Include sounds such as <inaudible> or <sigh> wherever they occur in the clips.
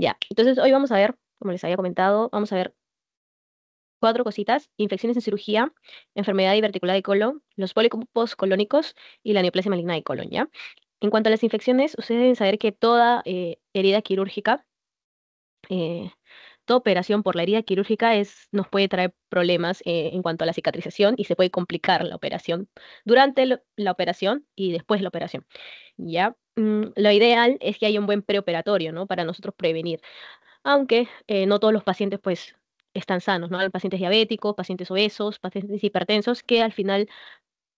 Ya, entonces hoy vamos a ver, como les había comentado, vamos a ver cuatro cositas, infecciones en cirugía, enfermedad diverticular de colon, los pólipos colónicos y la neoplasia maligna de colon, ¿ya? En cuanto a las infecciones, ustedes deben saber que toda eh, herida quirúrgica, eh, toda operación por la herida quirúrgica nos puede traer problemas eh, en cuanto a la cicatrización y se puede complicar la operación durante la operación y después de la operación, ¿ya? Mm, lo ideal es que haya un buen preoperatorio, ¿no? Para nosotros prevenir. Aunque eh, no todos los pacientes, pues, están sanos, ¿no? Hay pacientes diabéticos, pacientes obesos, pacientes hipertensos, que al final,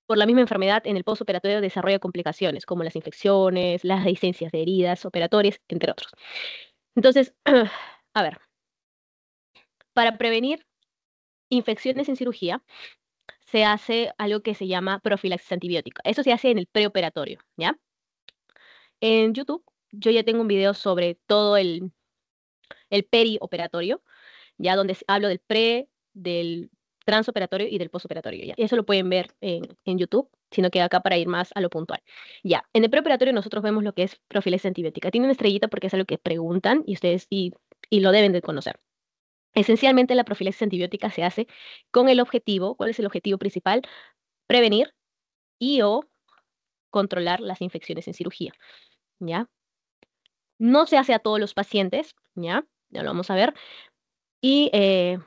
por la misma enfermedad, en el postoperatorio desarrolla complicaciones, como las infecciones, las licencias de heridas operatorias, entre otros. Entonces, <clears throat> a ver, para prevenir infecciones en cirugía, se hace algo que se llama profilaxis antibiótica. Eso se hace en el preoperatorio, ¿ya? en YouTube yo ya tengo un video sobre todo el, perioperatorio, ya donde hablo del pre, del transoperatorio y del postoperatorio. ¿ya? Eso lo pueden ver en, YouTube, sino que acá para ir más a lo puntual. Ya, en el preoperatorio nosotros vemos lo que es profilaxis antibiótica. Tiene una estrellita porque es algo que preguntan y ustedes y lo deben de conocer. Esencialmente la profilaxis antibiótica se hace con el objetivo, ¿cuál es el objetivo principal? Prevenir y o controlar las infecciones en cirugía. ¿ya? No se hace a todos los pacientes, ¿ya? Ya lo vamos a ver. Y eh,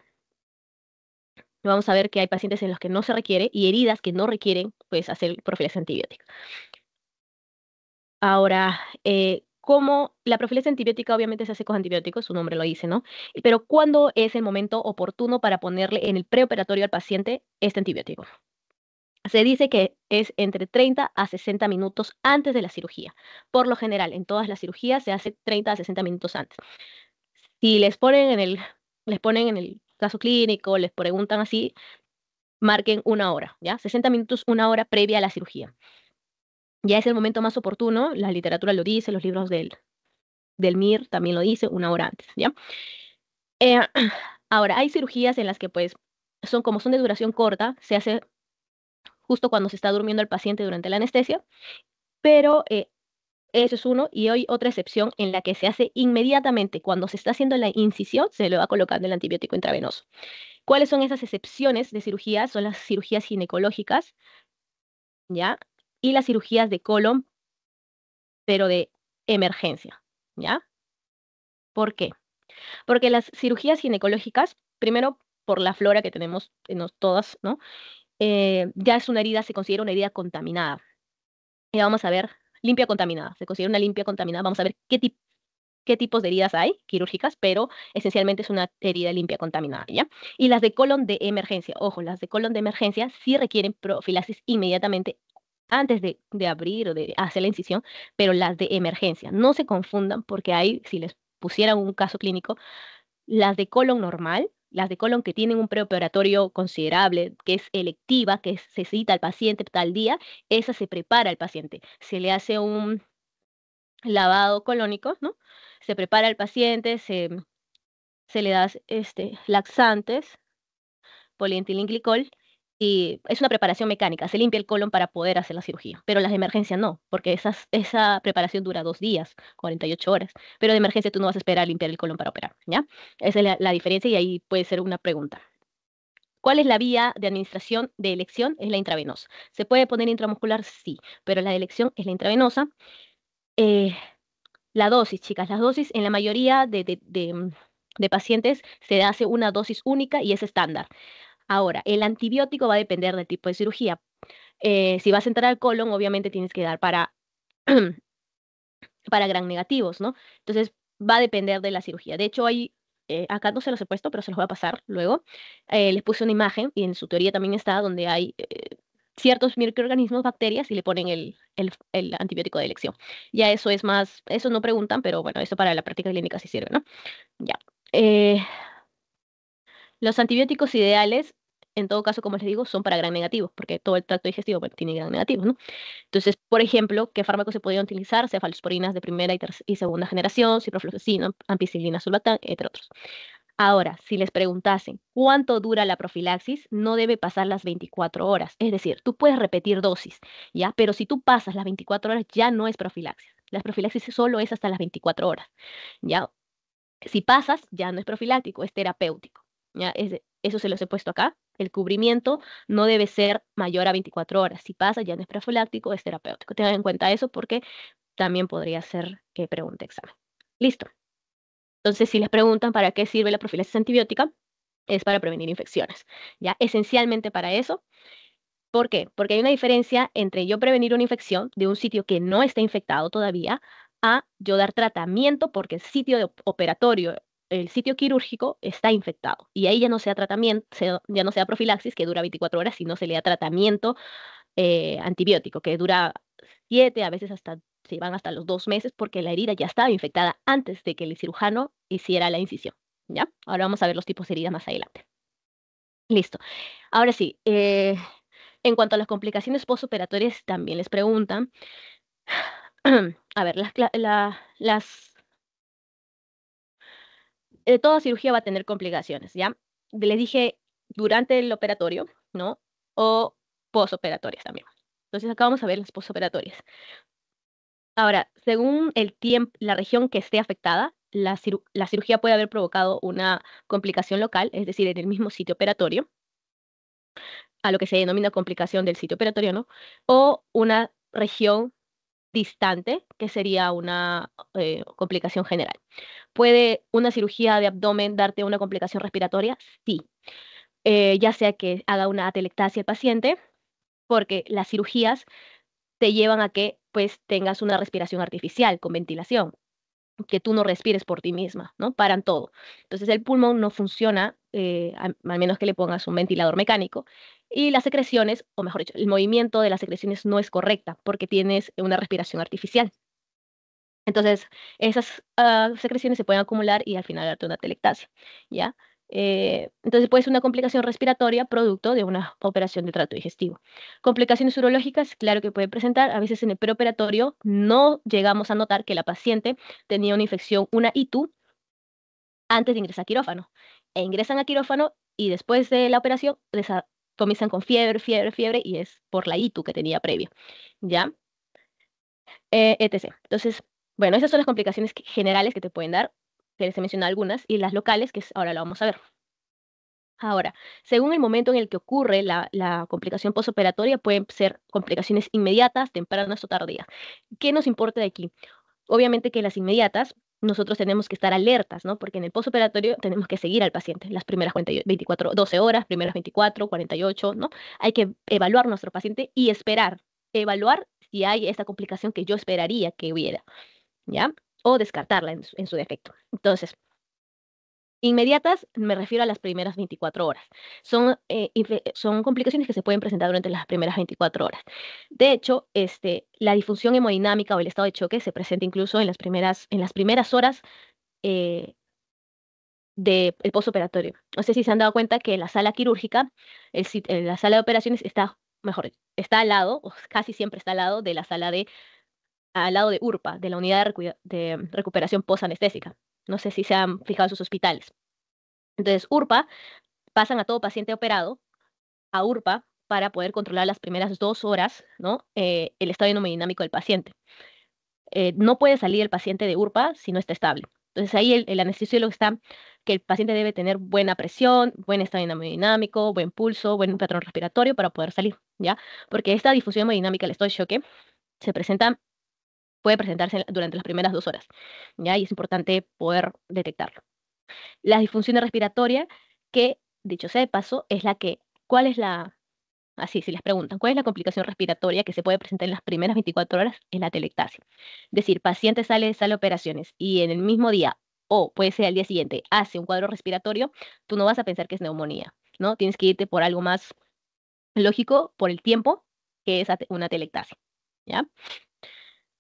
vamos a ver que hay pacientes en los que no se requiere y heridas que no requieren, pues, hacer profilaxis antibiótica. Ahora, eh, cómo la profilaxis antibiótica obviamente se hace con antibióticos, su nombre lo dice, ¿no? Pero ¿cuándo es el momento oportuno para ponerle en el preoperatorio al paciente este antibiótico? Se dice que es entre 30 a 60 minutos antes de la cirugía. Por lo general, en todas las cirugías se hace 30 a 60 minutos antes. Si les ponen en el, les ponen en el caso clínico, les preguntan así, marquen una hora, ¿ya? 60 minutos, una hora previa a la cirugía. Ya es el momento más oportuno, la literatura lo dice, los libros del, del MIR también lo dice, una hora antes, ¿ya? Eh, <clears throat> ahora, hay cirugías en las que pues son como son de duración corta, se hace justo cuando se está durmiendo el paciente durante la anestesia, pero eh, eso es uno. Y hoy otra excepción en la que se hace inmediatamente, cuando se está haciendo la incisión, se le va colocando el antibiótico intravenoso. ¿Cuáles son esas excepciones de cirugías? Son las cirugías ginecológicas, ¿ya? Y las cirugías de colon, pero de emergencia, ¿ya? ¿Por qué? Porque las cirugías ginecológicas, primero por la flora que tenemos en todas, ¿no? Eh, ya es una herida, se considera una herida contaminada. Ya vamos a ver, limpia contaminada, se considera una limpia contaminada, vamos a ver qué, tipos de heridas hay quirúrgicas, pero esencialmente es una herida limpia contaminada, ¿ya? Y las de colon de emergencia, ojo, las de colon de emergencia sí requieren profilaxis inmediatamente antes de abrir o de hacer la incisión, pero las de emergencia, no se confundan porque hay, si les pusieran un caso clínico, las de colon normal las de colon que tienen un preoperatorio considerable, que es electiva, que se cita al paciente tal día, esa se prepara al paciente. Se le hace un lavado colónico, ¿no? Se prepara al paciente, se, le da este, laxantes, polietilenglicol, y es una preparación mecánica, se limpia el colon para poder hacer la cirugía, pero las de emergencia no, porque esa preparación dura dos días, 48 horas, pero de emergencia tú no vas a esperar a limpiar el colon para operar, ¿ya? Esa es la, diferencia y ahí puede ser una pregunta. ¿Cuál es la vía de administración de elección? Es la intravenosa. ¿Se puede poner intramuscular? Sí, pero la de elección es la intravenosa. Eh, la dosis, chicas, las dosis en la mayoría mm, de pacientes se hace una dosis única y es estándar. Ahora, el antibiótico va a depender del tipo de cirugía. Eh, si vas a entrar al colon, obviamente tienes que dar para, <clears throat> para gran negativos, ¿no? Entonces, va a depender de la cirugía. De hecho, hay, eh, acá no se los he puesto, pero se los voy a pasar luego. Eh, les puse una imagen y en su teoría también está donde hay ciertos microorganismos, bacterias, y le ponen el, el, el, antibiótico de elección. Ya eso es más, eso no preguntan, pero bueno, eso para la práctica clínica sí sirve, ¿no? Ya. Los antibióticos ideales, en todo caso, como les digo, son para gran negativo, porque todo el tracto digestivo tiene gran negativo, ¿no? Entonces, por ejemplo, ¿qué fármacos se podrían utilizar? Cefalosporinas de primera y, segunda generación, ciprofloxacina, ampicilina sulbatán, entre otros. Ahora, si les preguntasen cuánto dura la profilaxis, no debe pasar las 24 horas. Es decir, tú puedes repetir dosis, ¿ya? Pero si tú pasas las 24 horas, ya no es profilaxis. La profilaxis solo es hasta las 24 horas, ¿ya? Si pasas, ya no es profiláctico, es terapéutico eso se los he puesto acá. El cubrimiento no debe ser mayor a 24 horas. Si pasa, ya no es profiláctico, es terapéutico. Tengan en cuenta eso porque también podría ser que pregunte examen. Listo. Entonces, si les preguntan para qué sirve la profilaxis antibiótica, es para prevenir infecciones. Ya, esencialmente para eso. ¿Por qué? Porque hay una diferencia entre yo prevenir una infección de un sitio que no está infectado todavía a yo dar tratamiento porque el sitio de operatorio el sitio quirúrgico está infectado y ahí ya no sea tratamiento, ya no sea profilaxis que dura 24 horas, sino se le da tratamiento eh, antibiótico que dura 7, a veces hasta se van hasta los 2 meses porque la herida ya estaba infectada antes de que el cirujano hiciera la incisión. ¿ya? Ahora vamos a ver los tipos de heridas más adelante. Listo. Ahora sí, eh, en cuanto a las complicaciones postoperatorias, también les preguntan, <clears throat> a ver, las eh, toda cirugía va a tener complicaciones, ¿ya? Les dije durante el operatorio, ¿no? O posoperatorias también. Entonces acá vamos a ver las posoperatorias. Ahora, según el tiempo, la región que esté afectada, la, la, cirugía puede haber provocado una complicación local, es decir, en el mismo sitio operatorio, a lo que se denomina complicación del sitio operatorio, ¿no? O una región distante, que sería una eh, complicación general. ¿Puede una cirugía de abdomen darte una complicación respiratoria? Sí. Eh, ya sea que haga una atelectasia el paciente, porque las cirugías te llevan a que pues tengas una respiración artificial con ventilación, que tú no respires por ti misma, ¿no? Paran todo. Entonces el pulmón no funciona eh, al menos que le pongas un ventilador mecánico. Y las secreciones, o mejor dicho, el movimiento de las secreciones no es correcta porque tienes una respiración artificial. Entonces, esas ah, secreciones se pueden acumular y al final darte una telectasia, ¿ya? Eh, entonces puede ser una complicación respiratoria producto de una operación de trato digestivo. Complicaciones urológicas, claro que puede presentar. A veces en el preoperatorio no llegamos a notar que la paciente tenía una infección, una ITU, antes de ingresar a quirófano e ingresan a quirófano y después de la operación comienzan con fiebre, fiebre, fiebre y es por la ITU que tenía previo, ¿ya? Eh, etc. Entonces, bueno, esas son las complicaciones generales que te pueden dar, que les he mencionado algunas, y las locales, que ahora lo vamos a ver. Ahora, según el momento en el que ocurre la, la complicación posoperatoria, pueden ser complicaciones inmediatas, tempranas o tardías. ¿Qué nos importa de aquí? Obviamente que las inmediatas nosotros tenemos que estar alertas, ¿no? Porque en el postoperatorio tenemos que seguir al paciente las primeras 24, 12 horas, primeras 24, 48, ¿no? Hay que evaluar nuestro paciente y esperar, evaluar si hay esta complicación que yo esperaría que hubiera, ¿ya? O descartarla en su defecto. Entonces, Inmediatas me refiero a las primeras 24 horas. Son, eh, son complicaciones que se pueden presentar durante las primeras 24 horas. De hecho, este, la disfunción hemodinámica o el estado de choque se presenta incluso en las primeras, en las primeras horas eh, del postoperatorio. No sé si se han dado cuenta que la sala quirúrgica, eh, la sala de operaciones está, mejor, está al lado, o casi siempre está al lado de la sala de al lado de URPA, de la unidad de, recuperación postanestésica. No sé si se han fijado en sus hospitales. Entonces, URPA pasan a todo paciente operado a URPA para poder controlar las primeras dos horas ¿no? Eh, el estado hemodinámico del paciente. Eh, no puede salir el paciente de URPA si no está estable. Entonces ahí el, anestesiólogo está que el paciente debe tener buena presión, buen estado hemodinámico, buen pulso, buen patrón respiratorio para poder salir, ¿ya? Porque esta difusión hemodinámica, el estado de choque, se presenta puede presentarse durante las primeras dos horas, ¿ya? Y es importante poder detectarlo. La disfunción respiratoria, que dicho sea de paso, es la que, ¿cuál es la, así, si les preguntan, cuál es la complicación respiratoria que se puede presentar en las primeras 24 horas? Es la telectasia. Es decir, paciente sale sale operaciones y en el mismo día o puede ser al día siguiente hace un cuadro respiratorio, tú no vas a pensar que es neumonía, ¿no? Tienes que irte por algo más lógico, por el tiempo, que es una telectasia, ¿ya?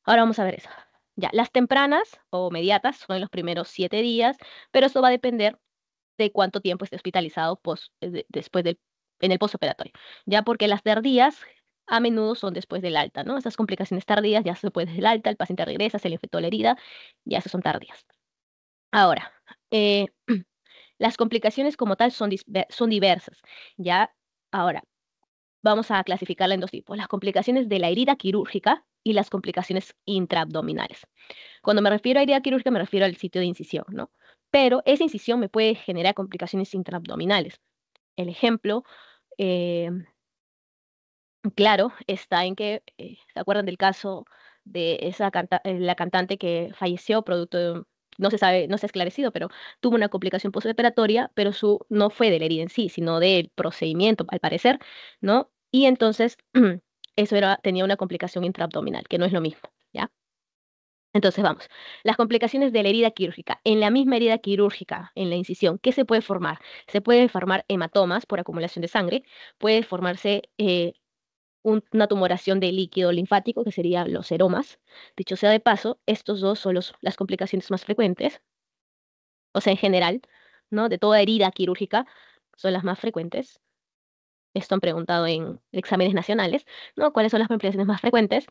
Ahora vamos a ver eso. Ya, las tempranas o mediatas son los primeros siete días, pero eso va a depender de cuánto tiempo esté hospitalizado eh, después del, en el postoperatorio. Ya porque las tardías a menudo son después del alta, ¿no? Esas complicaciones tardías ya después del alta, el paciente regresa, se le infectó la herida, ya esas son tardías. Ahora, eh, <clears throat> las complicaciones como tal son, son diversas, ¿ya? Ahora, vamos a clasificarla en dos tipos. Las complicaciones de la herida quirúrgica, y las complicaciones intraabdominales. Cuando me refiero a herida quirúrgica, me refiero al sitio de incisión, ¿no? Pero esa incisión me puede generar complicaciones intraabdominales. El ejemplo, eh, claro, está en que, eh, ¿se acuerdan del caso de esa eh, la cantante que falleció producto de, no se sabe, no se ha esclarecido, pero tuvo una complicación postoperatoria, pero su no fue de la herida en sí, sino del procedimiento, al parecer, ¿no? Y entonces <clears throat> eso era, tenía una complicación intraabdominal, que no es lo mismo, ¿ya? Entonces vamos, las complicaciones de la herida quirúrgica. En la misma herida quirúrgica, en la incisión, ¿qué se puede formar? Se puede formar hematomas por acumulación de sangre, puede formarse eh, una tumoración de líquido linfático, que serían los seromas. Dicho sea de paso, estos dos son los, las complicaciones más frecuentes, o sea, en general, ¿no? De toda herida quirúrgica son las más frecuentes esto han preguntado en exámenes nacionales, ¿no? ¿Cuáles son las complicaciones más frecuentes?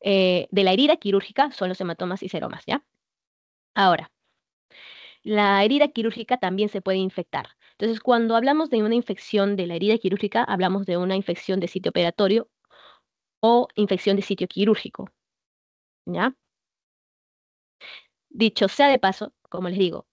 Eh, de la herida quirúrgica son los hematomas y seromas, ¿ya? Ahora, la herida quirúrgica también se puede infectar. Entonces, cuando hablamos de una infección de la herida quirúrgica, hablamos de una infección de sitio operatorio o infección de sitio quirúrgico, ¿ya? Dicho sea de paso, como les digo,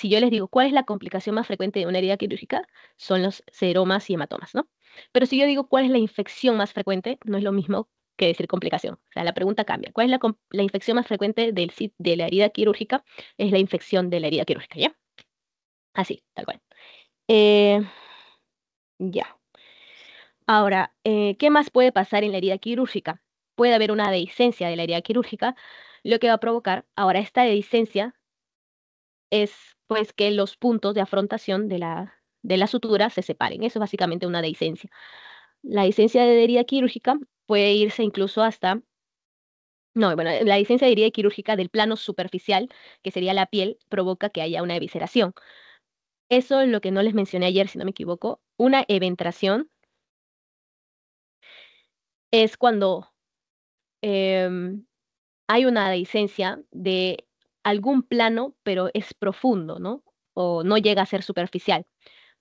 si yo les digo cuál es la complicación más frecuente de una herida quirúrgica, son los seromas y hematomas, ¿no? Pero si yo digo cuál es la infección más frecuente, no es lo mismo que decir complicación. O sea, la pregunta cambia. ¿Cuál es la, infección más frecuente de la herida quirúrgica? Es la infección de la herida quirúrgica, ¿ya? Así, tal cual. Eh, ya. Ahora, eh, ¿qué más puede pasar en la herida quirúrgica? Puede haber una dehiscencia de la herida quirúrgica, lo que va a provocar, ahora esta dehiscencia es pues que los puntos de afrontación de la, de la sutura se separen. Eso es básicamente una dehiscencia. La licencia de herida quirúrgica puede irse incluso hasta, no, bueno, la licencia de herida quirúrgica del plano superficial, que sería la piel, provoca que haya una evisceración. Eso es lo que no les mencioné ayer, si no me equivoco. Una eventración es cuando em, hay una licencia de algún plano, pero es profundo, ¿no? O no llega a ser superficial,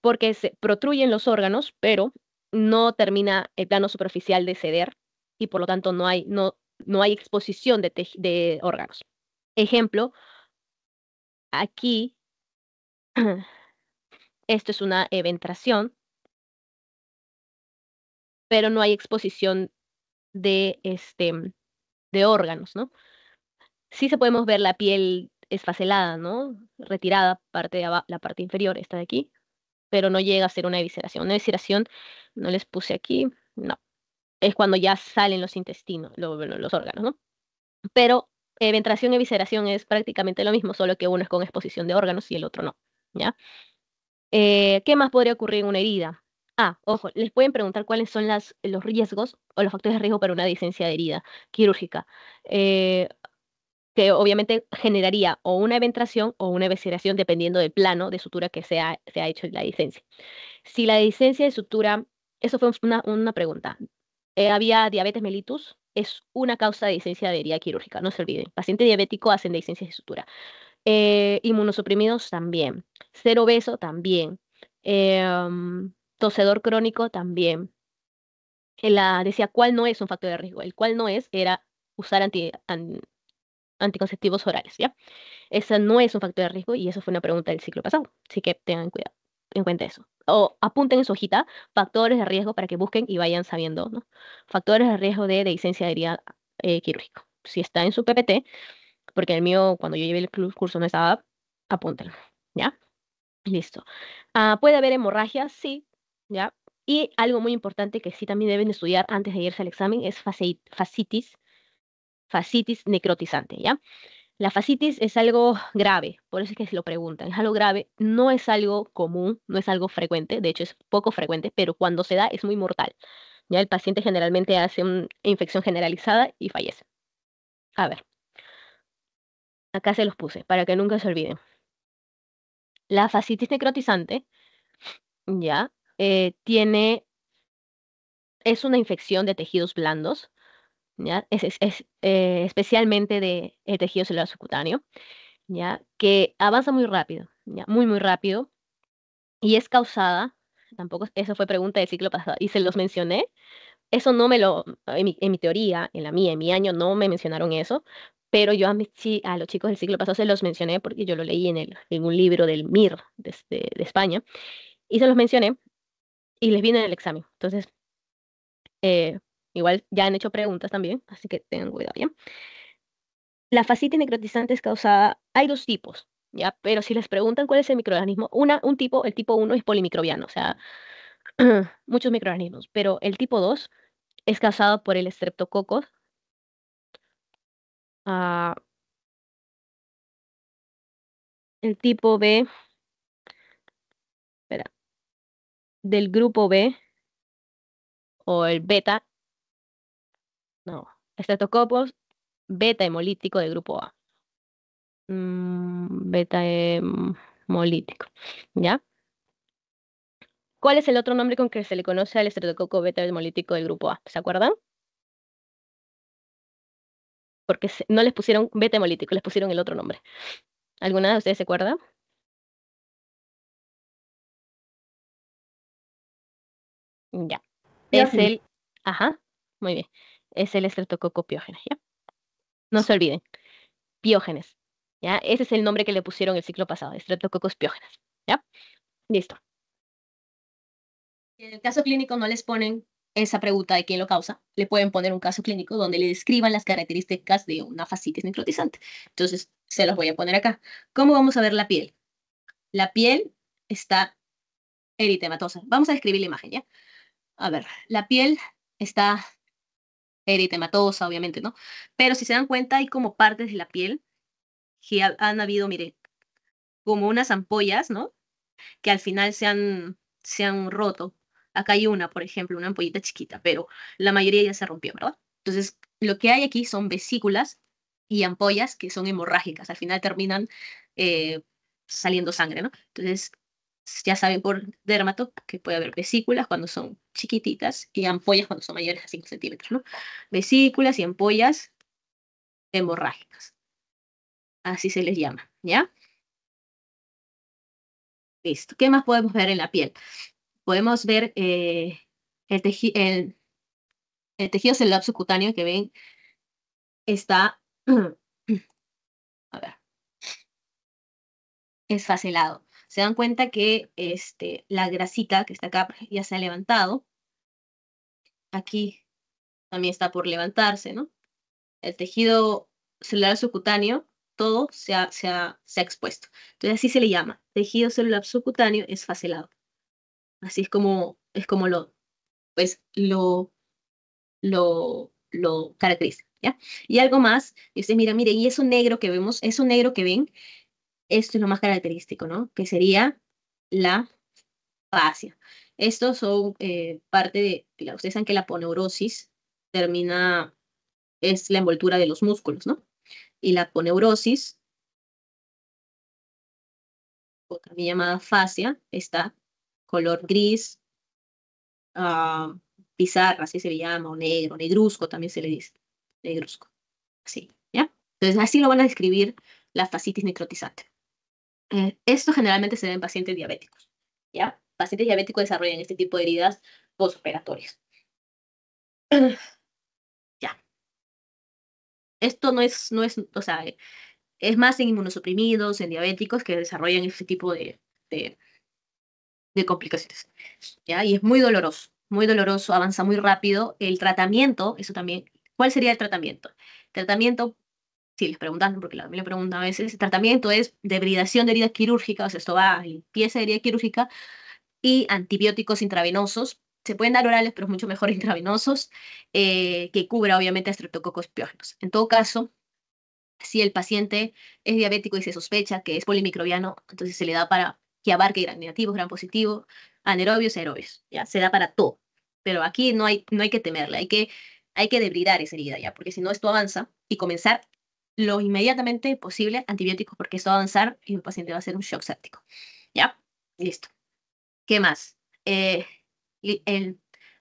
porque se protruyen los órganos, pero no termina el plano superficial de ceder y por lo tanto no hay, no, no hay exposición de, órganos. Ejemplo, aquí, <clears throat> esto es una eventración, pero no hay exposición de, este, de órganos, ¿no? sí se podemos ver la piel esfacelada, ¿no? Retirada, parte la parte inferior, esta de aquí, pero no llega a ser una evisceración. Una evisceración, no les puse aquí, no. Es cuando ya salen los intestinos, los órganos, ¿no? Pero eh, ventración y evisceración es prácticamente lo mismo, solo que uno es con exposición de órganos y el otro no, ¿ya? Eh, ¿Qué más podría ocurrir en una herida? Ah, ojo, les pueden preguntar cuáles son los riesgos o los factores de riesgo para una disencia de herida quirúrgica. Eh, que obviamente generaría o una eventración o una evisceración dependiendo del plano de sutura que se ha, se ha hecho la licencia. Si la licencia de sutura, eso fue una, una pregunta. Eh, había diabetes mellitus, es una causa de licencia de herida quirúrgica, no se olviden. Paciente diabético hacen licencia de sutura. Eh, inmunosuprimidos también. Cero obeso también. Eh, tosedor crónico también. La, decía cuál no es un factor de riesgo. El cual no es era usar anti, anticonceptivos orales, ¿ya? Ese no es un factor de riesgo y eso fue una pregunta del ciclo pasado, así que tengan cuidado, en cuenta eso. O apunten en su hojita factores de riesgo para que busquen y vayan sabiendo, ¿no? Factores de riesgo de de de eh, quirúrgico. quirúrgica. Si está en su PPT, porque el mío cuando yo llevé el curso no estaba, apúntenlo, ¿ya? Listo. Ah, ¿Puede haber hemorragia? Sí, ¿ya? Y algo muy importante que sí también deben estudiar antes de irse al examen es fascitis fascitis necrotizante, ¿ya? La fascitis es algo grave, por eso es que se lo preguntan, es algo grave, no es algo común, no es algo frecuente, de hecho es poco frecuente, pero cuando se da es muy mortal. Ya el paciente generalmente hace una infección generalizada y fallece. A ver, acá se los puse para que nunca se olviden. La fascitis necrotizante, ya, eh, tiene, es una infección de tejidos blandos es, eh, especialmente de eh, tejido celular subcutáneo, ¿ya? que avanza muy rápido, ¿ya? muy, muy rápido, y es causada, tampoco, eso fue pregunta del ciclo pasado, y se los mencioné, eso no me lo, en mi, teoría, en la mía, en mi año, no me mencionaron eso, pero yo a, a los chicos del ciclo pasado se los mencioné porque yo lo leí en, el, en un libro del MIR de, este, de, España, y se los mencioné, y les en el examen. Entonces, eh, Igual ya han hecho preguntas también, así que tengan cuidado, ¿bien? La fascitis necrotizante es causada, hay dos tipos, ¿ya? Pero si les preguntan cuál es el microorganismo, una, un tipo, el tipo 1 es polimicrobiano, o sea, <clears throat> muchos microorganismos, pero el tipo 2 es causado por el streptococos. Ah, el tipo B, espera, del grupo B o el beta Estreptococos beta hemolítico de grupo A. Mm, beta hemolítico, ¿ya? ¿Cuál es el otro nombre con que se le conoce al estreptococo beta hemolítico del grupo A? ¿Se acuerdan? Porque no les pusieron beta hemolítico, les pusieron el otro nombre. ¿Alguna de ustedes se acuerda? Ya. Es el. Ajá, muy bien es el estreptococo ¿ya? No se olviden, piógenes, ¿ya? Ese es el nombre que le pusieron el ciclo pasado, estreptococos piógenes, ¿ya? Listo. En el caso clínico no les ponen esa pregunta de quién lo causa, le pueden poner un caso clínico donde le describan las características de una fascitis necrotizante. Entonces, se los voy a poner acá. ¿Cómo vamos a ver la piel? La piel está eritematosa. Vamos a describir la imagen, ¿ya? A ver, la piel está eritematosa, obviamente, ¿no? Pero si se dan cuenta, hay como partes de la piel que han habido, mire, como unas ampollas, ¿no? Que al final se han, se han roto. Acá hay una, por ejemplo, una ampollita chiquita, pero la mayoría ya se rompió, ¿verdad? Entonces, lo que hay aquí son vesículas y ampollas que son hemorrágicas. Al final terminan eh, saliendo sangre, ¿no? Entonces, ya saben por dermato que puede haber vesículas cuando son chiquititas y ampollas cuando son mayores a 5 centímetros, ¿no? Vesículas y ampollas hemorrágicas. Así se les llama, ¿ya? Listo. ¿Qué más podemos ver en la piel? Podemos ver eh, el, tejido celular subcutáneo que ven está... <clears throat> a ver. Esfacelado se dan cuenta que este, la grasita que está acá ya se ha levantado. Aquí también está por levantarse, ¿no? El tejido celular subcutáneo, todo se ha, expuesto. Entonces así se le llama. Tejido celular subcutáneo es facelado Así es como, es como lo, pues, lo, lo, lo caracteriza. ¿Ya? Y algo más, y ustedes mira, mire, y eso negro que vemos, eso negro que ven, esto es lo más característico, ¿no? Que sería la fascia. Estos son eh, parte de, ustedes saben que la poneurosis termina, es la envoltura de los músculos, ¿no? Y la poneurosis, o también llamada fascia, está color gris, ah, pizarra, así se le llama, o negro, negruzco también se le dice, negruzco, así, ¿ya? Entonces así lo van a describir la fascitis necrotizante. Eh, esto generalmente se ve en pacientes diabéticos, ¿ya? Pacientes diabéticos desarrollan este tipo de heridas postoperatorias. <clears throat> ya. Esto no es, no es, o sea, es más en inmunosuprimidos, en diabéticos que desarrollan este tipo de, de, complicaciones, ¿ya? Y es muy doloroso, muy doloroso, avanza muy rápido. El tratamiento, eso también, ¿cuál sería el tratamiento? tratamiento si les preguntan, porque la, le preguntan a veces, el tratamiento es debridación de heridas quirúrgicas, o sea, esto va a limpieza de herida quirúrgica y antibióticos intravenosos. Se pueden dar orales, pero es mucho mejor <laughs> intravenosos, eh, que cubra obviamente estreptococos piógenos. En todo caso, si el paciente es diabético y se sospecha que es polimicrobiano, entonces se le da para que abarque gran negativo, gran positivo, anaerobios, aerobios, ya se da para todo. Pero aquí no hay, no hay que temerle, hay que, hay que debridar esa herida ya, porque si no esto avanza y comenzar lo inmediatamente posible antibióticos porque eso va a avanzar y el paciente va a hacer un shock séptico. ¿Ya? Listo. ¿Qué más? Eh,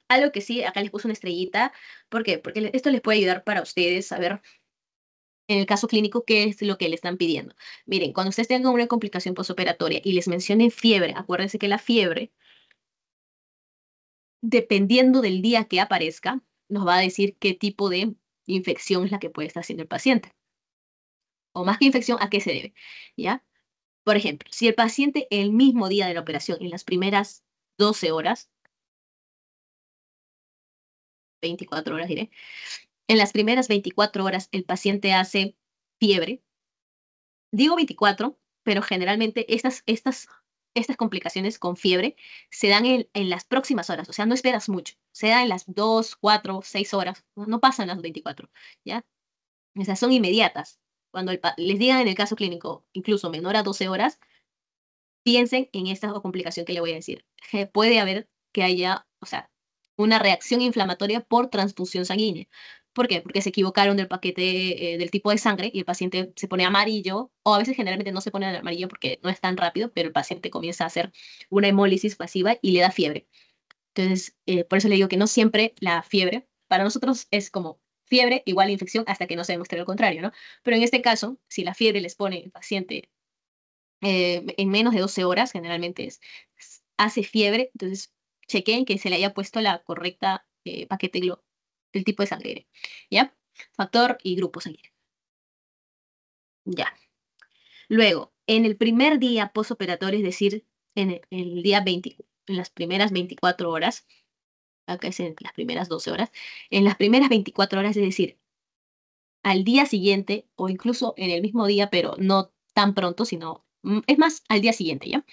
algo que sí, acá les puse una estrellita. ¿Por qué? Porque esto les puede ayudar para ustedes a ver, en el caso clínico, qué es lo que le están pidiendo. Miren, cuando ustedes tengan una complicación postoperatoria y les mencionen fiebre, acuérdense que la fiebre, dependiendo del día que aparezca, nos va a decir qué tipo de infección es la que puede estar haciendo el paciente o más que infección, ¿a qué se debe? ¿Ya? Por ejemplo, si el paciente el mismo día de la operación, en las primeras 12 horas, 24 horas diré, en las primeras 24 horas el paciente hace fiebre, digo 24, pero generalmente estas, estas, estas complicaciones con fiebre se dan en, las próximas horas, o sea, no esperas mucho, se dan en las 2, 4, 6 horas, no pasan las 24, ¿ya? O sea, son inmediatas. Cuando les digan en el caso clínico, incluso menor a 12 horas, piensen en esta complicación que le voy a decir. puede haber que haya, o sea, una reacción inflamatoria por transfusión sanguínea. ¿Por qué? Porque se equivocaron del paquete eh, del tipo de sangre y el paciente se pone amarillo, o a veces generalmente no se pone amarillo porque no es tan rápido, pero el paciente comienza a hacer una hemólisis pasiva y le da fiebre. Entonces, eh, por eso le digo que no siempre la fiebre, para nosotros es como fiebre igual infección hasta que no se demuestre lo contrario, ¿no? Pero en este caso, si la fiebre les pone el paciente eh, en menos de 12 horas, generalmente hace fiebre, entonces chequeen que se le haya puesto la correcta eh, paquete del tipo de sangre, ¿ya? Factor y grupo sanguíneo. Ya. Luego, en el primer día posoperatorio, es decir, en día en las primeras 24 horas, acá es en las primeras 12 horas, en las primeras 24 horas, es decir, al día siguiente o incluso en el mismo día, pero no tan pronto, sino, mm, es más, al día siguiente, ¿ya?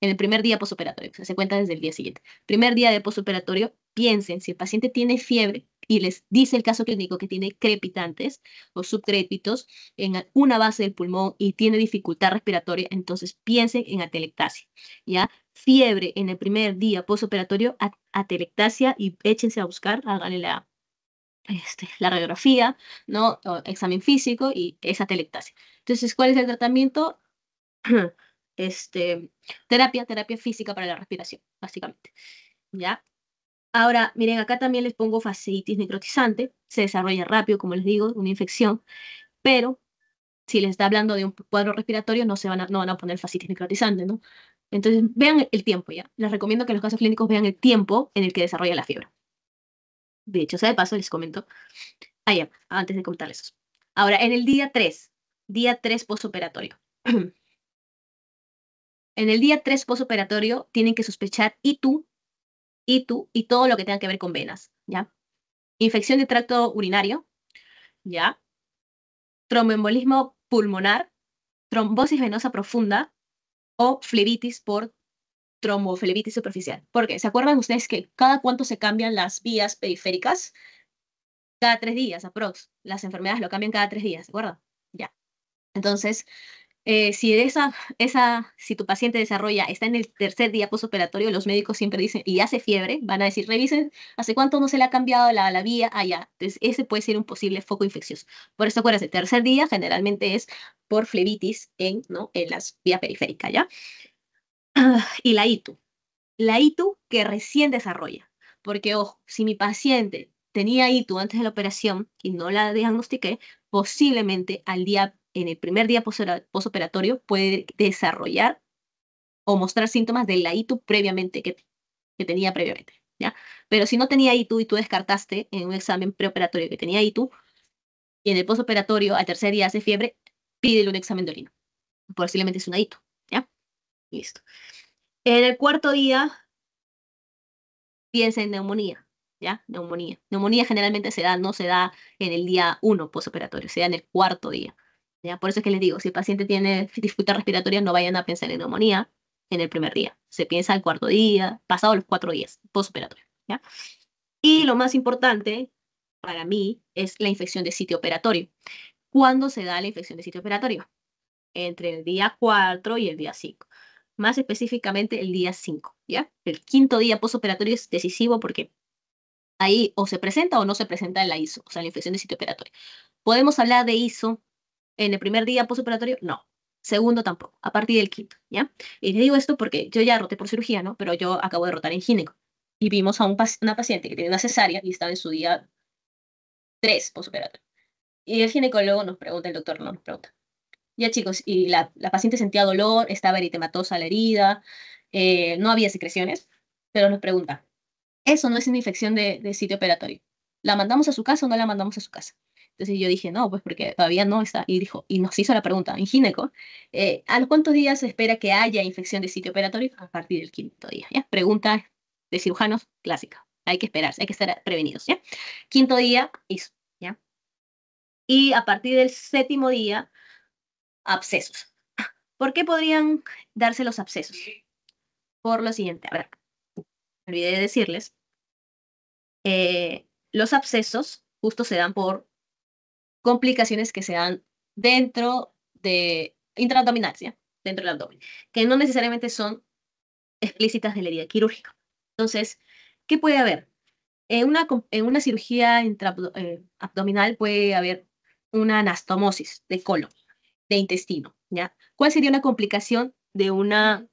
En el primer día posoperatorio, o sea, se cuenta desde el día siguiente. Primer día de posoperatorio, piensen, si el paciente tiene fiebre, y les dice el caso clínico que tiene crepitantes o subcrepitos en una base del pulmón y tiene dificultad respiratoria, entonces piensen en atelectasia, ¿ya? Fiebre en el primer día postoperatorio, atelectasia y échense a buscar, háganle la, este, la radiografía, ¿no? examen físico y es atelectasia. Entonces, ¿cuál es el tratamiento? <clears throat> Este, terapia, terapia física para la respiración, básicamente. ¿Ya? Ahora, miren, acá también les pongo fascitis necrotizante, se desarrolla rápido, como les digo, una infección, pero si les está hablando de un cuadro respiratorio, no, se van, a, no van a poner fascitis necrotizante, ¿no? Entonces, vean el tiempo ya. Les recomiendo que los casos clínicos vean el tiempo en el que desarrolla la fiebre. De hecho, sea de paso, les comento. Ahí ya, antes de contarles eso. Ahora, en el día 3, día 3 posoperatorio, <clears throat> en el día 3 posoperatorio, tienen que sospechar y tú y todo lo que tenga que ver con venas, ¿ya? Infección de tracto urinario, ¿ya? Tromboembolismo pulmonar, trombosis venosa profunda o flebitis por tromboflebitis superficial. Porque, ¿se acuerdan ustedes que cada cuánto se cambian las vías periféricas? Cada tres días, aprox. Las enfermedades lo cambian cada tres días, ¿de acuerdo? Ya. Entonces, eh, si, esa, esa, si tu paciente desarrolla, está en el tercer día postoperatorio, los médicos siempre dicen, y hace fiebre, van a decir, revisen, ¿hace cuánto no se le ha cambiado la, la vía allá? Ah, Entonces, ese puede ser un posible foco infeccioso. Por eso, acuérdense, el tercer día generalmente es por flebitis en, ¿no? en la vía periférica, ¿ya? Ah, y la ITU. La ITU que recién desarrolla. Porque, ojo, si mi paciente tenía ITU antes de la operación y no la diagnostiqué, posiblemente al día en el primer día posoperatorio puede desarrollar o mostrar síntomas de la ITU previamente que, que tenía previamente. ¿ya? Pero si no tenía ITU y tú descartaste en un examen preoperatorio que tenía ITU, y en el posoperatorio al tercer día hace fiebre, pídele un examen de orina. Posiblemente es una ITU. ¿ya? Listo. En el cuarto día, piensa en neumonía. ¿ya? Neumonía. Neumonía generalmente se da, no se da en el día uno posoperatorio, se da en el cuarto día. Por eso es que les digo, si el paciente tiene dificultad respiratoria, no vayan a pensar en neumonía en el primer día. Se piensa el cuarto día, pasado los cuatro días, postoperatorio. ¿ya? Y lo más importante para mí es la infección de sitio operatorio. ¿Cuándo se da la infección de sitio operatorio? Entre el día 4 y el día 5. Más específicamente el día 5, ¿ya? El quinto día postoperatorio es decisivo porque ahí o se presenta o no se presenta la ISO, o sea, la infección de sitio operatorio. Podemos hablar de ISO en el primer día postoperatorio, no. Segundo tampoco, a partir del quinto, ¿ya? Y le digo esto porque yo ya roté por cirugía, ¿no? Pero yo acabo de rotar en gineco. Y vimos a una paciente que tiene una cesárea y estaba en su día tres postoperatorio. Y el ginecólogo nos pregunta, el doctor no nos pregunta. Ya chicos, y la, paciente sentía dolor, estaba eritematosa la herida, eh, no había secreciones, pero nos pregunta, eso no es una infección de, de sitio operatorio. ¿La mandamos a su casa o no la mandamos a su casa? Entonces yo dije, no, pues porque todavía no está. Y dijo, y nos hizo la pregunta, en gineco, eh, ¿a los cuántos días se espera que haya infección de sitio operatorio? A partir del quinto día, Pregunta de cirujanos clásica. Hay que esperarse, hay que estar prevenidos, ¿ya? Quinto día, hizo. ¿ya? Y a partir del séptimo día, abscesos. ¿Por qué podrían darse los abscesos? Por lo siguiente, a ver, olvidé de decirles, eh, los abscesos justo se dan por complicaciones que se dan dentro de intraabdominales, ¿ya? dentro del abdomen, que no necesariamente son explícitas de la herida quirúrgica. Entonces, ¿qué puede haber? En una, en una cirugía intraabdominal eh, puede haber una anastomosis de colon, de intestino. ¿ya? ¿Cuál sería una complicación de una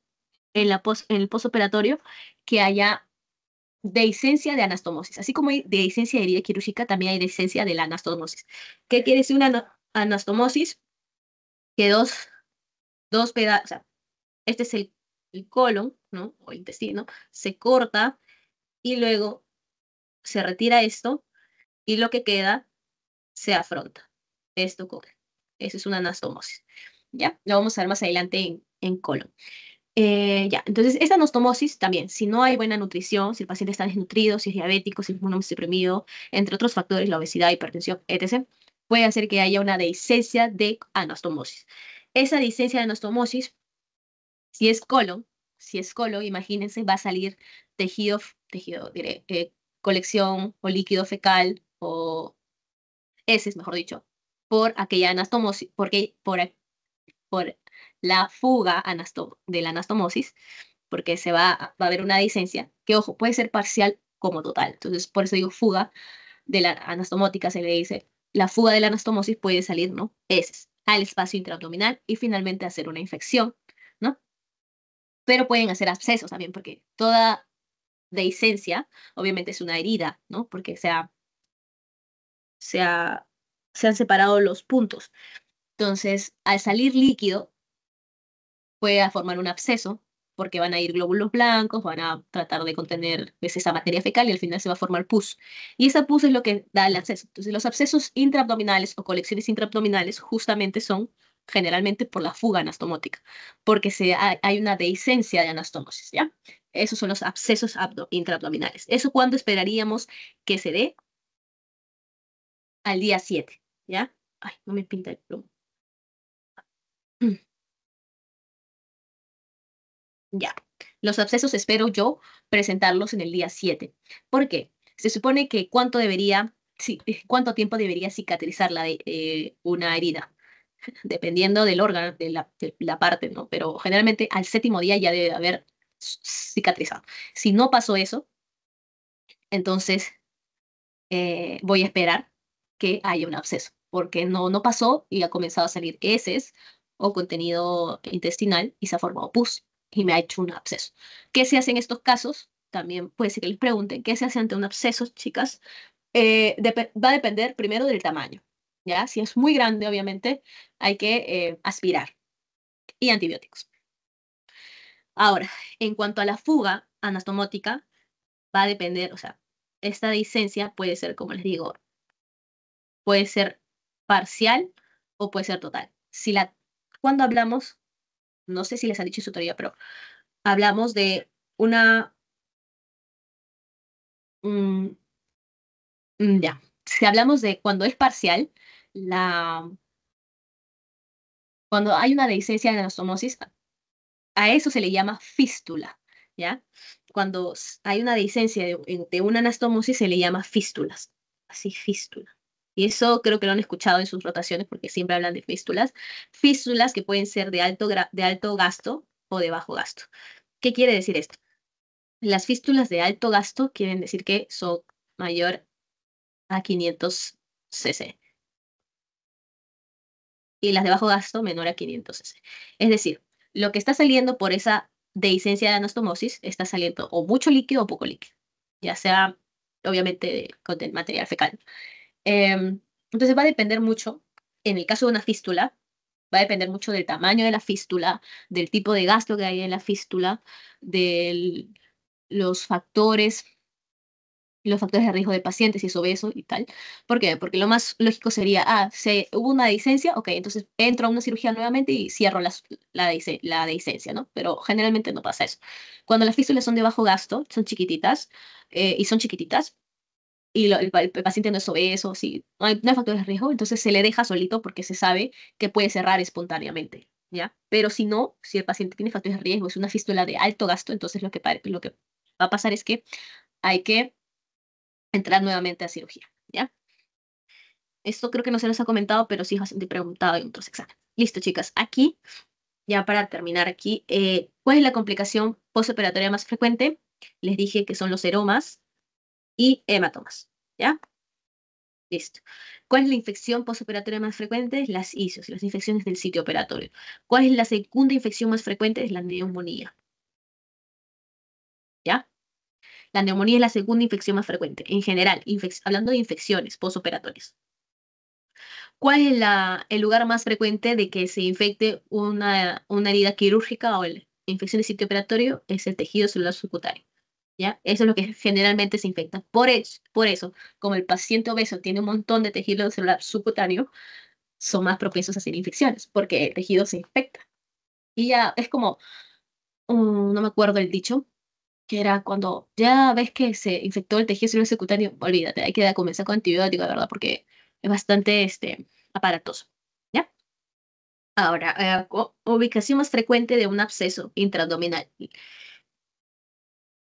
en, la en el postoperatorio, que haya de esencia de anastomosis. Así como hay esencia de herida quirúrgica, también hay de esencia de la anastomosis. ¿Qué quiere decir una anastomosis? Que dos, dos pedazos, o sea, este es el, colon, ¿no? O el intestino, se corta y luego se retira esto y lo que queda se afronta. Esto Eso es una anastomosis. ¿Ya? Lo vamos a ver más adelante en, en colon. Eh, ya, entonces esta anastomosis también, si no hay buena nutrición, si el paciente está desnutrido, si es diabético, si es inmunosuprimido, entre otros factores, la obesidad, hipertensión, etc., puede hacer que haya una deicencia de anastomosis. Esa deicencia de anastomosis, si es colon, si es colon, imagínense, va a salir tejido, tejido eh, colección o líquido fecal o heces, mejor dicho, por aquella anastomosis, porque, por, por la fuga de la anastomosis, porque se va, a haber una disencia, que ojo, puede ser parcial como total. Entonces, por eso digo fuga de la anastomótica, se le dice, la fuga de la anastomosis puede salir, ¿no? Es al espacio intraabdominal y finalmente hacer una infección, ¿no? Pero pueden hacer abscesos también, porque toda dehiscencia obviamente es una herida, ¿no? Porque se han separado los puntos. Entonces, al salir líquido, pueda formar un absceso, porque van a ir glóbulos blancos, van a tratar de contener pues, esa materia fecal y al final se va a formar pus. Y esa pus es lo que da el absceso. Entonces, los abscesos intraabdominales o colecciones intraabdominales justamente son generalmente por la fuga anastomótica, porque se, hay una dehiscencia de anastomosis, ¿ya? Esos son los abscesos intraabdominales. ¿Eso cuándo esperaríamos que se dé? Al día 7, ¿ya? Ay, no me pinta el plomo. Ya. Los abscesos espero yo presentarlos en el día 7. ¿Por qué? Se supone que cuánto debería, sí, <laughs> cuánto tiempo debería cicatrizar la, eh, una herida, <laughs> dependiendo del órgano, de la, parte, ¿no? Pero generalmente al séptimo día ya debe haber cicatrizado. Si no pasó eso, entonces eh, voy a esperar que haya un absceso, porque no, no pasó y ha comenzado a salir heces o contenido intestinal y se ha formado pus y me ha hecho un absceso. ¿Qué se hace en estos casos? También puede ser que les pregunten, ¿qué se hace ante un absceso, chicas? Eh, va a depender primero del tamaño, ¿ya? Si es muy grande, obviamente, hay que eh, aspirar y antibióticos. Ahora, en cuanto a la fuga anastomótica, va a depender, o sea, esta disencia puede ser, como les digo, puede ser parcial o puede ser total. Si la, cuando hablamos no sé si les han dicho su teoría, pero hablamos de una... Mm, mm, ya, si hablamos de cuando es parcial, la... Cuando hay una dehiscencia en anastomosis, a eso se le llama fístula, ¿ya? Cuando hay una dehiscencia de, de una anastomosis se le llama fístulas, así fístula y eso creo que lo han escuchado en sus rotaciones porque siempre hablan de fístulas, fístulas que pueden ser de alto, de alto gasto o de bajo gasto. ¿Qué quiere decir esto? Las fístulas de alto gasto quieren decir que son mayor a 500 cc y las de bajo gasto menor a 500 cc. Es decir, lo que está saliendo por esa dehiscencia de anastomosis está saliendo o mucho líquido o poco líquido, ya sea obviamente con el material fecal. Em, entonces va a depender mucho, en el caso de una fístula, va a depender mucho del tamaño de la fístula, del tipo de gasto que hay en la fístula, de los factores los factores de riesgo de pacientes, y es obeso y tal. ¿Por qué? Porque lo más lógico sería, ah, se, hubo una dehiscencia, ok, entonces entro a una cirugía nuevamente y cierro la, la, la ¿no? Pero generalmente no pasa eso. Cuando las fístulas son de bajo gasto, son chiquititas, eh, y son chiquititas, y el, paciente no es obeso, si no hay, factores de riesgo, entonces se le deja solito porque se sabe que puede cerrar espontáneamente. ¿Ya? Pero si no, si el paciente tiene factores de riesgo, es una fístula de alto gasto, entonces lo que, lo que va a pasar es que hay que entrar nuevamente a cirugía, ¿ya? Esto creo que no se nos ha comentado, pero sí bastante preguntado en otros exámenes. Listo, chicas. Aquí, ya para terminar aquí, eh, ¿cuál es la complicación postoperatoria más frecuente? Les dije que son los seromas, y hematomas. ¿Ya? Listo. ¿Cuál es la infección postoperatoria más frecuente? Las y las infecciones del sitio operatorio. ¿Cuál es la segunda infección más frecuente? Es la neumonía. ¿Ya? La neumonía es la segunda infección más frecuente. En general, hablando de infecciones postoperatorias. ¿Cuál es el lugar más frecuente de que se infecte una, herida quirúrgica o la infección del sitio operatorio? Es el tejido celular subcutáneo. Eso es lo que generalmente se infecta. Por, eso, por eso, como el paciente obeso tiene un montón de tejido celular subcutáneo, son más propensos a hacer infecciones porque el tejido se infecta. Y ya es como, mm, no me acuerdo el dicho, que era cuando ya ves que se infectó el tejido celular subcutáneo, olvídate, hay que comenzar con antibiótico, de verdad, porque es bastante este, aparatoso. ¿ya? Ahora, eh, ubicación más frecuente de un absceso intradominal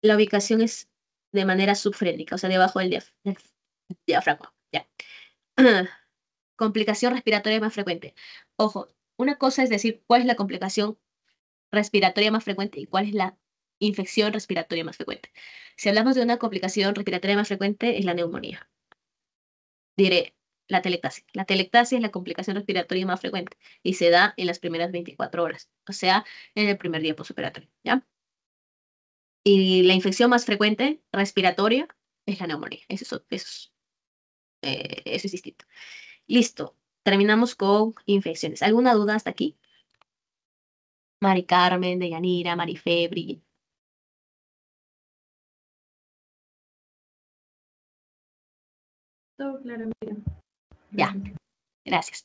la ubicación es de manera subfrénica, o sea, debajo del diafragma. Ya. <clears throat> complicación respiratoria más frecuente. Ojo, una cosa es decir cuál es la complicación respiratoria más frecuente y cuál es la infección respiratoria más frecuente. Si hablamos de una complicación respiratoria más frecuente, es la neumonía. Diré la telectasia. La telectasia es la complicación respiratoria más frecuente y se da en las primeras 24 horas, o sea, en el primer día postoperatorio. ¿ya? Y la infección más frecuente respiratoria es la neumonía. Eso, eh, eso, es distinto. Listo. Terminamos con infecciones. ¿Alguna duda hasta aquí? Mari Carmen, Deyanira, Mari Febri. Todo claro, mira. Ya. Gracias.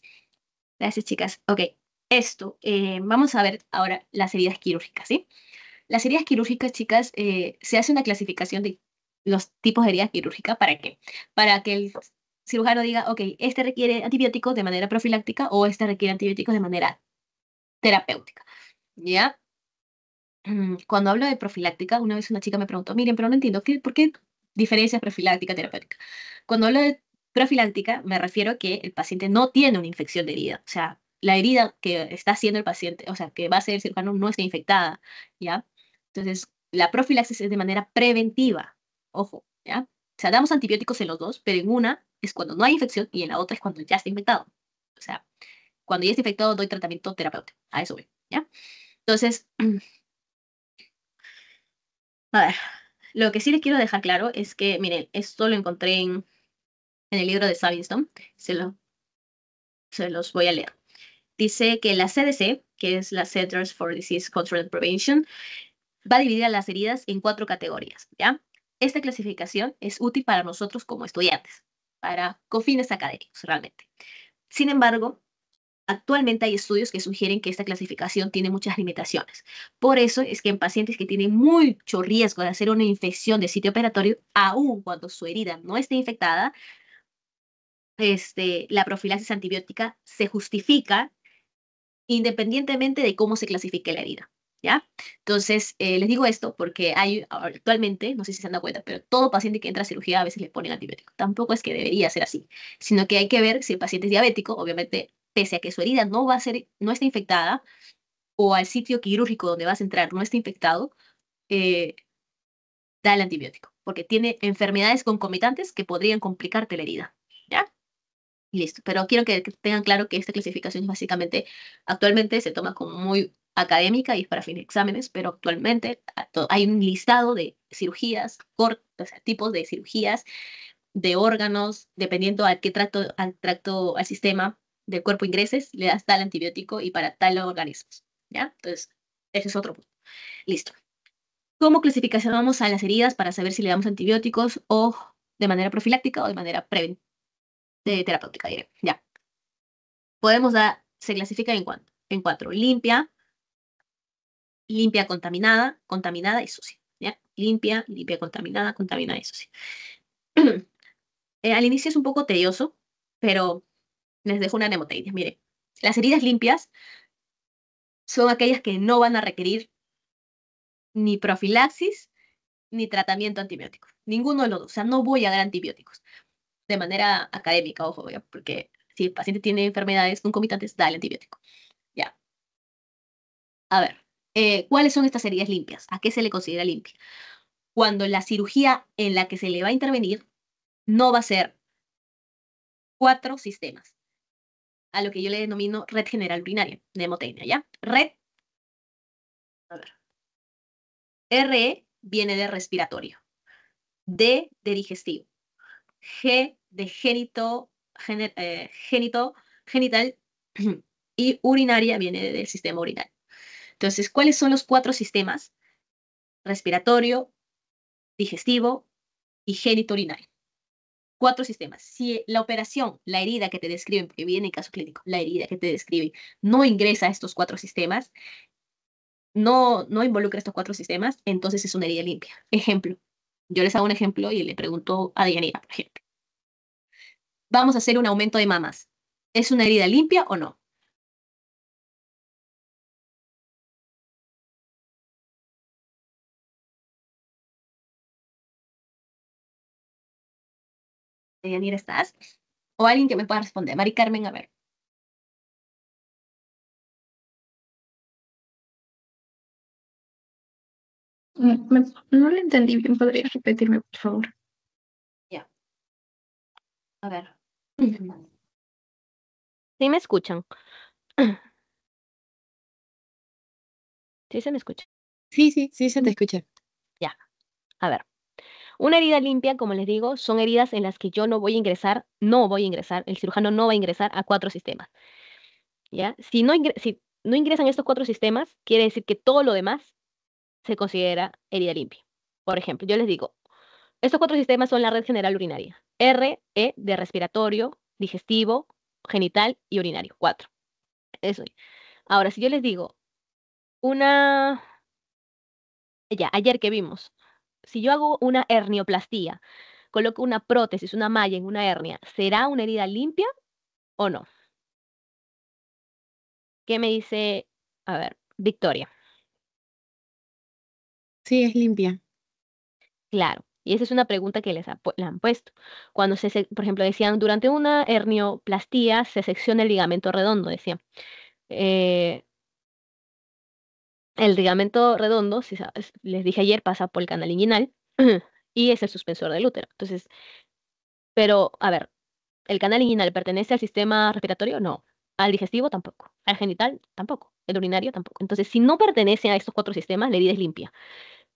Gracias, chicas. Ok. Esto, eh, vamos a ver ahora las heridas quirúrgicas, ¿sí? Las heridas quirúrgicas, chicas, eh, se hace una clasificación de los tipos de heridas quirúrgicas para qué? Para que el cirujano diga, ok, este requiere antibióticos de manera profiláctica o este requiere antibióticos de manera terapéutica. ¿Ya? Mm, cuando hablo de profiláctica, una vez una chica me preguntó, miren, pero no entiendo, ¿por qué diferencias profiláctica terapéutica? Cuando hablo de profiláctica, me refiero a que el paciente no tiene una infección de herida, o sea, la herida que está haciendo el paciente, o sea, que va a ser el cirujano, no está infectada, ¿ya? Entonces, la profilaxis es de manera preventiva. Ojo, ¿ya? O sea, damos antibióticos en los dos, pero en una es cuando no hay infección y en la otra es cuando ya está infectado. O sea, cuando ya está infectado doy tratamiento terapéutico. A eso voy, ¿ya? Entonces, <clears throat> a ver, lo que sí les quiero dejar claro es que, miren, esto lo encontré en, en el libro de Savinston. Se, lo, se los voy a leer. Dice que la CDC, que es la Centers for Disease Control and Prevention, va a dividir las heridas en cuatro categorías, ¿ya? Esta clasificación es útil para nosotros como estudiantes, para fines académicos realmente. Sin embargo, actualmente hay estudios que sugieren que esta clasificación tiene muchas limitaciones. Por eso es que en pacientes que tienen mucho riesgo de hacer una infección de sitio operatorio, aun cuando su herida no esté infectada, este, la profilaxis antibiótica se justifica independientemente de cómo se clasifique la herida. ¿ya? Entonces, eh, les digo esto porque hay actualmente, no sé si se han dado cuenta, pero todo paciente que entra a cirugía a veces le ponen antibiótico. Tampoco es que debería ser así, sino que hay que ver si el paciente es diabético, obviamente, pese a que su herida no va a ser, no está infectada, o al sitio quirúrgico donde vas a entrar no está infectado, eh, da el antibiótico, porque tiene enfermedades concomitantes que podrían complicarte la herida, ¿ya? listo, pero quiero que tengan claro que esta clasificación es básicamente, actualmente se toma como muy académica y para fines de exámenes, pero actualmente hay un listado de cirugías, tipos de cirugías, de órganos, dependiendo al qué tracto, al al sistema del cuerpo ingreses, le das tal antibiótico y para tal organismo. ¿ya? Entonces, ese es otro punto. Listo. ¿Cómo clasificamos a las heridas para saber si le damos antibióticos o de manera profiláctica o de manera terapéutica, Ya. Podemos dar, se clasifica en, en cuatro. Limpia, limpia, contaminada, contaminada y sucia. Limpia, limpia, contaminada, contaminada y sucia. <clears throat> Eh, al inicio es un poco tedioso, pero les dejo una nemoteitis. Mire, las heridas limpias son aquellas que no van a requerir ni profilaxis ni tratamiento antibiótico. Ninguno de los dos. O sea, no voy a dar antibióticos de manera académica, ojo, porque si el paciente tiene enfermedades concomitantes, dale antibiótico. Ya. A ver. Eh, cuáles son estas heridas limpias, a qué se le considera limpia. Cuando la cirugía en la que se le va a intervenir no va a ser cuatro sistemas, a lo que yo le denomino red general urinaria de ¿ya? Red, a ver, e viene de respiratorio, D de digestivo, G de génito, eh, génito genital <clears throat> y urinaria viene del sistema urinario. Entonces, ¿cuáles son los cuatro sistemas? Respiratorio, digestivo y genitourinario. Cuatro sistemas. Si la operación, la herida que te describen, porque viene en caso clínico, la herida que te describen, no ingresa a estos cuatro sistemas, no, no involucra estos cuatro sistemas, entonces es una herida limpia. Ejemplo. Yo les hago un ejemplo y le pregunto a Dianira, por ejemplo. Vamos a hacer un aumento de mamas. ¿Es una herida limpia o no? ¿estás? O alguien que me pueda responder. Mari Carmen, a ver. Mm, no, lo entendí bien, ¿podrías repetirme, por favor? Ya. A ver. Sí me escuchan. <clears throat> ¿Sí se me escucha? Sí, sí, sí se te escucha. Ya. A ver. Una herida limpia, como les digo, son heridas en las que yo no voy a ingresar, no voy a ingresar, el cirujano no va a ingresar a cuatro sistemas. ¿Ya? Si no, si no ingresan estos cuatro sistemas, quiere decir que todo lo demás se considera herida limpia. Por ejemplo, yo les digo, estos cuatro sistemas son la red general urinaria, R, E, de respiratorio, digestivo, genital y urinario, cuatro. Eso. Ahora, si yo les digo, una, ya, ayer que vimos, si yo hago una hernioplastía, coloco una prótesis, una malla en una hernia, ¿será una herida limpia o no? ¿Qué me dice, a ver, Victoria? Sí, es limpia. Claro. Y esa es una pregunta que les han puesto. Cuando se, por ejemplo, decían, durante una hernioplastía se secciona el ligamento redondo, decían. Eh, el ligamento redondo, si les dije ayer, pasa por el canal inguinal <clears throat> y es el suspensor del útero. Entonces, pero, a ver, ¿el canal inguinal pertenece al sistema respiratorio? No. ¿Al digestivo? Tampoco. ¿Al genital? Tampoco. ¿El urinario? Tampoco. Entonces, si no pertenece a estos cuatro sistemas, la herida es limpia.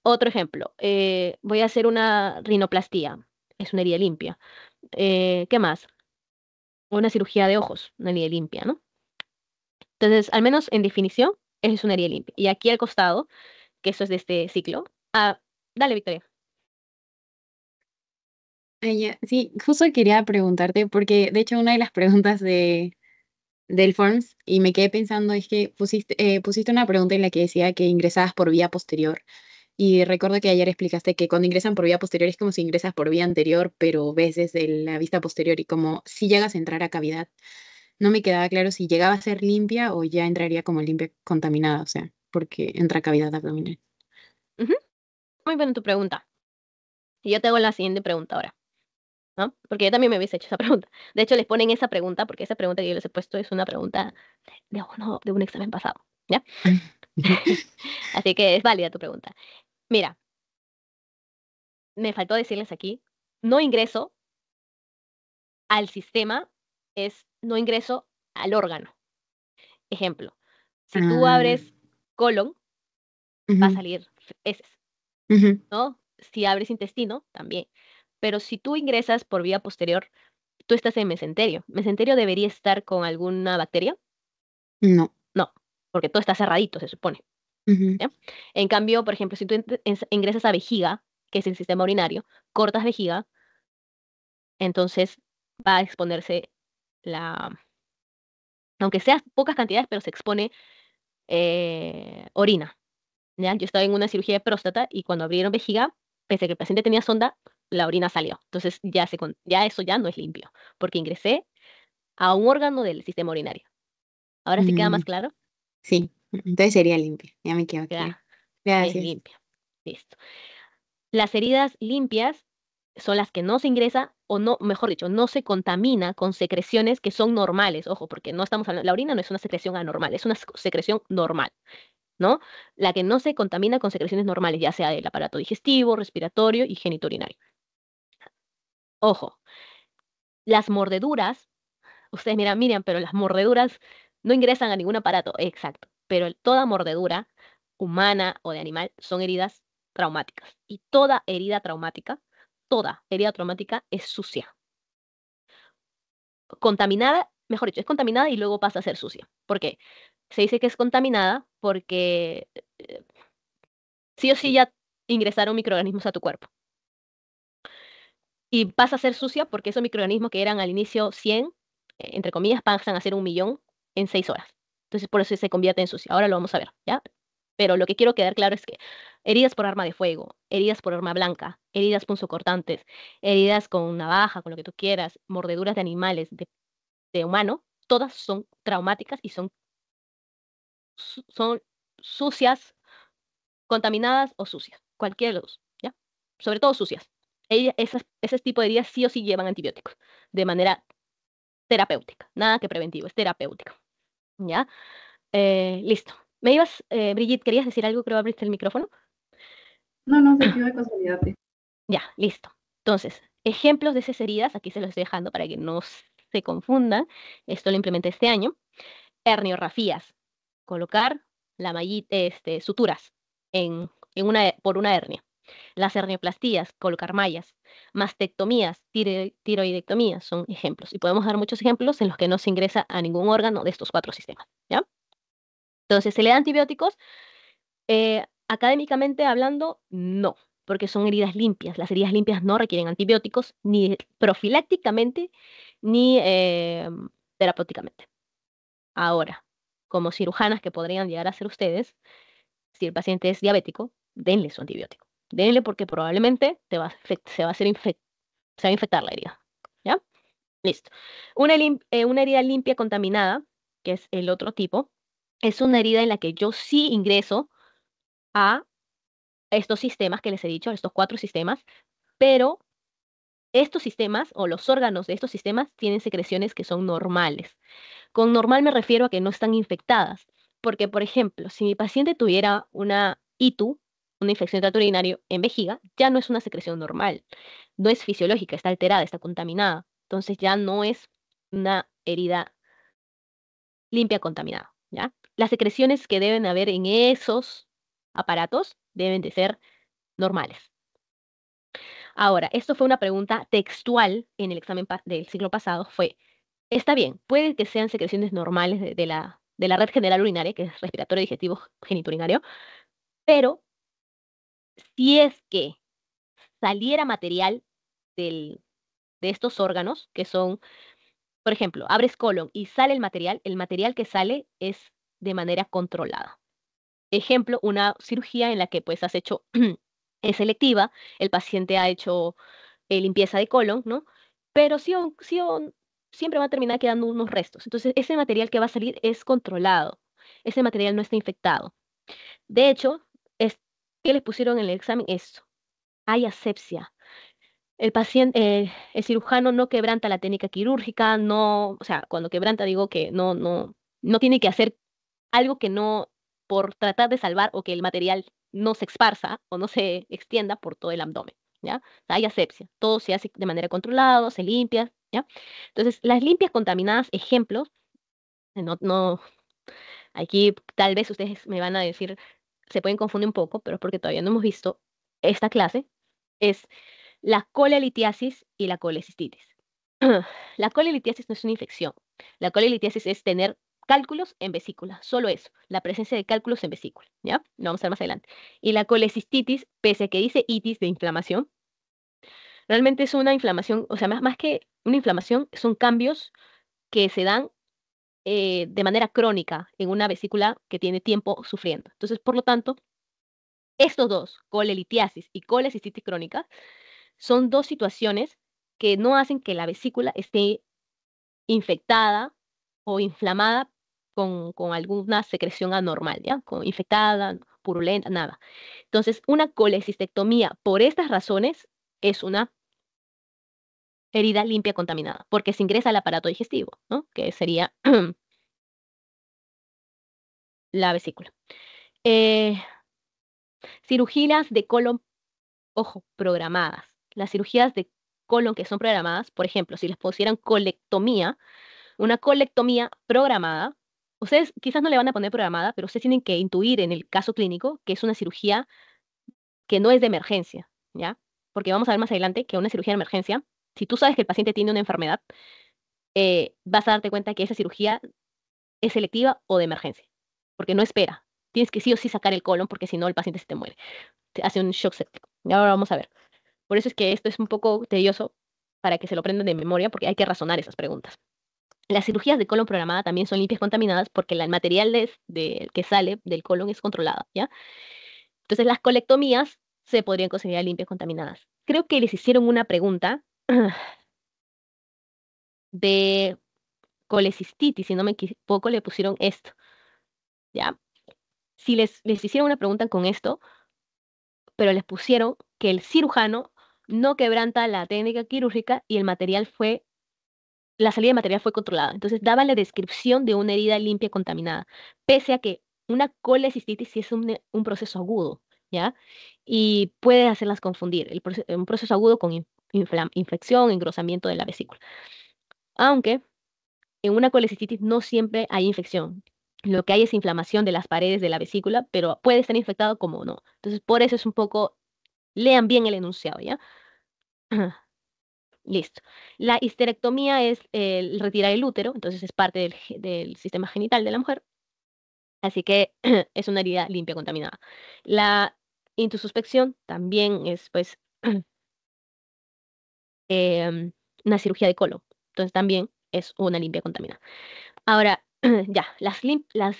Otro ejemplo, eh, voy a hacer una rinoplastía. Es una herida limpia. Eh, ¿Qué más? Una cirugía de ojos, una herida limpia, ¿no? Entonces, al menos en definición, es un área limpia. Y aquí al costado, que eso es de este ciclo. Ah, dale, Victoria. Sí, justo quería preguntarte, porque de hecho una de las preguntas de, del Forms y me quedé pensando es que pusiste, eh, pusiste una pregunta en la que decía que ingresabas por vía posterior. Y recuerdo que ayer explicaste que cuando ingresan por vía posterior es como si ingresas por vía anterior, pero ves desde la vista posterior y como si llegas a entrar a cavidad no me quedaba claro si llegaba a ser limpia o ya entraría como limpia contaminada, o sea, porque entra cavidad abdominal. Muy buena tu pregunta. Y yo tengo la siguiente pregunta ahora. ¿no? Porque yo también me hubiese hecho esa <laughs> pregunta. De hecho, les ponen esa pregunta porque esa pregunta que yo les he puesto es una pregunta de, uno, de un examen pasado. ¿ya? <laughs> <laughs> Así que es válida tu pregunta. Mira, me faltó decirles aquí, no ingreso al sistema es no ingreso al órgano. Ejemplo, si tú ah. abres colon, va a salir heces, ¿no? Si abres intestino, también. Pero si tú ingresas por vía posterior, tú estás en mesenterio. ¿Mesenterio debería estar con alguna bacteria? No. No, porque todo está cerradito, se supone. En cambio, por ejemplo, si tú ingresas a vejiga, que es el sistema urinario, cortas vejiga, entonces va a exponerse la, aunque sea pocas cantidades, pero se expone eh, orina. Yo estaba en una cirugía de próstata y cuando abrieron vejiga, pese a que el paciente tenía sonda, la orina salió. Entonces ya, se, ya eso ya no es limpio, porque ingresé a un órgano del sistema urinario. ¿Ahora sí queda mm. más claro? Sí, entonces sería limpio. Ya me quedo claro. Listo. Las heridas limpias son las que no se ingresa o no, mejor dicho, no se contamina con secreciones que son normales, ojo, porque no estamos hablando, la orina no es una secreción anormal, es una secreción normal, ¿no? La que no se contamina con secreciones normales, ya sea del aparato digestivo, respiratorio y genitourinario. Ojo, las mordeduras, ustedes miran, miren, pero las mordeduras no ingresan a ningún aparato, exacto, pero toda mordedura humana o de animal son heridas traumáticas y toda herida traumática toda herida traumática es sucia. Contaminada, mejor dicho, es contaminada y luego pasa a ser sucia. ¿Por qué? Se dice que es contaminada porque eh, sí o sí ya ingresaron microorganismos a tu cuerpo. Y pasa a ser sucia porque esos microorganismos que eran al inicio 100, eh, entre comillas, pasan a ser un millón en seis horas. Entonces, por eso se convierte en sucia. Ahora lo vamos a ver, ¿ya? pero lo que quiero quedar claro es que heridas por arma de fuego, heridas por arma blanca, heridas punzocortantes, heridas con navaja, con lo que tú quieras, mordeduras de animales, de, de humano, todas son traumáticas y son, son sucias, contaminadas o sucias, cualquiera de los ¿ya? Sobre todo sucias. Ellas, esas, ese tipo de heridas sí o sí llevan antibióticos, de manera terapéutica, nada que preventivo, es terapéutica, ¿ya? Eh, listo. Me ibas, eh, Brigitte, ¿querías decir algo? Creo que abriste el micrófono. No, no, se de casualidad. Ya, listo. Entonces, ejemplos de esas heridas, aquí se los estoy dejando para que no se confundan. Esto lo implementé este año. Herniorrafías. Colocar la mallita, este, suturas en, por una hernia. Las hernioplastías, colocar mallas, mastectomías, tiroidectomías son ejemplos. Y podemos dar muchos ejemplos en los que no se ingresa a ningún órgano de estos cuatro sistemas. ¿ya? Entonces, ¿se le da antibióticos? Eh, académicamente hablando, no, porque son heridas limpias. Las heridas limpias no requieren antibióticos, ni profilácticamente, ni eh, terapéuticamente. Ahora, como cirujanas que podrían llegar a ser ustedes, si el paciente es diabético, denle su antibiótico. Denle porque probablemente se, va a infectar la herida. ¿Ya? Listo. una eh, herida limpia contaminada, que es el otro tipo, es una herida en la que yo sí ingreso a estos sistemas que les he dicho, estos cuatro sistemas, pero estos sistemas o los órganos de estos sistemas tienen secreciones que son normales. Con normal me refiero a que no están infectadas, porque por ejemplo, si mi paciente tuviera una ITU, una infección de trato urinario en vejiga, ya no es una secreción normal, no es fisiológica, está alterada, está contaminada, entonces ya no es una herida limpia contaminada, ¿ya? Las secreciones que deben haber en esos aparatos deben de ser normales. Ahora, esto fue una pregunta textual en el examen del siglo pasado, fue, está bien, puede que sean secreciones normales de, la, red general urinaria, que es respiratorio digestivo geniturinario, pero si es que saliera material de estos órganos, que son, por ejemplo, abres colon y sale el material, el material que sale es de manera controlada. Ejemplo, una cirugía en la que pues has hecho <clears throat> es selectiva, el paciente ha hecho eh, limpieza de colon, ¿no? Pero sí o, siempre va a terminar quedando unos restos. Entonces, ese material que va a salir es controlado, ese material no está infectado. De hecho, es que les pusieron en el examen esto. Hay asepsia. El paciente, eh, el cirujano no quebranta la técnica quirúrgica, no, o sea, cuando quebranta digo que no, no, no tiene que hacer algo que no, por tratar de salvar o que el material no se esparza o no se extienda por todo el abdomen, ¿ya? hay asepsia, todo se hace de manera controlada, se limpia, ¿ya? Entonces, las limpias contaminadas, ejemplos, no, aquí tal vez ustedes me van a decir, se pueden confundir un poco, pero es porque todavía no hemos visto esta clase, es la colelitiasis y la colecistitis. <clears throat> la colelitiasis no es una infección, la colelitiasis es tener cálculos en vesícula, solo eso, la presencia de cálculos en vesícula, ¿ya? Lo vamos a ver más adelante. Y la colecistitis, pese a que dice itis de inflamación, realmente es una inflamación, o sea, más, que una inflamación, son cambios que se dan eh, de manera crónica en una vesícula que tiene tiempo sufriendo. Entonces, por lo tanto, estos dos, colelitiasis y colecistitis crónica, son dos situaciones que no hacen que la vesícula esté infectada o inflamada con, alguna secreción anormal, ¿ya? infectada, purulenta, nada. Entonces, una colecistectomía por estas razones es una herida limpia contaminada, porque se ingresa al aparato digestivo, ¿no? Que sería <clears throat> la vesícula. Eh, cirugías de colon, ojo, programadas. Las cirugías de colon que son programadas, por ejemplo, si les pusieran colectomía, una colectomía programada ustedes quizás no le van a poner programada, pero ustedes tienen que intuir en el caso clínico que es una cirugía que no es de emergencia, ¿ya? Porque vamos a ver más adelante que una cirugía de emergencia, si tú sabes que el paciente tiene una enfermedad, eh, vas a darte cuenta que esa cirugía es selectiva o de emergencia, porque no espera. Tienes que sí o sí sacar el colon, porque si no, el paciente se te muere. Te hace un shock séptico. Y ahora vamos a ver. Por eso es que esto es un poco tedioso para que se lo aprendan de memoria, porque hay que razonar esas preguntas. Las cirugías de colon programada también son limpias contaminadas porque el material que sale del colon es controlado, ¿ya? Entonces las colectomías se podrían considerar limpias contaminadas. Creo que les hicieron una pregunta de colecistitis, si no me poco le pusieron esto, ¿ya? Si les, les hicieron una pregunta con esto, pero les pusieron que el cirujano no quebranta la técnica quirúrgica y el material fue la salida de material fue controlada. Entonces daba la descripción de una herida limpia contaminada, pese a que una colecistitis es un, proceso agudo, ¿ya? Y puede hacerlas confundir, un proceso agudo con infección, engrosamiento de la vesícula. Aunque en una colecistitis no siempre hay infección. Lo que hay es inflamación de las paredes de la vesícula, pero puede estar infectado como no. Entonces, por eso es un poco, lean bien el enunciado, ¿ya? <clears throat> Listo. La histerectomía es el retirar el útero, entonces es parte del, sistema genital de la mujer. Así que <clears throat> es una herida limpia contaminada. La intususpección también es, pues, <clears throat> em, una cirugía de colon. Entonces también es una limpia contaminada. Ahora, <clears throat> ya, las,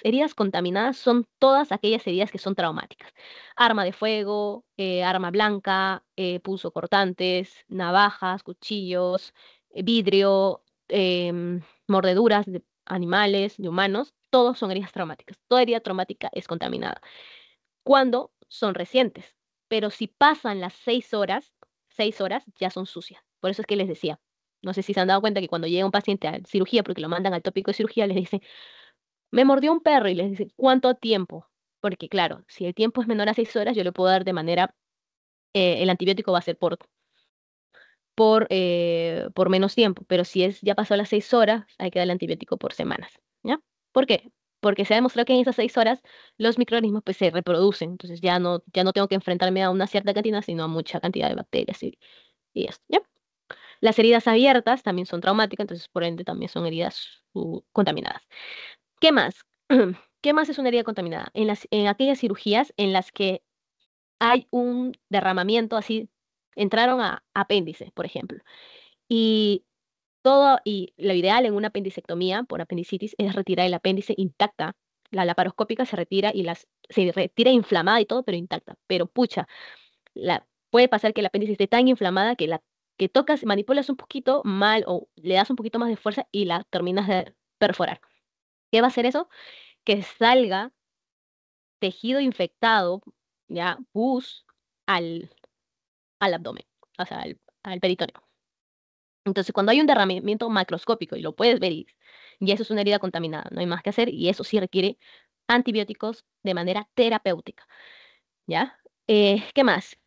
heridas contaminadas son todas aquellas heridas que son traumáticas. Arma de fuego, eh, arma blanca, eh, pulso cortantes, navajas, cuchillos, eh, vidrio, em, mordeduras de animales, de humanos, todos son heridas traumáticas. Toda herida traumática es contaminada. Cuando son recientes, pero si pasan las seis horas, seis horas ya son sucias. Por eso es que les decía, no sé si se han dado cuenta que cuando llega un paciente a cirugía, porque lo mandan al tópico de cirugía, les dicen, me mordió un perro y les dicen, ¿cuánto tiempo? Porque claro, si el tiempo es menor a seis horas, yo le puedo dar de manera, eh, el antibiótico va a ser por, por, eh, por menos tiempo, pero si es ya pasó las seis horas, hay que dar el antibiótico por semanas. ¿ya? ¿Por qué? Porque se ha demostrado que en esas seis horas los microorganismos pues, se reproducen, entonces ya no, ya no tengo que enfrentarme a una cierta cantidad, sino a mucha cantidad de bacterias y, y ¿ya? Las heridas abiertas también son traumáticas, entonces por ende también son heridas uh, contaminadas. ¿Qué más? <clears throat> ¿Qué más es una herida contaminada? En, las, en aquellas cirugías en las que hay un derramamiento así, entraron a apéndice, por ejemplo, y todo, y lo ideal en una apendicectomía por apendicitis es retirar el apéndice intacta, la laparoscópica se retira y las, se retira inflamada y todo, pero intacta, pero pucha, la, puede pasar que el apéndice esté tan inflamada que la que tocas, manipulas un poquito mal o le das un poquito más de fuerza y la terminas de perforar. ¿Qué va a hacer eso? Que salga tejido infectado, ya, bus al, al abdomen, o sea, al, peritoneo. Entonces, cuando hay un derramamiento macroscópico y lo puedes ver, y, eso es una herida contaminada, no hay más que hacer y eso sí requiere antibióticos de manera terapéutica. ¿Ya? Eh, ¿Qué más?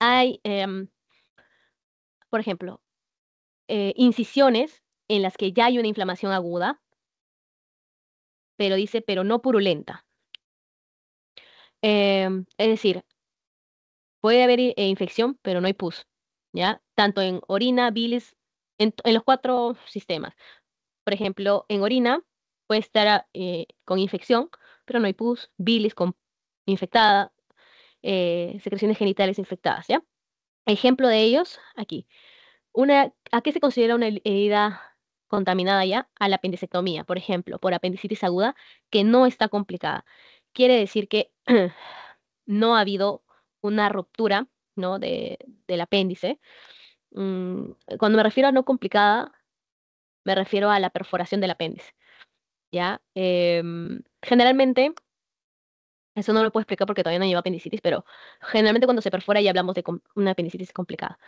Hay em, por ejemplo, eh, incisiones en las que ya hay una inflamación aguda, pero dice, pero no purulenta. Em, es decir, puede haber eh, infección, pero no hay pus, ¿ya? Tanto en orina, bilis, en, los cuatro sistemas. Por ejemplo, en orina puede estar eh, con infección, pero no hay pus, bilis con, infectada, secreciones genitales infectadas, ¿ya? Ejemplo de ellos, aquí. Una, ¿A qué se considera una herida contaminada ya? A la apendicectomía, por ejemplo, por apendicitis aguda, que no está complicada. Quiere decir que <clears throat> no ha habido una ruptura ¿no? del apéndice. Mm, cuando me refiero a no complicada, me refiero a la perforación del apéndice. ¿ya? Em, generalmente, eso no lo puedo explicar porque todavía no lleva apendicitis, pero generalmente cuando se perfora ya hablamos de una apendicitis complicada.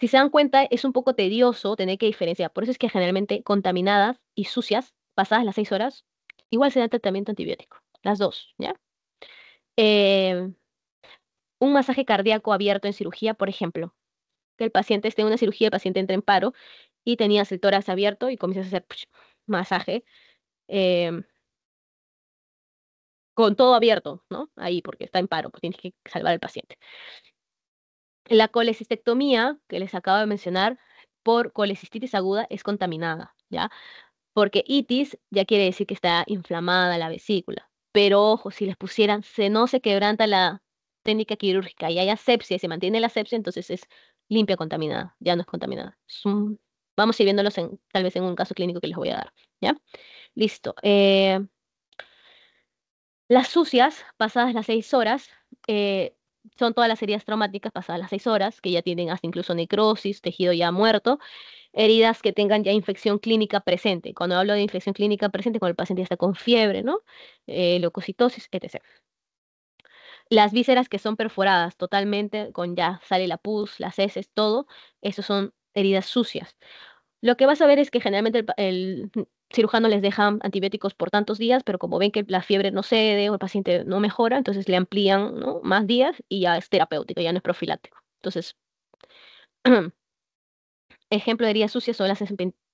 Si se dan cuenta, es un poco tedioso tener que diferenciar. Por eso es que generalmente contaminadas y sucias, pasadas las 6 horas, igual se da tratamiento antibiótico. Las dos, ¿ya? Em, un masaje cardíaco abierto en cirugía, por ejemplo. Que el paciente esté en una cirugía, el paciente entra en paro y tenías el tórax abierto y comienzas a hacer masaje. Eh, con todo abierto, ¿no? Ahí porque está en paro, pues tienes que salvar al paciente. La colecistectomía que les acabo de mencionar por colecistitis aguda es contaminada, ¿ya? Porque itis ya quiere decir que está inflamada la vesícula. Pero ojo, si les pusieran, se no se quebranta la técnica quirúrgica y hay asepsia y se mantiene la asepsia, entonces es limpia contaminada, ya no es contaminada. Vamos a ir viéndolos en, tal vez en un caso clínico que les voy a dar, ¿ya? Listo. Eh, las sucias, pasadas las seis horas, eh, son todas las heridas traumáticas pasadas las seis horas, que ya tienen hasta incluso necrosis, tejido ya muerto, heridas que tengan ya infección clínica presente. Cuando hablo de infección clínica presente, cuando el paciente ya está con fiebre, ¿no? Eh, leucocitosis, etc. Las vísceras que son perforadas totalmente, con ya sale la pus, las heces, todo, eso son heridas sucias. Lo que vas a ver es que generalmente el, cirujano les deja antibióticos por tantos días, pero como ven que la fiebre no cede o el paciente no mejora, entonces le amplían más días y ya es terapéutico, ya no es profiláctico. Entonces, <clears throat> ejemplo de heridas sucias son las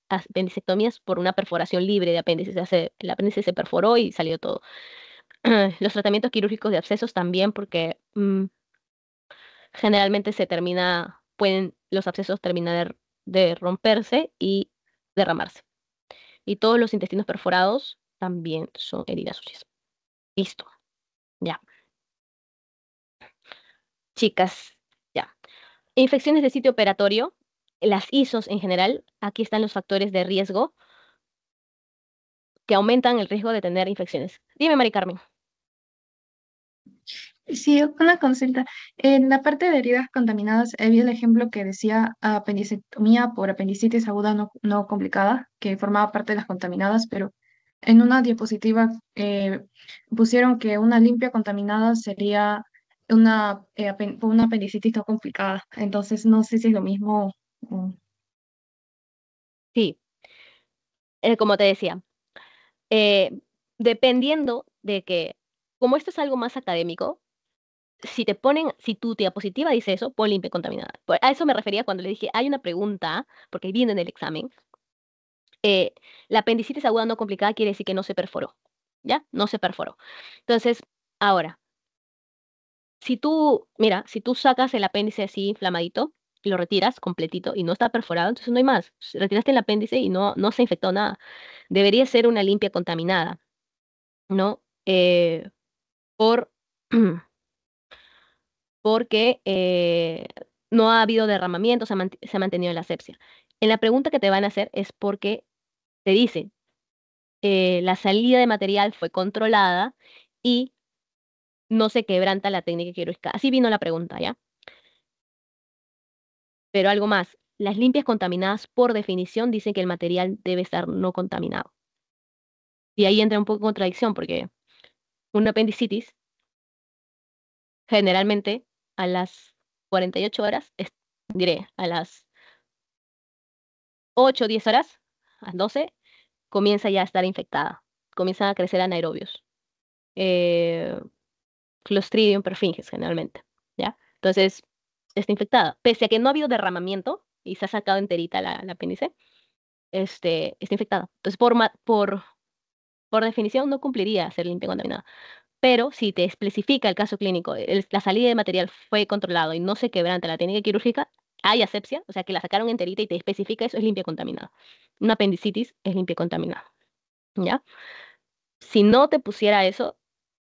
apendicectomías por una perforación libre de apéndices. Hace, el apéndice se perforó y salió todo. <clears throat> Los tratamientos quirúrgicos de abscesos también, porque mm, generalmente se termina, pueden, los abscesos terminar de romperse y derramarse. Y todos los intestinos perforados también son heridas sucias. Listo. Ya. Chicas, ya. Infecciones de sitio operatorio, las ISOs en general, aquí están los factores de riesgo que aumentan el riesgo de tener infecciones. Dime, Mari Carmen. Sí, una consulta. En la parte de heridas contaminadas, había el ejemplo que decía apendicitomía por apendicitis aguda no, complicada, que formaba parte de las contaminadas, pero en una diapositiva eh, pusieron que una limpia contaminada sería eh, una, apendicitis no complicada. Entonces, no sé si es lo mismo. Sí, eh, como te decía, dependiendo de que, como esto es algo más académico, si te ponen, si tu diapositiva dice eso, pon limpia contaminada. A eso me refería cuando le dije, hay una pregunta, porque viene en el examen. Eh, la apendicitis aguda no complicada quiere decir que no se perforó, ¿ya? No se perforó. Entonces, ahora, si tú, mira, si tú sacas el apéndice así inflamadito, y lo retiras completito y no está perforado, entonces no hay más. Retiraste el apéndice y no, no se infectó nada. Debería ser una limpia contaminada, ¿no? Eh, por <clears throat> porque eh, no ha habido derramamiento, se ha, mantenido la asepsia. En la pregunta que te van a hacer es porque te dicen, que eh, la salida de material fue controlada y no se quebranta la técnica quirúrgica. Así vino la pregunta, ¿ya? Pero algo más, las limpias contaminadas por definición dicen que el material debe estar no contaminado. Y ahí entra un poco de contradicción porque un apendicitis generalmente a las 48 horas, diré, a las 8, 10 horas, a las 12, comienza ya a estar infectada, Comienza a crecer anaerobios. Eh, Clostridium perfinges generalmente, ¿ya? Entonces, está infectada. Pese a que no ha habido derramamiento y se ha sacado enterita la, apéndice, este, está infectada. Entonces, por, por, por definición, no cumpliría ser limpia contaminada pero si te especifica el caso clínico, la salida de material fue controlado y no se quebranta la técnica quirúrgica, hay asepsia, o sea que la sacaron enterita y te especifica eso, es limpia contaminada. Una apendicitis es limpia contaminada. ¿Ya? Si no te pusiera eso,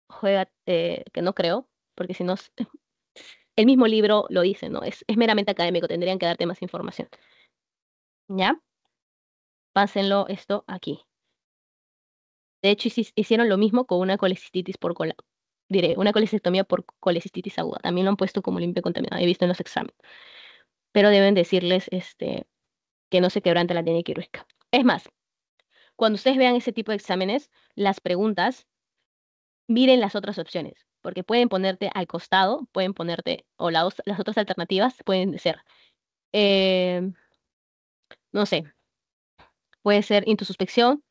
juega, que no creo, porque si no, <laughs> el mismo libro lo dice, ¿no? Es, es meramente académico, tendrían que darte más información. ¿Ya? Pásenlo esto aquí. De hecho, hicieron lo mismo con una colecistitis por cola, diré, una colecistomía por colecistitis aguda. También lo han puesto como limpio contaminado. he visto en los exámenes. Pero deben decirles este, que no se quebrante la tiene quirúrgica. Es más, cuando ustedes vean ese tipo de exámenes, las preguntas, miren las otras opciones, porque pueden ponerte al costado, pueden ponerte, o las otras alternativas pueden ser, eh, no sé, puede ser intususpección,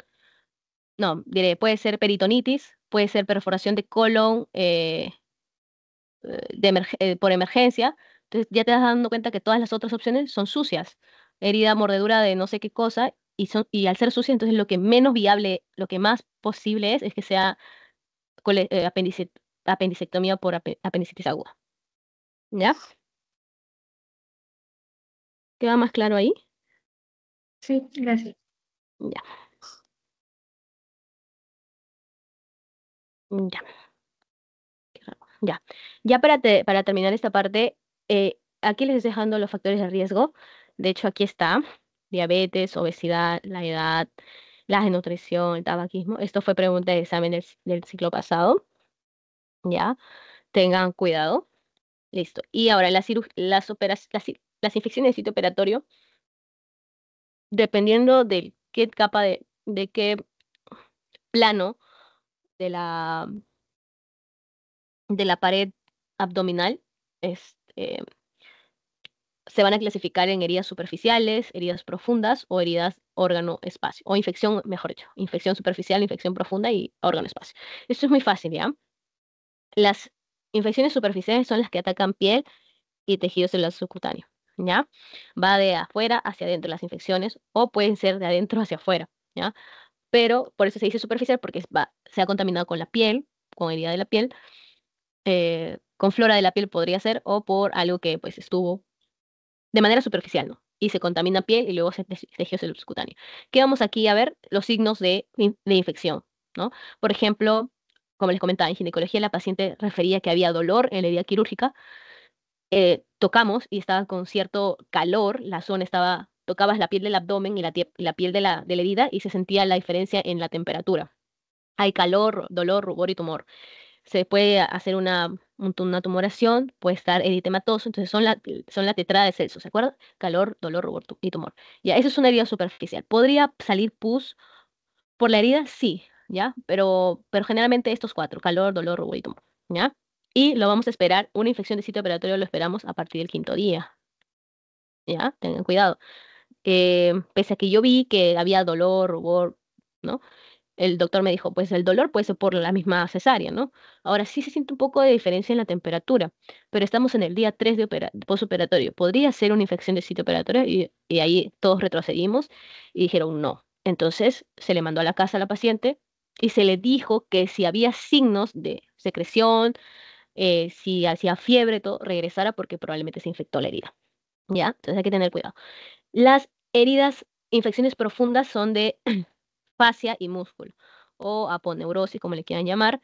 no, diré, puede ser peritonitis, puede ser perforación de colon eh, eh, eh, por emergencia. Entonces ya te estás dando cuenta que todas las otras opciones son sucias. Herida, mordedura de no sé qué cosa, y, y al ser sucia, entonces lo que menos viable, lo que más posible es, es que sea apendicectomía por apendicitis aguda. ¿Ya? va más claro ahí? Sí, gracias. Ya. Mm, ya. Ya. Ya para, para terminar esta parte, eh, aquí les estoy dejando los factores de riesgo. De hecho, aquí está. Diabetes, obesidad, la edad, la desnutrición, el tabaquismo. Esto fue pregunta de examen del, ciclo pasado. Ya. Tengan cuidado. Listo. Y ahora las, las, las infecciones de sitio operatorio, dependiendo de qué capa de, de qué plano de la, la pared abdominal este, se van a clasificar en heridas superficiales, heridas profundas o heridas órgano-espacio, o infección, mejor dicho, infección superficial, infección profunda y órgano-espacio. Esto es muy fácil, ¿ya? Las infecciones superficiales son las que atacan piel y tejidos celular subcutáneo, ¿ya? Va de afuera hacia adentro las infecciones o pueden ser de adentro hacia afuera, ¿ya? pero por eso se dice superficial, porque se ha contaminado con la piel, con herida de la piel, eh, con flora de la piel podría ser, o por algo que pues estuvo de manera superficial, ¿no? Y se contamina piel y luego se tejió subcutáneo. ¿Qué vamos aquí a ver? Los signos de, infección, ¿no? Por ejemplo, como les comentaba, en ginecología la paciente refería que había dolor en la herida quirúrgica, eh, tocamos y estaba con cierto calor, la zona estaba tocabas la piel del abdomen y la, piel de la, herida y se sentía la diferencia en la temperatura. Hay calor, dolor, rubor y tumor se puede hacer una, una tumoración, puede estar eritematoso, entonces son la, son tetrada de celso, ¿se acuerdan? Calor, dolor, rubor y tumor. Ya, eso es una herida superficial. ¿Podría salir pus por la herida? Sí, ¿ya? Pero, pero generalmente estos cuatro, calor, dolor, rubor y tumor, ¿ya? Y lo vamos a esperar, una infección de sitio operatorio lo esperamos a partir del quinto día, ¿ya? Tengan cuidado. Eh, pese a que yo vi que había dolor, rubor, ¿no? El doctor me dijo, pues el dolor puede ser por la misma cesárea, ¿no? Ahora sí se siente un poco de diferencia en la temperatura, pero estamos en el día 3 de, posoperatorio, Podría ser una infección de sitio operatorio y, ahí todos retrocedimos y dijeron no. Entonces se le mandó a la casa a la paciente y se le dijo que si había signos de secreción, eh, si hacía fiebre, todo, regresara porque probablemente se infectó la herida. ¿Ya? Entonces hay que tener cuidado. Las heridas, infecciones profundas son de <clears throat> fascia y músculo, o aponeurosis, como le quieran llamar,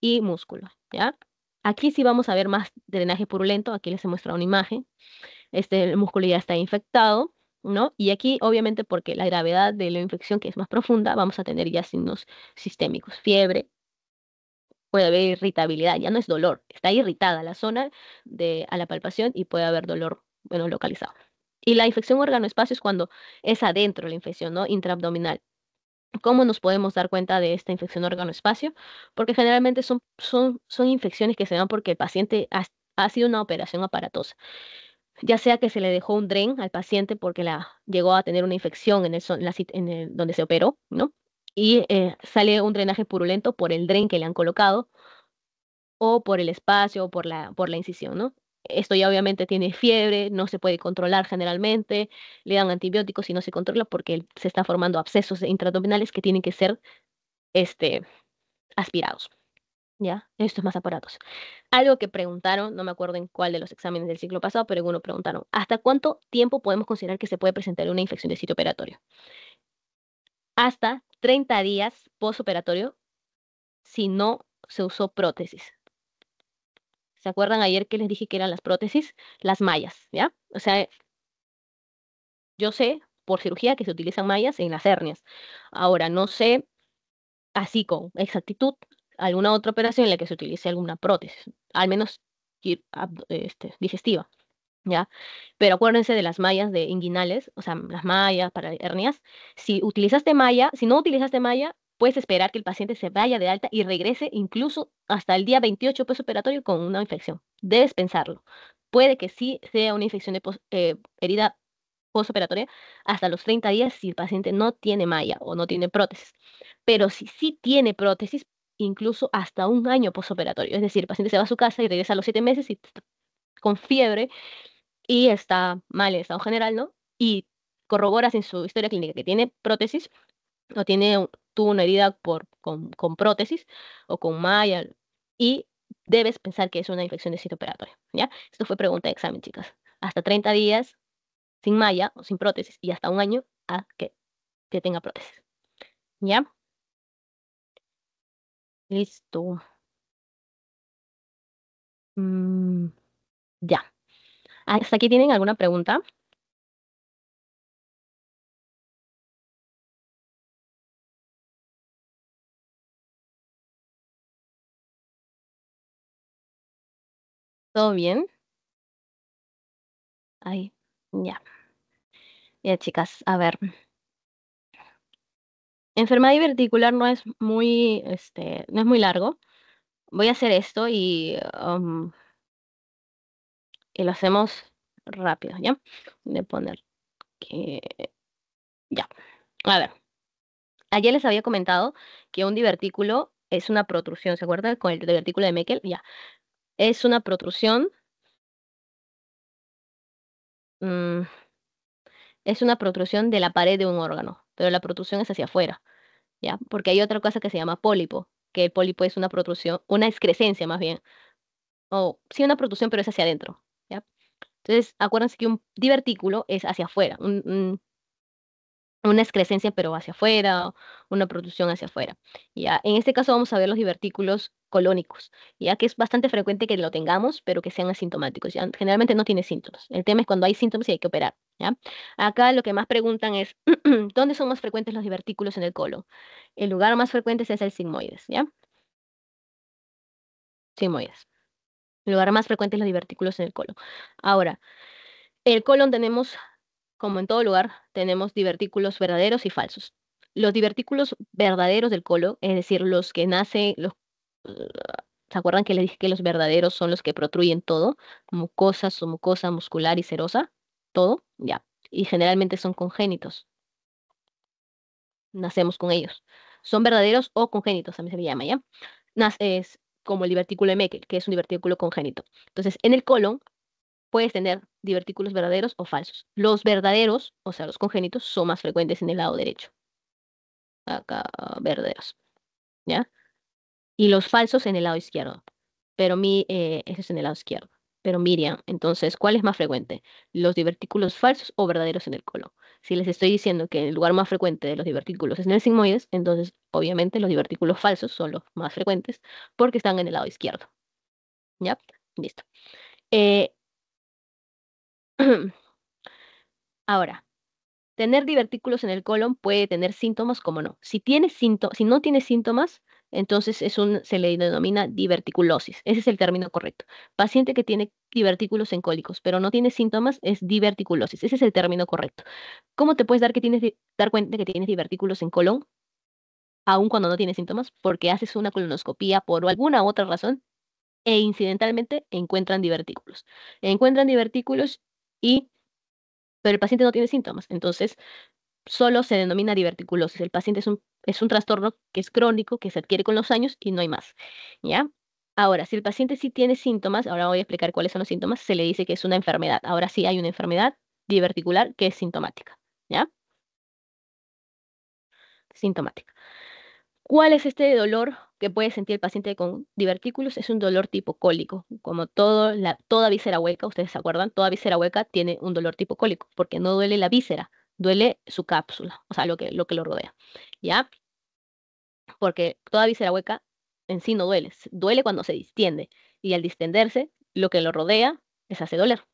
y músculo, ¿ya? Aquí sí vamos a ver más drenaje purulento, aquí les he mostrado una imagen. Este, músculo ya está infectado, ¿no? Y aquí, obviamente, porque la gravedad de la infección que es más profunda, vamos a tener ya signos sistémicos, fiebre, puede haber irritabilidad, ya no es dolor, está irritada la zona de, a la palpación y puede haber dolor, bueno, localizado. Y la infección órgano-espacio es cuando es adentro la infección, ¿no? Intraabdominal. ¿Cómo nos podemos dar cuenta de esta infección órgano-espacio? Porque generalmente son, son, son infecciones que se dan porque el paciente ha, sido una operación aparatosa ya sea que se le dejó un dren al paciente porque la, llegó a tener una infección en el, en donde se operó, ¿no? Y eh, sale un drenaje purulento por el dren que le han colocado o por el espacio o por la, por la incisión, ¿no? Esto ya obviamente tiene fiebre, no se puede controlar generalmente, le dan antibióticos y no se controla porque se están formando abscesos intradominales que tienen que ser este, aspirados. ¿Ya? Esto es más aparatos. Algo que preguntaron, no me acuerdo en cuál de los exámenes del ciclo pasado, pero uno preguntaron, ¿hasta cuánto tiempo podemos considerar que se puede presentar una infección de sitio operatorio? Hasta 30 días postoperatorio si no se usó prótesis. ¿Se acuerdan ayer que les dije que eran las prótesis? Las mallas, ¿ya? O sea, yo sé por cirugía que se utilizan mallas en las hernias. Ahora, no sé así con exactitud alguna otra operación en la que se utilice alguna prótesis, al menos este, digestiva, ¿ya? Pero acuérdense de las mallas de inguinales, o sea, las mallas para hernias. Si utilizaste malla, si no utilizaste malla, puedes esperar que el paciente se vaya de alta y regrese incluso hasta el día 28 postoperatorio pues, con una infección. Debes pensarlo. Puede que sí sea una infección de eh, herida postoperatoria hasta los 30 días si el paciente no tiene malla o no tiene prótesis. Pero si sí tiene prótesis, incluso hasta un año postoperatorio. Es decir, el paciente se va a su casa y regresa a los 7 meses y, con fiebre y está mal en estado general, ¿no? Y corroboras en su historia clínica que tiene prótesis, o tiene, tuvo una herida por, con, prótesis o con malla y debes pensar que es una infección de sitio operatorio, ¿ya? Esto fue pregunta de examen, chicas. Hasta 30 días sin malla o sin prótesis y hasta un año a que, que tenga prótesis, ¿ya? Listo. Mm, ya. ¿Hasta aquí tienen alguna pregunta? ¿Todo bien? Ahí, ya. Ya, chicas, a ver. Enfermedad diverticular no es muy, este, no es muy largo. Voy a hacer esto um, y, lo hacemos rápido, ¿ya? De poner que... Ya. A ver. Ayer les había comentado que un divertículo es una protrusión, ¿se acuerdan? Con el divertículo de Meckel, ya es una protrusión. Mm, es una protrusión de la pared de un órgano, pero la protrusión es hacia afuera, ¿ya? Porque hay otra cosa que se llama pólipo, que el pólipo es una protrusión, una excrescencia más bien. O sí, una protrusión, pero es hacia adentro, ¿ya? Entonces, acuérdense que un divertículo es hacia afuera, un, una excrescencia pero hacia afuera, una protrusión hacia afuera. ¿ya? En este caso vamos a ver los divertículos colónicos, ya que es bastante frecuente que lo tengamos, pero que sean asintomáticos. ¿ya? Generalmente no tiene síntomas. El tema es cuando hay síntomas y hay que operar. ¿ya? Acá lo que más preguntan es, <clears throat> ¿dónde son más frecuentes los divertículos en el colon? El lugar más frecuente es el sigmoides. ¿ya? Sigmoides. El lugar más frecuente es los divertículos en el colon. Ahora, el colon tenemos, como en todo lugar, tenemos divertículos verdaderos y falsos los divertículos verdaderos del colon, es decir, los que nacen, los ¿Se acuerdan que les dije que los verdaderos son los que protruyen todo? Mucosa, su mucosa muscular y serosa, todo, ya. Y generalmente son congénitos. Nacemos con ellos. Son verdaderos o congénitos, también se me llama, ¿ya? Nace, es como el divertículo de Meckel, que es un divertículo congénito. Entonces, en el colon puedes tener divertículos verdaderos o falsos. Los verdaderos, o sea, los congénitos, son más frecuentes en el lado derecho. Acá, verdaderos. ¿Ya? y los falsos en el lado izquierdo. Pero mi, eh, es en el lado izquierdo. Pero Miriam, entonces, ¿cuál es más frecuente? ¿Los divertículos falsos o verdaderos en el colon? Si les estoy diciendo que el lugar más frecuente de los divertículos es en el sigmoides, entonces obviamente los divertículos falsos son los más frecuentes porque están en el lado izquierdo. ¿Ya? Listo. Eh, <clears throat> ahora, tener divertículos en el colon puede tener síntomas como no. Si, tiene si no tiene síntomas, entonces es un, se le denomina diverticulosis. Ese es el término correcto. Paciente que tiene divertículos cólicos, pero no tiene síntomas, es diverticulosis. Ese es el término correcto. ¿Cómo te puedes dar, que tienes, dar cuenta que tienes divertículos en colon? Aun cuando no tienes síntomas, porque haces una colonoscopía por alguna otra razón e incidentalmente encuentran divertículos. Encuentran divertículos y pero el paciente no tiene síntomas, entonces solo se denomina diverticulosis. El paciente es un es un trastorno que es crónico, que se adquiere con los años y no hay más, ¿ya? Ahora, si el paciente sí tiene síntomas, ahora voy a explicar cuáles son los síntomas, se le dice que es una enfermedad. Ahora sí hay una enfermedad diverticular que es sintomática, ¿ya? Sintomática. ¿Cuál es este dolor que puede sentir el paciente con divertículos? Es un dolor tipo cólico. Como la, toda víscera hueca, ustedes se acuerdan, toda visera hueca tiene un dolor tipo cólico, porque no duele la víscera, duele su cápsula, o sea, lo que lo, que lo rodea, ¿ya? Porque toda viscera hueca en sí no duele, duele cuando se distiende y al distenderse, lo que lo rodea les hace doler,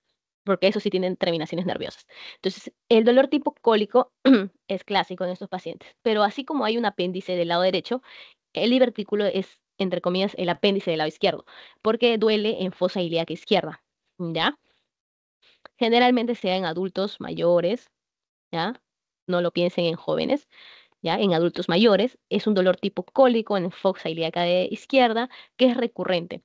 porque eso sí tienen terminaciones nerviosas. Entonces, el dolor tipo cólico <clears throat> es clásico en estos pacientes, pero así como hay un apéndice del lado derecho, el divertículo es, entre comillas, el apéndice del lado izquierdo, porque duele en fosa ilíaca izquierda, ¿ya? Generalmente sea en adultos mayores, no lo piensen en jóvenes. ¿Ya? en adultos mayores, es un dolor tipo cólico en el ilíaca de izquierda que es recurrente.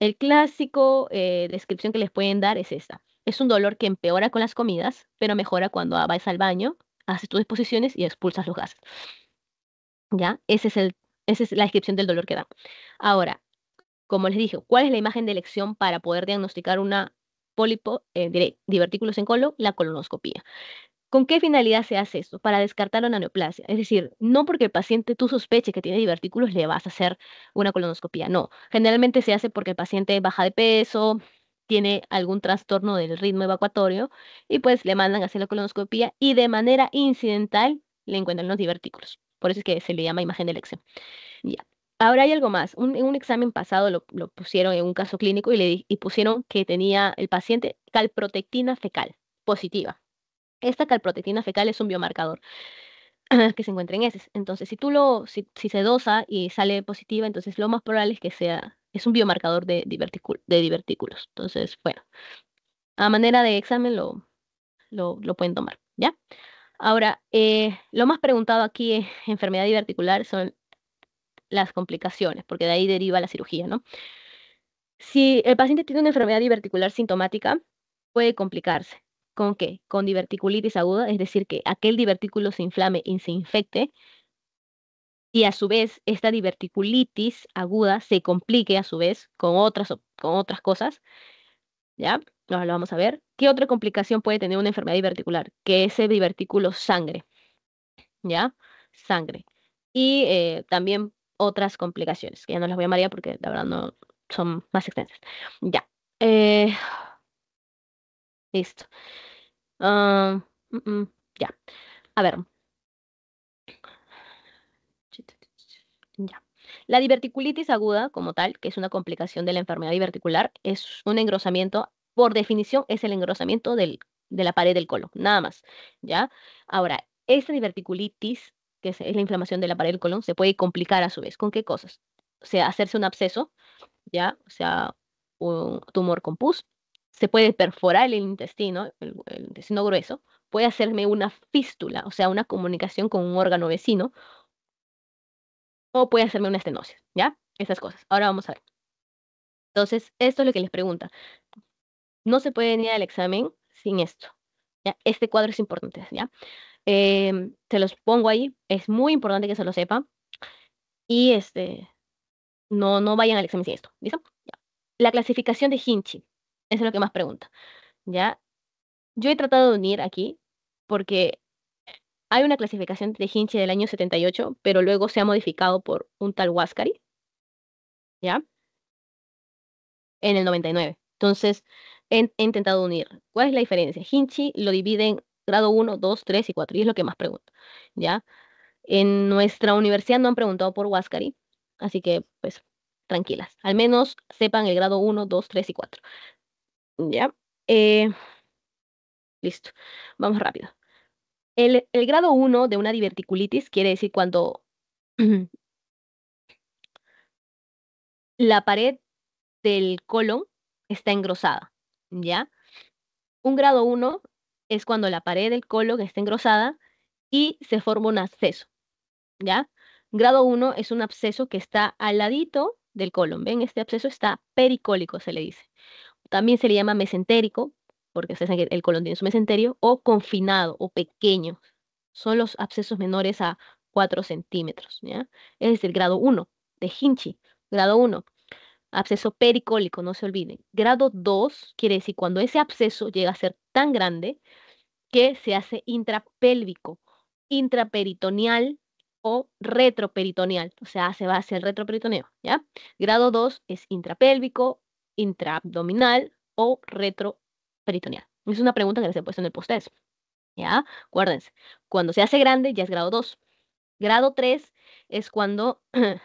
El clásico eh, descripción que les pueden dar es esta. Es un dolor que empeora con las comidas, pero mejora cuando vas al baño, haces tus disposiciones y expulsas los gases. ¿Ya? Ese es el, esa es la descripción del dolor que da. Ahora, como les dije, ¿cuál es la imagen de elección para poder diagnosticar una pólipo eh, divertículos en colon? La colonoscopía. ¿Con qué finalidad se hace esto? Para descartar la neoplasia. Es decir, no porque el paciente tú sospeches que tiene divertículos le vas a hacer una colonoscopia. No. Generalmente se hace porque el paciente baja de peso, tiene algún trastorno del ritmo evacuatorio y pues le mandan a hacer la colonoscopía y de manera incidental le encuentran los divertículos. Por eso es que se le llama imagen de lección. Ya. Ahora hay algo más. en un examen pasado lo, pusieron en un caso clínico y, le, y pusieron que tenía el paciente calprotectina fecal positiva. Esta calprotectina fecal es un biomarcador ah, que se encuentra en heces. Entonces, si tú lo, si, se dosa y sale positiva, entonces lo más probable es que sea, es un biomarcador de, de divertículos. Entonces, bueno, a manera de examen lo, lo, pueden tomar, ¿ya? Ahora, eh, lo más preguntado aquí en eh, enfermedad diverticular son las complicaciones, porque de ahí deriva la cirugía, ¿no? Si el paciente tiene una enfermedad diverticular sintomática, puede complicarse. ¿Con qué? Con diverticulitis aguda, es decir, que aquel divertículo se inflame y se infecte y a su vez esta diverticulitis aguda se complique a su vez con otras, con otras cosas. ¿Ya? Ahora lo vamos a ver. ¿Qué otra complicación puede tener una enfermedad diverticular? Que ese divertículo sangre. ¿Ya? Sangre. Y eh, también otras complicaciones, que ya no las voy a marear porque la verdad no son más extensas. Ya. Eh, listo. Ah, mm, mm, ya. A ver. Ya. La diverticulitis aguda, como tal, que es una complicación de la enfermedad diverticular, es un engrosamiento, por definición, es el engrosamiento de la pared del colon, nada más. ¿Ya? Ahora, esta diverticulitis, que es, la inflamación de la pared del colon, se puede complicar a su vez. ¿Con qué cosas? O sea, hacerse un absceso, ¿ya? O sea, un tumor con se puede perforar el intestino, el, intestino grueso, puede hacerme una fístula, o sea, una comunicación con un órgano vecino, o puede hacerme una estenosis, ¿ya? Esas cosas. Ahora vamos a ver. Entonces, esto es lo que les pregunta. No se puede venir al examen sin esto. ¿ya? Este cuadro es importante, ¿ya? Em, se los pongo ahí, es muy importante que se lo sepa. Y este, no, no vayan al examen sin esto, ¿listo? La clasificación de Hinchi. Eso es lo que más pregunta. ¿Ya? Yo he tratado de unir aquí porque hay una clasificación de Hinchi del año 78, pero luego se ha modificado por un tal Huáscari, ¿ya? En el 99. Entonces, he, intentado unir. ¿Cuál es la diferencia? Hinchi lo divide en grado 1, 2, 3 y 4, y es lo que más pregunto, ¿ya? En nuestra universidad no han preguntado por Huáscari, así que, pues, tranquilas. Al menos sepan el grado 1, 2, 3 y 4. ¿Ya? Eh, listo, vamos rápido. El, el grado 1 de una diverticulitis quiere decir cuando <clears throat> la pared del colon está engrosada, ¿ya? Un grado 1 es cuando la pared del colon está engrosada y se forma un absceso, ¿ya? Grado 1 es un absceso que está al ladito del colon, ¿ven? Este absceso está pericólico, se le dice. También se le llama mesentérico, porque es el colon tiene su mesenterio, o confinado o pequeño. Son los abscesos menores a 4 centímetros. ¿ya? Es decir, grado 1 de Hinchi, grado 1. Absceso pericólico, no se olviden. Grado 2 quiere decir cuando ese absceso llega a ser tan grande que se hace intrapélvico, intraperitoneal o retroperitoneal, o sea, se va hacia el retroperitoneo, ¿ya? Grado 2 es intrapélvico intraabdominal o retroperitoneal. Es una pregunta que les he puesto en el post -test. ¿Ya? Acuérdense, cuando se hace grande ya es grado 2. Grado 3 es cuando... <clears throat>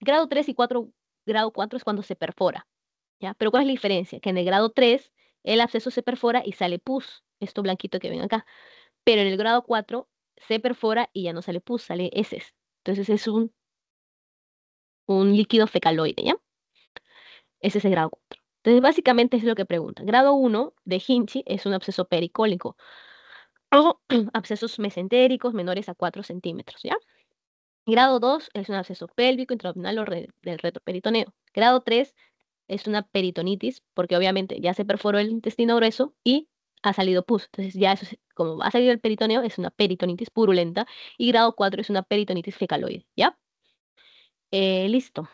grado 3 y 4, grado 4 es cuando se perfora. ¿Ya? Pero ¿cuál es la diferencia? Que en el grado 3 el absceso se perfora y sale pus, esto blanquito que ven acá. Pero en el grado 4 se perfora y ya no sale pus, sale heces. Entonces es un, un líquido fecaloide, ¿ya? Ese es el grado 4. Entonces, básicamente es lo que pregunta. Grado 1 de Hinchi es un absceso pericólico o <clears throat> abscesos mesentéricos menores a 4 centímetros, ¿ya? Grado 2 es un absceso pélvico, intraabdominal o del retroperitoneo. Grado 3 es una peritonitis, porque obviamente ya se perforó el intestino grueso y ha salido pus. Entonces ya eso, como ha salido el peritoneo, es una peritonitis purulenta. Y grado 4 es una peritonitis fecaloide, ¿ya? Eh, listo.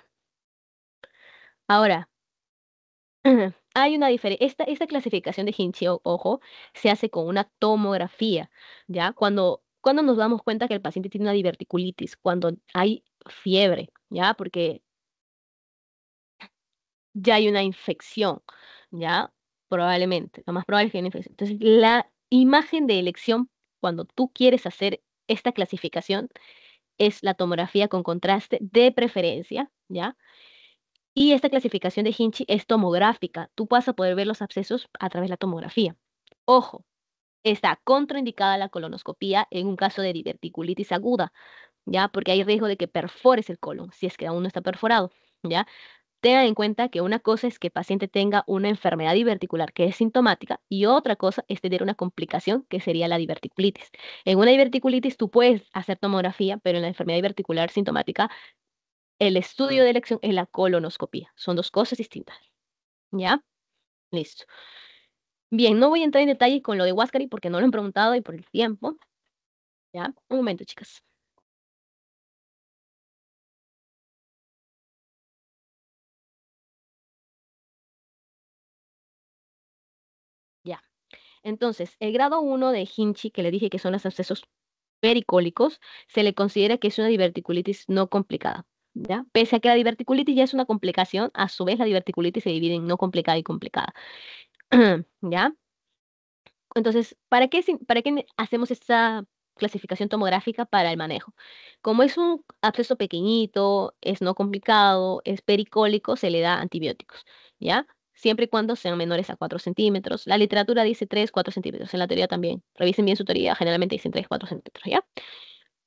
Ahora, hay una diferencia. Esta, clasificación de Hinchi ojo, se hace con una tomografía, ¿ya? Cuando, cuando nos damos cuenta que el paciente tiene una diverticulitis, cuando hay fiebre, ¿ya? Porque ya hay una infección, ¿ya? Probablemente, lo más probable es que haya una infección. Entonces, la imagen de elección cuando tú quieres hacer esta clasificación es la tomografía con contraste de preferencia, ¿ya? Y esta clasificación de Hinchi es tomográfica. Tú vas a poder ver los abscesos a través de la tomografía. Ojo, está contraindicada la colonoscopía en un caso de diverticulitis aguda, ¿ya? Porque hay riesgo de que perfores el colon si es que aún no está perforado, ¿ya? Tengan en cuenta que una cosa es que el paciente tenga una enfermedad diverticular que es sintomática y otra cosa es tener una complicación que sería la diverticulitis. En una diverticulitis tú puedes hacer tomografía, pero en la enfermedad diverticular sintomática el estudio mm. de elección es la colonoscopía. Son dos cosas distintas. ¿Ya? Listo. Bien, no voy a entrar en detalle con lo de Huáscari porque no lo han preguntado y por el tiempo. ¿Ya? Un momento, chicas. Ya. Entonces, el grado 1 de Hinchi, que le dije que son los accesos pericólicos, se le considera que es una diverticulitis no complicada. ¿ya? Pese a que la diverticulitis ya es una complicación, a su vez la diverticulitis se divide en no complicada y complicada, <clears throat> ¿ya? Entonces, ¿para qué, ¿para qué hacemos esta clasificación tomográfica para el manejo? Como es un absceso pequeñito, es no complicado, es pericólico, se le da antibióticos, ¿ya? siempre y cuando sean menores a 4 centímetros. La literatura dice 3, 4 centímetros, en la teoría también. Revisen bien su teoría, generalmente dicen 3, 4 centímetros, ¿ya?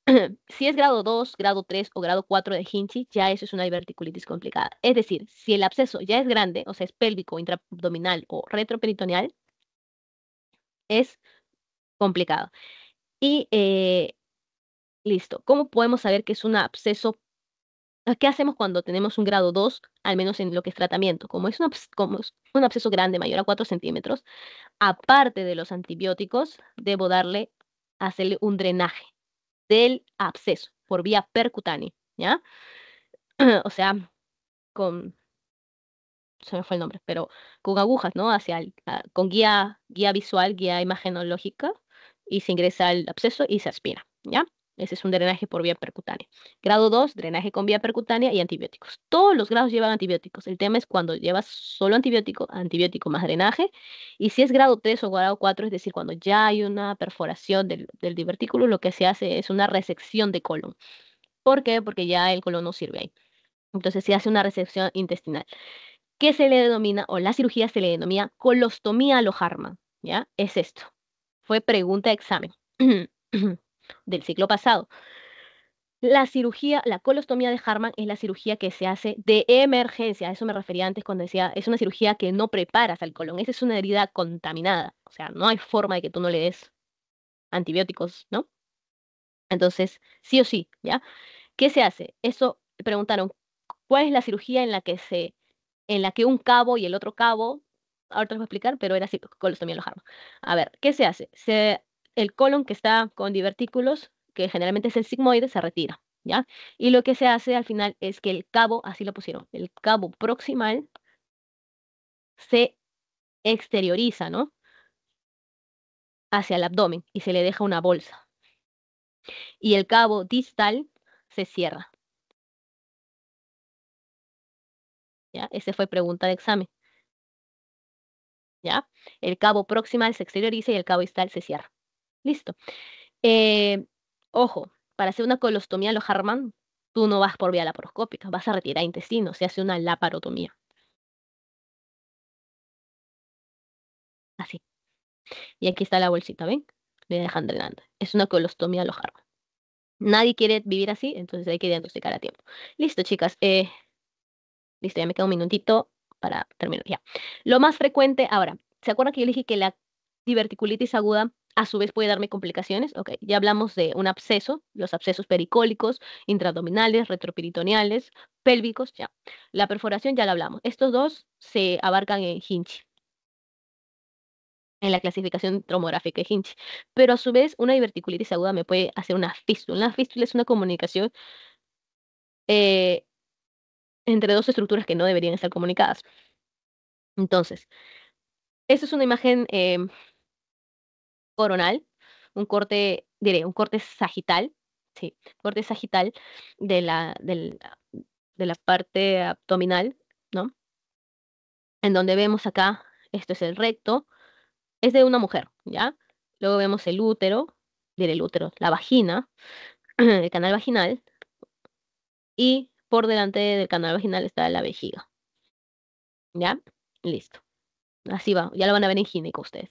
<clears throat> si es grado 2, grado 3 o grado 4 de Hinchi, ya eso es una diverticulitis complicada. Es decir, si el absceso ya es grande, o sea, es pélvico, intraabdominal o retroperitoneal, es complicado. Y eh, listo, ¿cómo podemos saber que es un absceso? ¿Qué hacemos cuando tenemos un grado 2, al menos en lo que es tratamiento? Como es un, como un absceso grande, mayor a 4 centímetros, aparte de los antibióticos, debo darle, hacerle un drenaje del absceso por vía percutánea, ¿ya? <clears throat> o sea, con se me fue el nombre, pero con agujas, ¿no? Hacia ah, con guía, guía visual, guía imagenológica, y se ingresa al absceso y se aspira, ¿ya? Ese es un drenaje por vía percutánea. Grado 2, drenaje con vía percutánea y antibióticos. Todos los grados llevan antibióticos. El tema es cuando llevas solo antibiótico, antibiótico más drenaje. Y si es grado 3 o grado 4, es decir, cuando ya hay una perforación del, divertículo, lo que se hace es una resección de colon. ¿Por qué? Porque ya el colon no sirve ahí. Entonces se hace una resección intestinal. ¿Qué se le denomina, o la cirugía se le denomina colostomía alojarma? ¿Ya? Es esto. Fue pregunta de examen. <clears throat> del ciclo pasado. La cirugía, la colostomía de Harman es la cirugía que se hace de emergencia. eso me refería antes cuando decía, es una cirugía que no preparas al colon. Esa es una herida contaminada. O sea, no hay forma de que tú no le des antibióticos, ¿no? Entonces, sí o sí, ¿ya? ¿Qué se hace? Eso preguntaron, ¿cuál es la cirugía en la que se en la que un cabo y el otro cabo, ahorita les voy a explicar, pero era así, colostomía de Harman. A ver, ¿qué se hace? Se el colon que está con divertículos, que generalmente es el sigmoide, se retira, ¿ya? Y lo que se hace al final es que el cabo, así lo pusieron, el cabo proximal se exterioriza, ¿no? Hacia el abdomen y se le deja una bolsa. Y el cabo distal se cierra. ¿Ya? Esa fue pregunta de examen. ¿Ya? El cabo proximal se exterioriza y el cabo distal se cierra. Listo. Eh, ojo, para hacer una colostomía a lo Harman, tú no vas por vía laparoscópica, vas a retirar intestino, se hace una laparotomía. Así. Y aquí está la bolsita, ¿ven? Le dejan drenando. Es una colostomía a lo Harman. Nadie quiere vivir así, entonces hay que diagnosticar a tiempo. Listo, chicas. Eh, listo, ya me queda un minutito para terminar. Ya. Lo más frecuente, ahora, ¿se acuerdan que yo dije que la diverticulitis aguda a su vez puede darme complicaciones. Ok, ya hablamos de un absceso, los abscesos pericólicos, intradominales, retroperitoneales, pélvicos, ya. La perforación ya la hablamos. Estos dos se abarcan en Hinchi. en la clasificación tromográfica de Hinch. Pero a su vez, una diverticulitis aguda me puede hacer una fístula. Una fístula es una comunicación eh, entre dos estructuras que no deberían estar comunicadas. Entonces, esta es una imagen. Em, coronal, un corte, diré, un corte sagital, sí, corte sagital de la, parte abdominal, ¿no? En donde vemos acá, esto es el recto, es de una mujer, ¿ya? Luego vemos el útero, diré el útero, la vagina, <clears throat> el canal vaginal, y por delante del canal vaginal está la vejiga. ¿Ya? Listo. Así va, ya lo van a ver en gineco ustedes.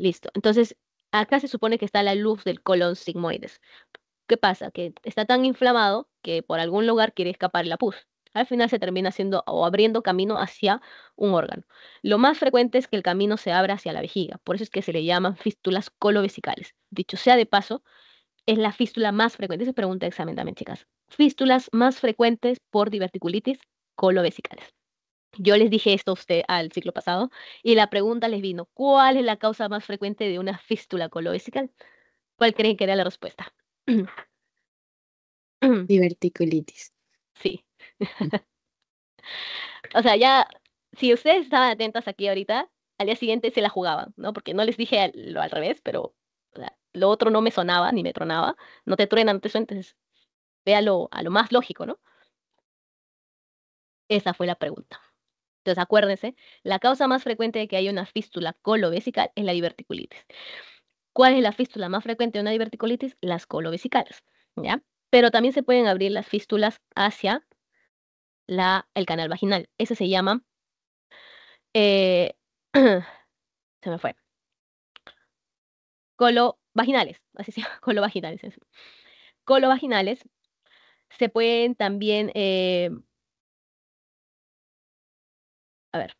Listo. Entonces, acá se supone que está la luz del colon sigmoides. ¿Qué pasa? Que está tan inflamado que por algún lugar quiere escapar la pus. Al final se termina haciendo o abriendo camino hacia un órgano. Lo más frecuente es que el camino se abra hacia la vejiga, por eso es que se le llaman fístulas colovesicales. Dicho sea de paso, es la fístula más frecuente. Se pregunta examen también, chicas. Fístulas más frecuentes por diverticulitis colovesicales. Yo les dije esto a usted al ciclo pasado y la pregunta les vino, ¿cuál es la causa más frecuente de una fístula coloesical? ¿Cuál creen que era la respuesta? Diverticulitis. <clears throat> Sí. <laughs> o sea, ya, si ustedes estaban atentas aquí ahorita, al día siguiente se la jugaban, ¿no? Porque no les dije lo al revés, pero lo otro no me sonaba ni me tronaba. No te truena, no te suentes. véalo a lo más lógico, ¿no? Esa fue la pregunta. Entonces, pues, acuérdense, la causa más frecuente de que haya una fístula colovesical es la diverticulitis. ¿Cuál es la fístula más frecuente de una diverticulitis? Las colovesicales, ¿ya? Pero también se pueden abrir las fístulas hacia la, el canal vaginal. Ese se llama... Eh, <clears throat> se me fue. Colovaginales, así <laughs> se llama, colovaginales. Colovaginales se pueden también... Eh, a ver,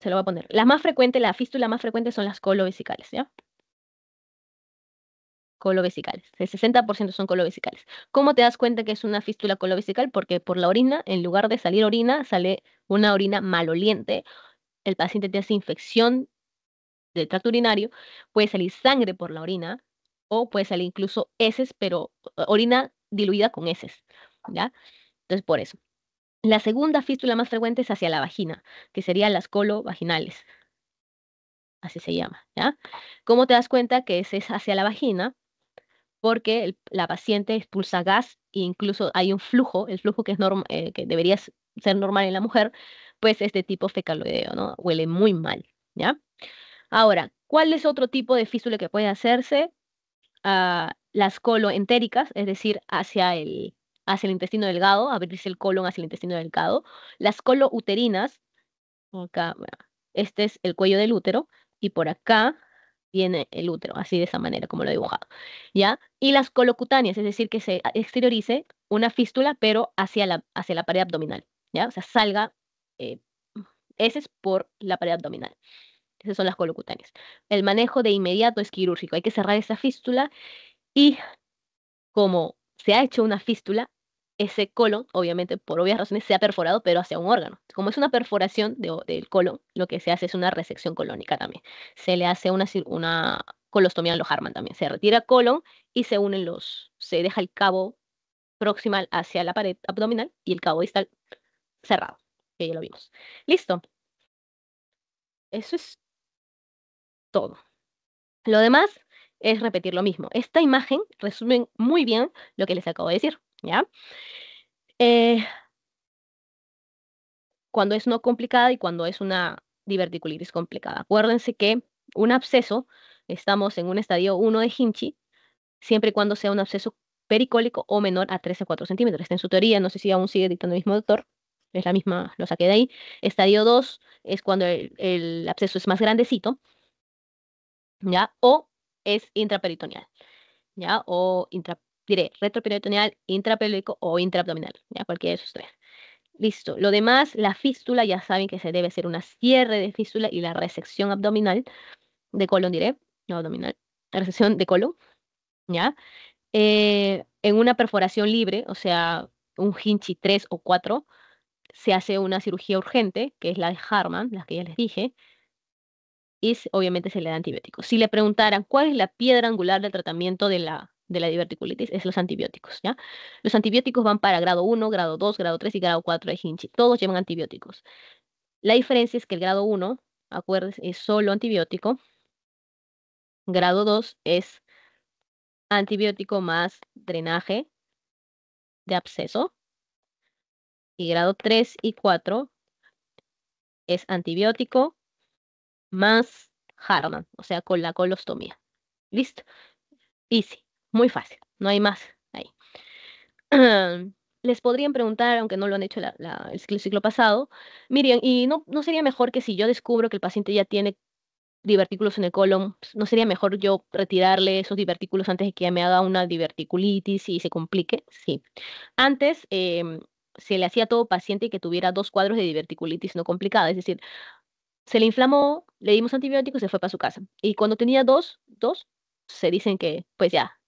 se lo voy a poner. La más frecuente, la fístula más frecuente son las colovesicales, ¿ya? Colovesicales. El 60% son colovesicales. ¿Cómo te das cuenta que es una fístula colovesical? Porque por la orina, en lugar de salir orina, sale una orina maloliente. El paciente tiene infección del tracto urinario, puede salir sangre por la orina o puede salir incluso heces, pero orina diluida con heces, ¿ya? Entonces, por eso. La segunda fístula más frecuente es hacia la vagina, que serían las colovaginales. Así se llama, ¿ya? ¿Cómo te das cuenta que es, es hacia la vagina? Porque la paciente expulsa gas e incluso hay un flujo, el flujo que, es eh, que debería ser normal en la mujer, pues es de tipo fecaloideo, ¿no? Huele muy mal, ¿ya? Ahora, ¿cuál es otro tipo de fístula que puede hacerse? a ah, las coloentéricas, es decir, hacia el, hacia el intestino delgado, abrirse el colon hacia el intestino delgado. Las colouterinas, acá, este es el cuello del útero y por acá viene el útero, así de esa manera como lo he dibujado, ¿ya? Y las colocutáneas, es decir, que se exteriorice una fístula, pero hacia la, hacia la pared abdominal, ¿ya? O sea, salga eh, ese es por la pared abdominal. Esas son las colocutáneas. El manejo de inmediato es quirúrgico, hay que cerrar esa fístula y como se ha hecho una fístula, ese colon, obviamente por obvias razones, se ha perforado, pero hacia un órgano. Como es una perforación del colon, lo que se hace es una resección colónica también. Se le hace una, una colostomía en los Harman también. Se retira colon y se unen los, se deja el cabo proximal hacia la pared abdominal y el cabo distal cerrado, que ya lo vimos. Listo. Eso es todo. Lo demás es repetir lo mismo. Esta imagen resume muy bien lo que les acabo de decir. ¿ya? Eh, cuando es no complicada y cuando es una diverticulitis complicada. Acuérdense que un absceso, estamos en un estadio 1 de Hinchi, siempre y cuando sea un absceso pericólico o menor a 13 o 4 centímetros. Está en su teoría, no sé si aún sigue dictando el mismo doctor, es la misma, lo saqué de ahí. Estadio 2 es cuando el, absceso es más grandecito, ¿ya? O es intraperitoneal, ¿ya? O intra, diré retroperitoneal, intrapélvico o intraabdominal, ya cualquiera de esos tres. Listo. Lo demás, la fístula, ya saben que se debe hacer una cierre de fístula y la resección abdominal de colon, diré, no abdominal, resección de colon, ¿ya? Eh, en una perforación libre, o sea, un hinchi 3 o 4, se hace una cirugía urgente, que es la de Harman, la que ya les dije, y obviamente se le da antibiótico. Si le preguntaran cuál es la piedra angular del tratamiento de la de la diverticulitis es los antibióticos, ¿ya? Los antibióticos van para grado 1, grado 2, grado 3 y grado 4 de Hinchi. Todos llevan antibióticos. La diferencia es que el grado 1, acuérdense, es solo antibiótico. Grado 2 es antibiótico más drenaje de absceso. Y grado 3 y 4 es antibiótico más Harman, o sea, con la colostomía. ¿Listo? Easy. Muy fácil, no hay más ahí. <clears throat> Les podrían preguntar, aunque no lo han hecho el ciclo pasado, miren, ¿y no, no sería mejor que si yo descubro que el paciente ya tiene divertículos en el colon, pues, ¿no sería mejor yo retirarle esos divertículos antes de que ya me haga una diverticulitis y se complique? Sí. Antes em, se le hacía a todo paciente que tuviera dos cuadros de diverticulitis no complicada, es decir, se le inflamó, le dimos antibióticos y se fue para su casa. Y cuando tenía dos, dos, se dicen que pues ya,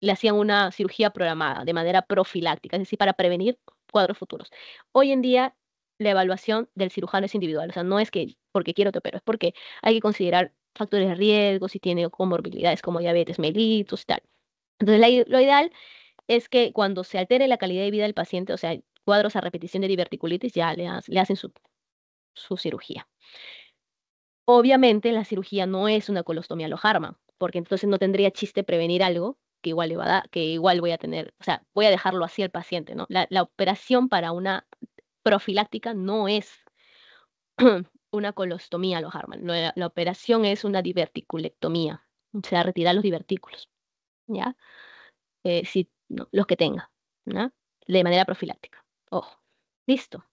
le hacían una cirugía programada de manera profiláctica, es decir, para prevenir cuadros futuros. Hoy en día, la evaluación del cirujano es individual, o sea, no es que porque quiero te opero, es porque hay que considerar factores de riesgo, si tiene comorbilidades como diabetes, mellitus y tal. Entonces, lo ideal es que cuando se altere la calidad de vida del paciente, o sea, cuadros a repetición de diverticulitis, ya le, hacen su, cirugía. Obviamente, la cirugía no es una colostomía lojarma, porque entonces no tendría chiste prevenir algo que igual, le dar, que igual voy a tener, o sea, voy a dejarlo así al paciente, ¿no? La, operación para una profiláctica no es <clears throat> una colostomía, los Harman. La, operación es una diverticulectomía, o sea, retirar los divertículos, ¿ya? Eh, si, los que tenga, ¿no? De manera profiláctica. Ojo. Listo.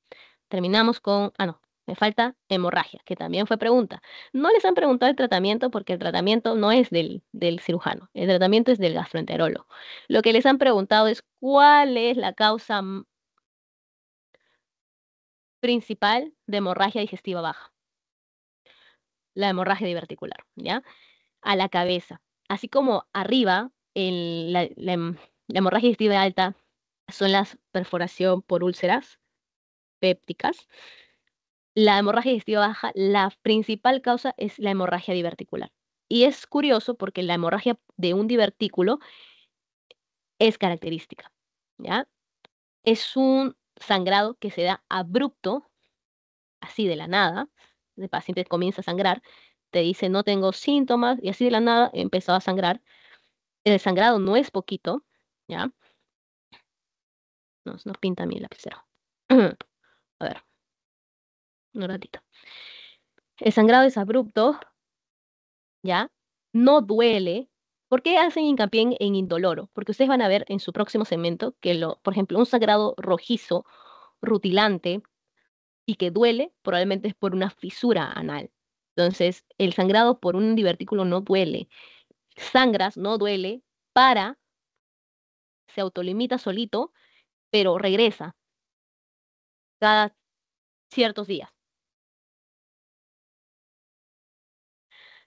Terminamos con, ah, no, me falta hemorragia, que también fue pregunta. No les han preguntado el tratamiento porque el tratamiento no es del, cirujano, el tratamiento es del gastroenterólogo. Lo que les han preguntado es cuál es la causa principal de hemorragia digestiva baja. La hemorragia diverticular, ¿ya? A la cabeza. Así como arriba, la, hemorragia digestiva alta son las perforación por úlceras pépticas la hemorragia digestiva baja, la principal causa es la hemorragia diverticular. Y es curioso porque la hemorragia de un divertículo es característica, ¿ya? Es un sangrado que se da abrupto, así de la nada, el paciente comienza a sangrar, te dice no tengo síntomas y así de la nada empezó a sangrar. El sangrado no es poquito, ¿ya? No, no pinta mi lapicero. <clears throat> a ver un ratito. El sangrado es abrupto, ¿ya? No duele. ¿Por qué hacen hincapié en, indoloro? Porque ustedes van a ver en su próximo segmento que, lo, por ejemplo, un sangrado rojizo, rutilante y que duele, probablemente es por una fisura anal. Entonces, el sangrado por un divertículo no duele. Sangras no duele, para, se autolimita solito, pero regresa cada ciertos días.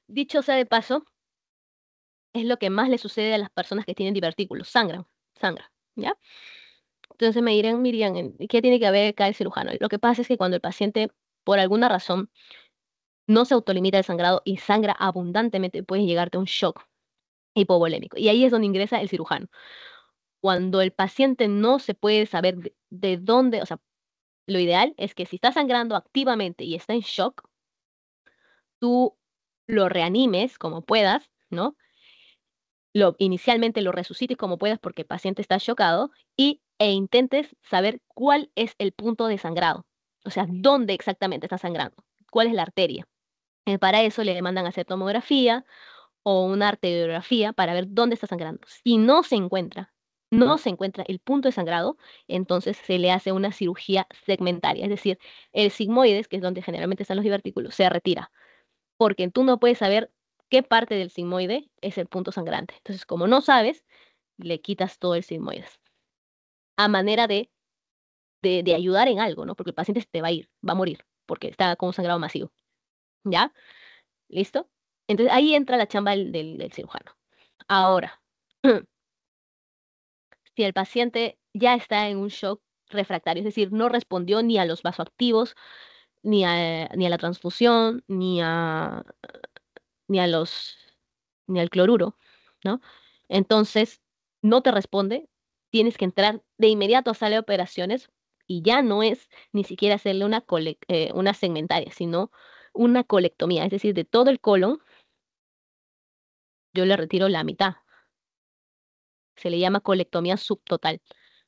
Dicho sea de paso, es lo que más le sucede a las personas que tienen divertículos, sangran, sangran, ¿ya? Entonces me dirán, Miriam, ¿qué tiene que ver acá el cirujano? Lo que pasa es que cuando el paciente, por alguna razón, no se autolimita el sangrado y sangra abundantemente, puede llegarte a un shock hipovolémico. Y ahí es donde ingresa el cirujano. Cuando el paciente no se puede saber de dónde, o sea, lo ideal es que si está sangrando activamente y está en shock, tú lo reanimes como puedas, ¿no? Lo, inicialmente lo resucites como puedas porque el paciente está chocado y, e intentes saber cuál es el punto de sangrado, o sea, dónde exactamente está sangrando, cuál es la arteria. Eh, para eso le demandan hacer tomografía o una arteriografía para ver dónde está sangrando. Si no se encuentra, no se encuentra el punto de sangrado, entonces se le hace una cirugía segmentaria, es decir, el sigmoides, que es donde generalmente están los divertículos, se retira porque tú no puedes saber qué parte del sigmoide es el punto sangrante. Entonces, como no sabes, le quitas todo el sigmoides. A manera de, de, ayudar en algo, ¿no? Porque el paciente se te va a ir, va a morir, porque está con un sangrado masivo. ¿Ya? ¿Listo? Entonces ahí entra la chamba del, del cirujano. Ahora, <clears throat> si el paciente ya está en un shock refractario, es decir, no respondió ni a los vasoactivos, ni a, ni a la transfusión, ni a, ni a los, ni al cloruro, ¿no? Entonces, no te responde, tienes que entrar de inmediato a sala de operaciones y ya no es ni siquiera hacerle una, eh, una segmentaria, sino una colectomía, es decir, de todo el colon, yo le retiro la mitad. Se le llama colectomía subtotal.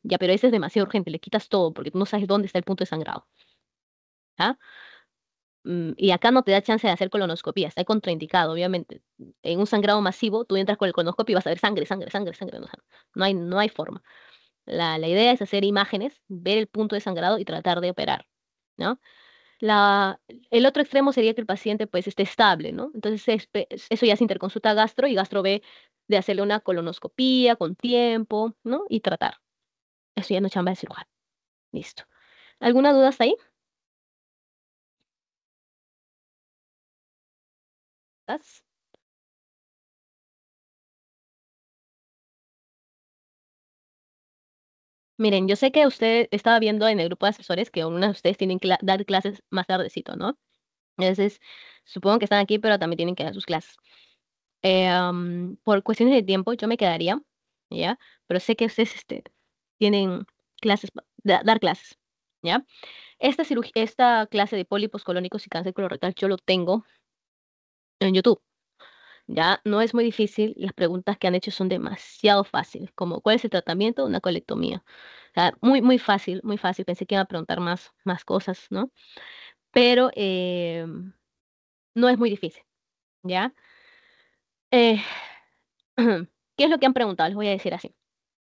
Ya, pero ese es demasiado urgente, le quitas todo porque tú no sabes dónde está el punto de sangrado. Mm, y acá no te da chance de hacer colonoscopía, está contraindicado, obviamente. En un sangrado masivo, tú entras con el colonoscopio y vas a ver sangre, sangre, sangre, sangre. No, hay, no hay forma. La, idea es hacer imágenes, ver el punto de sangrado y tratar de operar, ¿no? La, el otro extremo sería que el paciente pues esté estable, ¿no? Entonces eso ya se interconsulta gastro y gastro ve de hacerle una colonoscopía con tiempo, ¿no? Y tratar. Eso ya no chamba de cirujano. Listo. ¿Alguna duda hasta ahí? Miren, yo sé que usted estaba viendo en el grupo de asesores que algunas de ustedes tienen que dar clases más tardecito, ¿no? Entonces, supongo que están aquí, pero también tienen que dar sus clases. Em, por cuestiones de tiempo, yo me quedaría, ¿ya? Pero sé que ustedes este, tienen clases, dar clases, ¿ya? Esta, esta clase de pólipos colónicos y cáncer colorectal yo lo tengo en YouTube. Ya no es muy difícil, las preguntas que han hecho son demasiado fáciles, como ¿cuál es el tratamiento una colectomía? muy, muy fácil, muy fácil. Pensé que iba a preguntar más, más cosas, ¿no? Pero em, no es muy difícil, ¿ya? Eh, <clears throat> ¿Qué es lo que han preguntado? Les voy a decir así.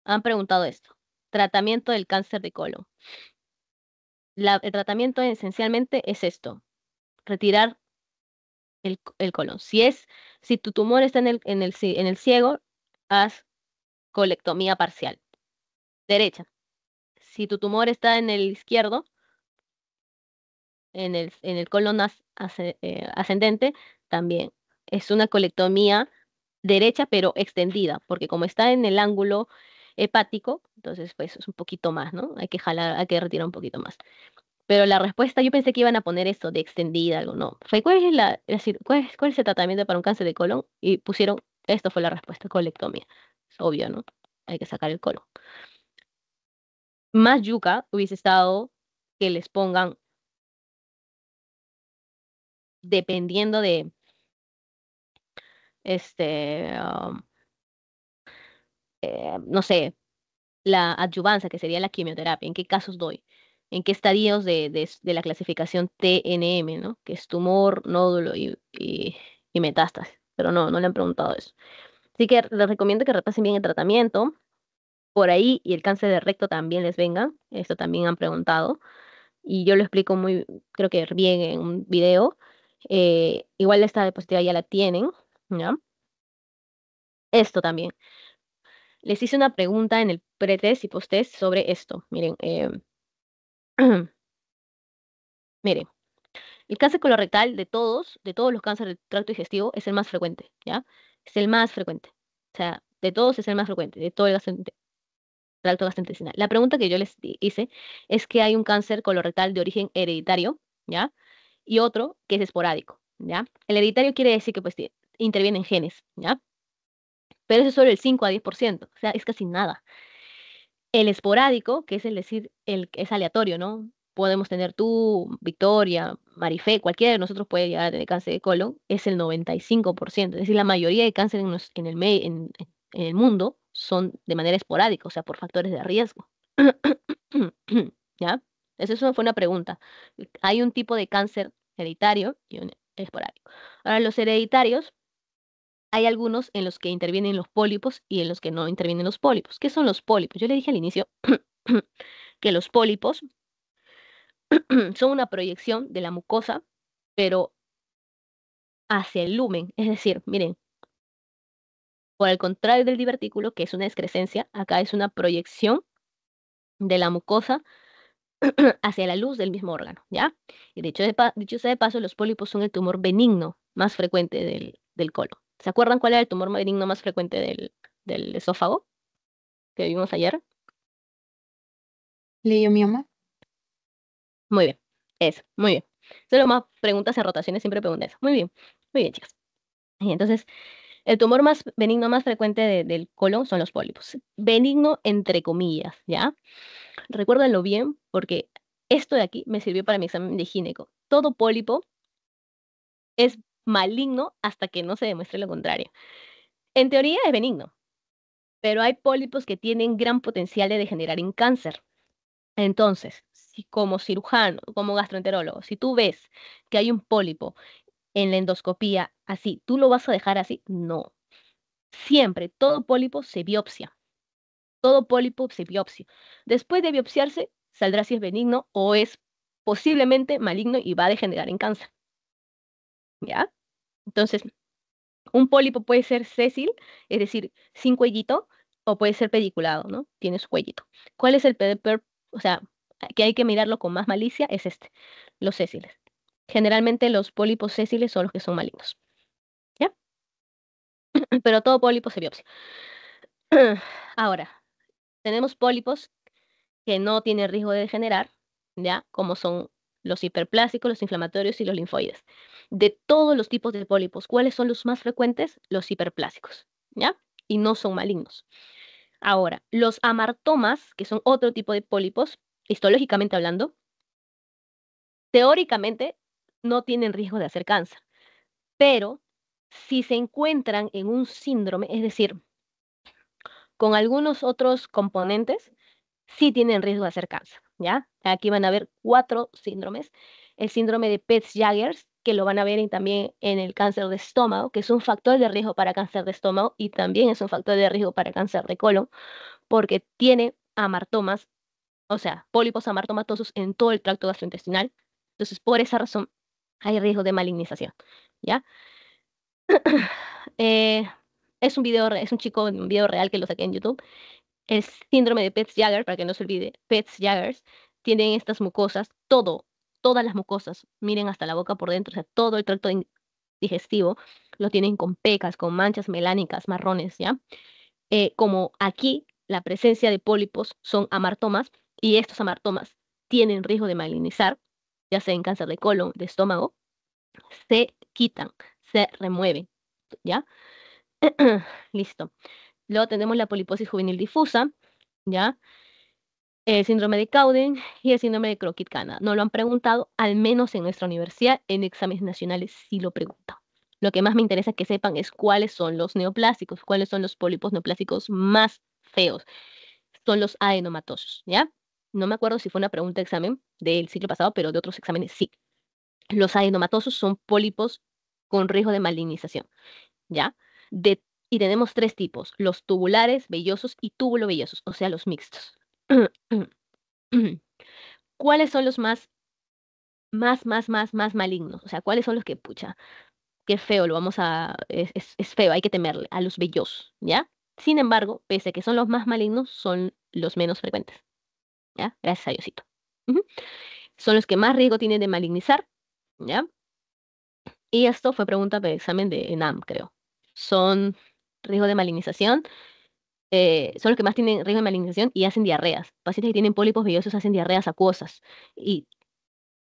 Han preguntado esto. Tratamiento del cáncer de colon. el tratamiento esencialmente es esto. Retirar el, colon. Si es, si tu tumor está en el, el, en el ciego, haz colectomía parcial. Derecha. Si tu tumor está en el izquierdo, en el, en el colon eh, ascendente, también es una colectomía derecha, pero extendida, porque como está en el ángulo hepático, entonces pues es un poquito más, ¿no? Hay que jalar, hay que retirar un poquito más. Pero la respuesta, yo pensé que iban a poner esto de extendida, algo, no. Fue, ¿cuál es, la, ¿cuál, es, el tratamiento para un cáncer de colon? Y pusieron, esto fue la respuesta, colectomía. Es obvio, ¿no? Hay que sacar el colon. Más yuca hubiese estado que les pongan, dependiendo de, este, um, eh, no sé, la adyuvanza, que sería la quimioterapia, en qué casos doy en qué estadios de, la clasificación TNM, ¿no? Que es tumor, nódulo y, metástasis. Pero no, no le han preguntado eso. Así que les recomiendo que repasen bien el tratamiento. Por ahí, y el cáncer de recto también les venga. Esto también han preguntado. Y yo lo explico muy, creo que bien en un video. Eh, igual esta diapositiva ya la tienen, ¿ya? Esto también. Les hice una pregunta en el pretest y post sobre esto. Miren, eh, <clears throat> Mire, el cáncer colorectal de todos, de todos los cánceres del tracto digestivo, es el más frecuente, ¿ya? Es el más frecuente. O sea, de todos es el más frecuente, de todo el tracto gastrointestinal. La pregunta que yo les hice es que hay un cáncer colorectal de origen hereditario, ¿ya? Y otro que es esporádico, ¿ya? El hereditario quiere decir que pues intervienen genes, ¿ya? Pero eso es solo el 5 a 10%, o sea, es casi nada. El esporádico, que es el decir, el es aleatorio, ¿no? Podemos tener tú, Victoria, Marifé, cualquiera de nosotros puede llegar a tener cáncer de colon, es el 95%. Es decir, la mayoría de cáncer en, el, el mundo son de manera esporádica, o sea, por factores de riesgo. <coughs> ¿Ya? Eso fue una pregunta. Hay un tipo de cáncer hereditario y un esporádico. Ahora, los hereditarios hay algunos en los que intervienen los pólipos y en los que no intervienen los pólipos. ¿Qué son los pólipos? Yo le dije al inicio <clears throat> que los pólipos <clears throat> son una proyección de la mucosa, pero hacia el lumen. Es decir, miren, por el contrario del divertículo, que es una excrescencia, acá es una proyección de la mucosa <clears throat> hacia la luz del mismo órgano, ¿ya? Y de hecho, dicho sea de paso, los pólipos son el tumor benigno más frecuente del, del colon. ¿Se acuerdan cuál era el tumor benigno más frecuente del, esófago que vimos ayer? Leiomioma. Muy bien, eso, muy bien. Solo más preguntas en rotaciones, siempre preguntas. eso. Muy bien, muy bien, chicas. Y entonces, el tumor más benigno más frecuente del colon son los pólipos. Benigno entre comillas, ¿ya? Recuérdenlo bien porque esto de aquí me sirvió para mi examen de gineco. Todo pólipo es maligno hasta que no se demuestre lo contrario. En teoría es benigno, pero hay pólipos que tienen gran potencial de degenerar en cáncer. Entonces, si como cirujano, como gastroenterólogo, si tú ves que hay un pólipo en la endoscopía así, ¿tú lo vas a dejar así? No. Siempre, todo pólipo se biopsia. Todo pólipo se biopsia. Después de biopsiarse, saldrá si es benigno o es posiblemente maligno y va a degenerar en cáncer. ¿Ya? Entonces, un pólipo puede ser sésil, es decir, sin cuellito, o puede ser pediculado, ¿no? Tiene su cuellito. ¿Cuál es el peor, o sea, que hay que mirarlo con más malicia? Es este, los sésiles. Generalmente los pólipos sésiles son los que son malignos. ¿Ya? <clears throat> Pero todo pólipo se biopsia. <clears throat> Ahora, tenemos pólipos que no tienen riesgo de degenerar, ¿ya? Como son los hiperplásicos, los inflamatorios y los linfoides. De todos los tipos de pólipos, ¿cuáles son los más frecuentes? Los hiperplásicos, ¿ya? Y no son malignos. Ahora, los amartomas, que son otro tipo de pólipos, histológicamente hablando, teóricamente no tienen riesgo de hacer cáncer, pero si se encuentran en un síndrome, es decir, con algunos otros componentes, sí tienen riesgo de hacer cáncer, ¿ya? Aquí van a ver cuatro síndromes. El síndrome de Petz-Jaggers, que lo van a ver también en el cáncer de estómago, que es un factor de riesgo para cáncer de estómago y también es un factor de riesgo para cáncer de colon, porque tiene amartomas, o sea, pólipos amartomatosos en todo el tracto gastrointestinal. Entonces, por esa razón, hay riesgo de malignización, ¿ya? <clears throat> Eh, es un video, es un chico, un video real que lo saqué en YouTube el síndrome de Pets Jagger, para que no se olvide, Pets Jaggers, tienen estas mucosas, todo, todas las mucosas, miren hasta la boca por dentro, o sea, todo el tracto digestivo lo tienen con pecas, con manchas melánicas, marrones, ¿ya? Eh, como aquí la presencia de pólipos son amartomas y estos amartomas tienen riesgo de malinizar, ya sea en cáncer de colon, de estómago, se quitan, se remueven, ¿ya? <clears throat> Listo. Luego tenemos la poliposis juvenil difusa, ¿ya? El síndrome de Cauden y el síndrome de croquet No lo han preguntado, al menos en nuestra universidad, en exámenes nacionales sí lo preguntan. Lo que más me interesa que sepan es cuáles son los neoplásticos, cuáles son los pólipos neoplásticos más feos. Son los adenomatosos, ¿ya? No me acuerdo si fue una pregunta de examen del siglo pasado, pero de otros exámenes sí. Los adenomatosos son pólipos con riesgo de malignización ¿ya? De y tenemos tres tipos, los tubulares, vellosos y tubulo-vellosos, o sea, los mixtos. <clears throat> ¿Cuáles son los más, más, más, más, más malignos? O sea, ¿cuáles son los que, pucha, qué feo, lo vamos a, es, feo, hay que temerle, a los vellosos, ¿ya? Sin embargo, pese a que son los más malignos, son los menos frecuentes, ¿ya? Gracias a Diosito. Son los que más riesgo tienen de malignizar, ¿ya? Y esto fue pregunta de examen de ENAM, creo. Son riesgo de malignización eh, son los que más tienen riesgo de malignización y hacen diarreas. Pacientes que tienen pólipos vellosos hacen diarreas acuosas y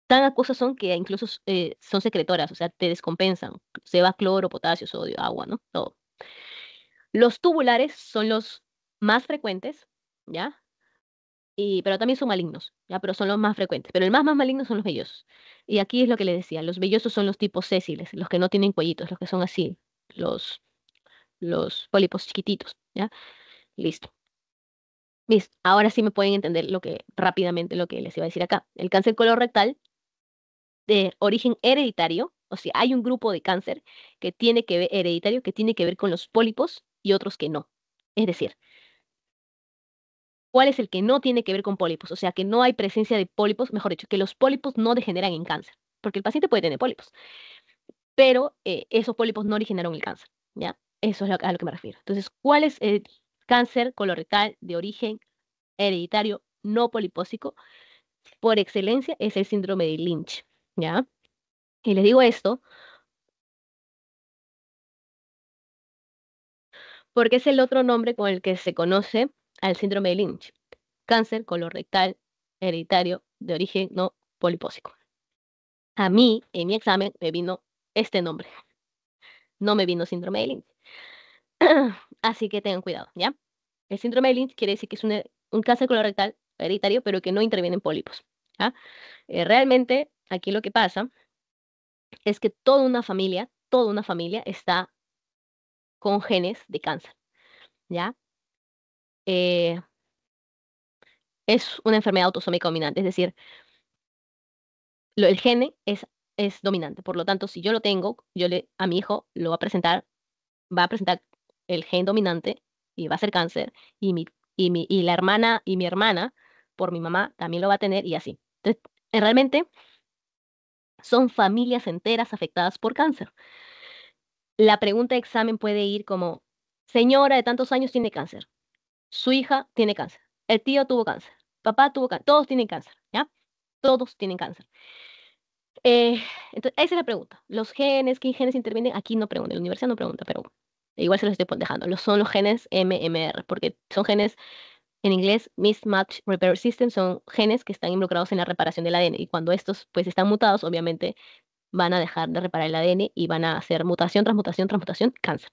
tan acuosas son que incluso eh, son secretoras, o sea, te descompensan. Se va cloro, potasio, sodio, agua, ¿no? Todo. Los tubulares son los más frecuentes, ¿ya? Y, pero también son malignos, ¿ya? Pero son los más frecuentes. Pero el más, más maligno son los vellosos. Y aquí es lo que les decía, los vellosos son los tipos sésiles, los que no tienen cuellitos, los que son así, los los pólipos chiquititos, ¿ya? Listo. Listo. Ahora sí me pueden entender lo que rápidamente lo que les iba a decir acá. El cáncer colorectal de origen hereditario, o sea, hay un grupo de cáncer que tiene que ver hereditario que tiene que ver con los pólipos y otros que no. Es decir, ¿cuál es el que no tiene que ver con pólipos? O sea, que no hay presencia de pólipos, mejor dicho, que los pólipos no degeneran en cáncer, porque el paciente puede tener pólipos, pero eh, esos pólipos no originaron el cáncer, ¿ya? Eso es a lo que me refiero. Entonces, ¿cuál es el cáncer colorectal de origen hereditario no polipósico? Por excelencia es el síndrome de Lynch, ¿ya? Y le digo esto porque es el otro nombre con el que se conoce al síndrome de Lynch, cáncer colorectal hereditario de origen no polipósico. A mí, en mi examen, me vino este nombre. No me vino síndrome de Lynch. <coughs> Así que tengan cuidado, ¿ya? El síndrome de Lynch quiere decir que es un, cáncer colorectal hereditario, pero que no intervienen pólipos. ¿ya? Eh, realmente, aquí lo que pasa es que toda una familia, toda una familia está con genes de cáncer, ¿ya? Eh, es una enfermedad autosómica dominante, es decir, el gene es, es dominante, por lo tanto, si yo lo tengo, yo le, a mi hijo lo va a presentar, va a presentar el gen dominante y va a ser cáncer, y, mi, y, y la hermana y mi hermana por mi mamá también lo va a tener y así. Entonces, eh, realmente son familias enteras afectadas por cáncer. La pregunta de examen puede ir como, señora de tantos años tiene cáncer, su hija tiene cáncer, el tío tuvo cáncer, papá tuvo cáncer, todos tienen cáncer, ¿ya? Todos tienen cáncer. Eh, entonces, esa es la pregunta. Los genes, qué genes intervienen, aquí no pregunta, la universidad no pregunta, pero igual se los estoy dejando, son los genes MMR, porque son genes en inglés, mismatch repair system, son genes que están involucrados en la reparación del ADN. Y cuando estos pues están mutados, obviamente van a dejar de reparar el ADN y van a hacer mutación, transmutación, transmutación, cáncer.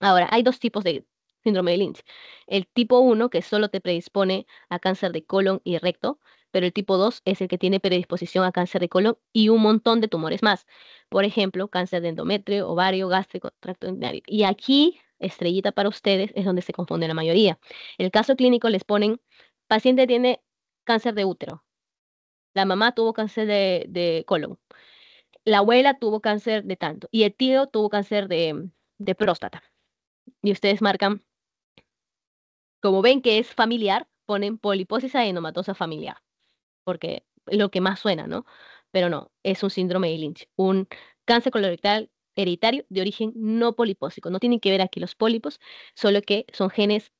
Ahora, hay dos tipos de síndrome de Lynch. El tipo 1, que solo te predispone a cáncer de colon y recto, pero el tipo 2 es el que tiene predisposición a cáncer de colon y un montón de tumores más. Por ejemplo, cáncer de endometrio, ovario, gástrico, tracto urinario. Y aquí, estrellita para ustedes, es donde se confunde la mayoría. el caso clínico les ponen, paciente tiene cáncer de útero, la mamá tuvo cáncer de, colon, la abuela tuvo cáncer de tanto y el tío tuvo cáncer de, próstata. Y ustedes marcan, como ven que es familiar, ponen polipósis adenomatosa familiar porque lo que más suena, ¿no? Pero no, es un síndrome de Lynch, un cáncer colorectal hereditario de origen no polipósico. No tienen que ver aquí los pólipos, solo que son genes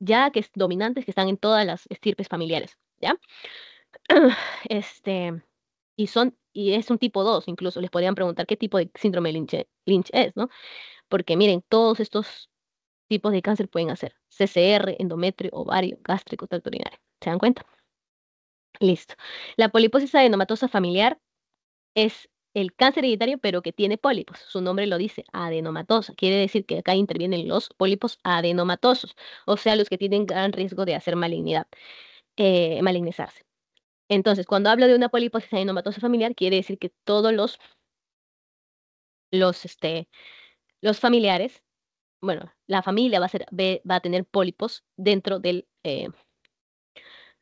ya que es dominantes que están en todas las estirpes familiares, ¿ya? <clears throat> Este, y son y es un tipo 2, incluso les podrían preguntar qué tipo de síndrome de Lynch, es, ¿no? Porque miren, todos estos tipos de cáncer pueden hacer CCR, endometrio, ovario, gástrico, tracto urinario. ¿Se dan cuenta? Listo. La poliposis adenomatosa familiar es el cáncer hereditario, pero que tiene pólipos. Su nombre lo dice, adenomatosa. Quiere decir que acá intervienen los pólipos adenomatosos, o sea, los que tienen gran riesgo de hacer malignidad, eh, malignizarse. Entonces, cuando hablo de una poliposis adenomatosa familiar, quiere decir que todos los, los, este, los familiares, bueno, la familia va a, ser, va a tener pólipos dentro del, eh,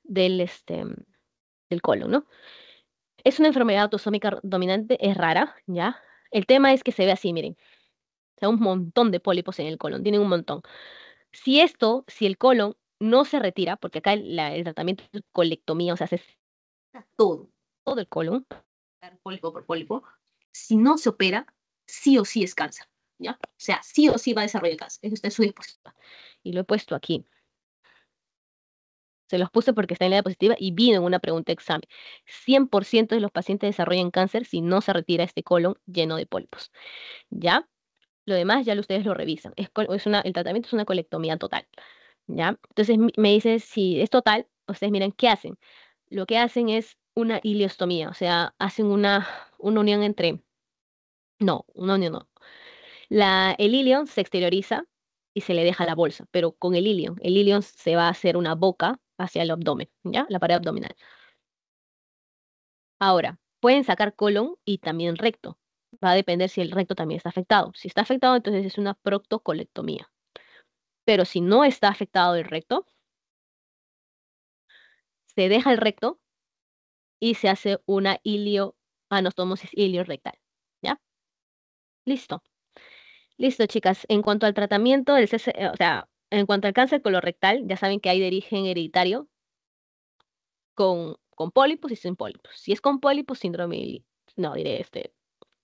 del, este, del colon, ¿no? Es una enfermedad autosómica dominante, es rara, ¿ya? El tema es que se ve así, miren. O sea, un montón de pólipos en el colon, tienen un montón. Si esto, si el colon no se retira, porque acá el, tratamiento es colectomía, o sea, se todo, todo el colon, pólipo por pólipo, si no se opera, sí o sí es cáncer, ¿ya? O sea, sí o sí va a desarrollar cáncer, eso está su Y lo he puesto aquí. Se los puse porque está en la diapositiva y vino en una pregunta de examen. 100% de los pacientes desarrollan cáncer si no se retira este colon lleno de pólipos. ¿Ya? Lo demás ya ustedes lo revisan. Es, el tratamiento es una colectomía total. ¿Ya? Entonces me dice, si es total, ustedes miran ¿qué hacen? Lo que hacen es una ileostomía, o sea, hacen una, unión entre... No, una unión no. La, el ilion se exterioriza y se le deja la bolsa, pero con el ilion. El ilion se va a hacer una boca hacia el abdomen, ¿ya? La pared abdominal. Ahora, pueden sacar colon y también recto. Va a depender si el recto también está afectado. Si está afectado, entonces es una proctocolectomía. Pero si no está afectado el recto, se deja el recto y se hace una ilio, rectal. ¿Ya? Listo. Listo, chicas. En cuanto al tratamiento, el CC, o sea, en cuanto al cáncer colorectal, ya saben que hay de origen hereditario con, con pólipos y sin pólipos. Si es con pólipos, síndrome, no diré este,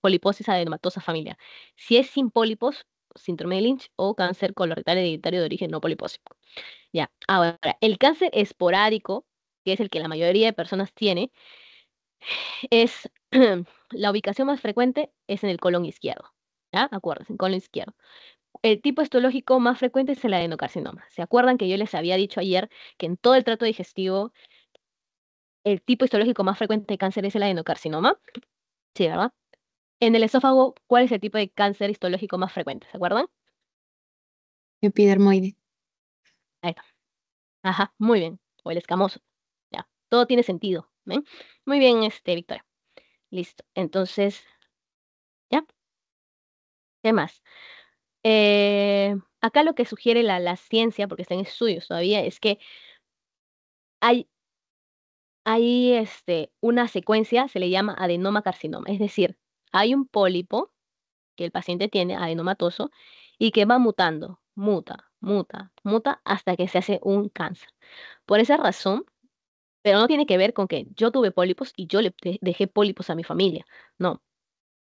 poliposis adenomatosa familia. Si es sin pólipos, síndrome de Lynch o cáncer colorectal hereditario de origen no polipósico. Ya, ahora, el cáncer esporádico, que es el que la mayoría de personas tiene, es <clears throat> la ubicación más frecuente es en el colon izquierdo. ¿Ya? Acuérdense, colon izquierdo el tipo histológico más frecuente es el adenocarcinoma. ¿Se acuerdan que yo les había dicho ayer que en todo el trato digestivo el tipo histológico más frecuente de cáncer es el adenocarcinoma? Sí, ¿verdad? En el esófago, ¿cuál es el tipo de cáncer histológico más frecuente? ¿Se acuerdan? Epidermoide. Ahí está. Ajá, muy bien. O el escamoso. Ya, todo tiene sentido. Muy bien, este, Victoria. Listo. Entonces, ¿ya? ¿Qué más? Eh, acá lo que sugiere la, la, ciencia, porque está en estudios todavía, es que hay, hay este, una secuencia, se le llama adenoma carcinoma, es decir, hay un pólipo que el paciente tiene, adenomatoso, y que va mutando, muta, muta, muta hasta que se hace un cáncer. Por esa razón, pero no tiene que ver con que yo tuve pólipos y yo le dejé pólipos a mi familia, no,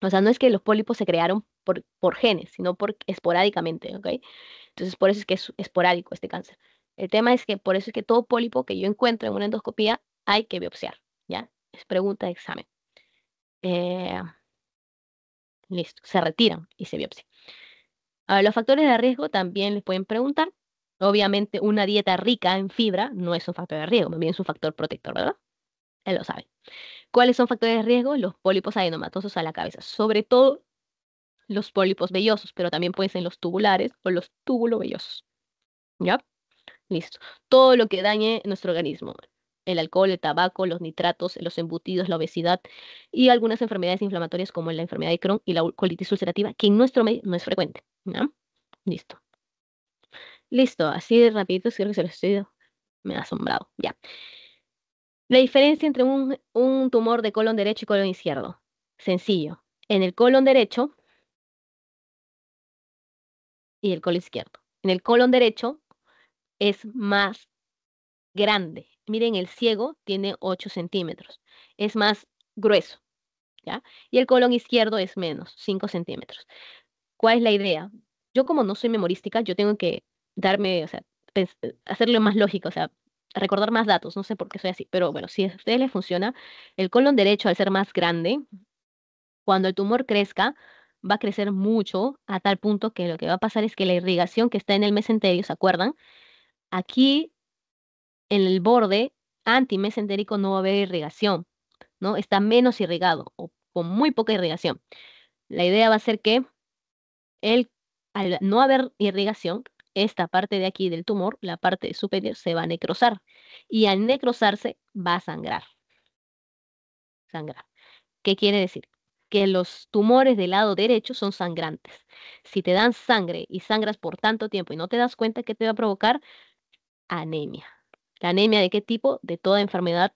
o sea, no es que los pólipos se crearon por, genes, sino por, esporádicamente, ¿ok? Entonces, por eso es que es esporádico este cáncer. El tema es que por eso es que todo pólipo que yo encuentro en una endoscopía hay que biopsiar, ¿ya? Es pregunta de examen. Eh, listo, se retiran y se biopsia. A ah, los factores de riesgo también les pueden preguntar. Obviamente, una dieta rica en fibra no es un factor de riesgo, más bien es un factor protector, ¿verdad? Él lo sabe. ¿Cuáles son factores de riesgo? Los pólipos adenomatosos a la cabeza, sobre todo los pólipos vellosos, pero también pueden ser los tubulares o los túbulo vellosos. ¿Ya? Listo. Todo lo que dañe nuestro organismo. El alcohol, el tabaco, los nitratos, los embutidos, la obesidad y algunas enfermedades inflamatorias como la enfermedad de Crohn y la colitis ulcerativa, que en nuestro medio no es frecuente. ¿Ya? Listo. Listo, así de rapidito, creo que se lo estoy... Me ha asombrado. Ya. La diferencia entre un, tumor de colon derecho y colon izquierdo. Sencillo. En el colon derecho y el colon izquierdo. En el colon derecho es más grande. Miren, el ciego tiene 8 centímetros. Es más grueso. ¿ya? Y el colon izquierdo es menos, 5 centímetros. ¿Cuál es la idea? Yo como no soy memorística, yo tengo que darme, o sea, hacerlo más lógico, o sea, recordar más datos, no sé por qué soy así, pero bueno, si a ustedes les funciona, el colon derecho al ser más grande, cuando el tumor crezca, va a crecer mucho a tal punto que lo que va a pasar es que la irrigación que está en el mesenterio, ¿se acuerdan? Aquí, en el borde antimesentérico no va a haber irrigación, ¿no? Está menos irrigado o con muy poca irrigación. La idea va a ser que al no haber irrigación, esta parte de aquí del tumor, la parte superior, se va a necrosar. Y al necrosarse va a sangrar. Sangrar. ¿Qué quiere decir? Que los tumores del lado derecho son sangrantes. Si te dan sangre y sangras por tanto tiempo y no te das cuenta, ¿qué te va a provocar? Anemia. ¿La anemia de qué tipo? De toda enfermedad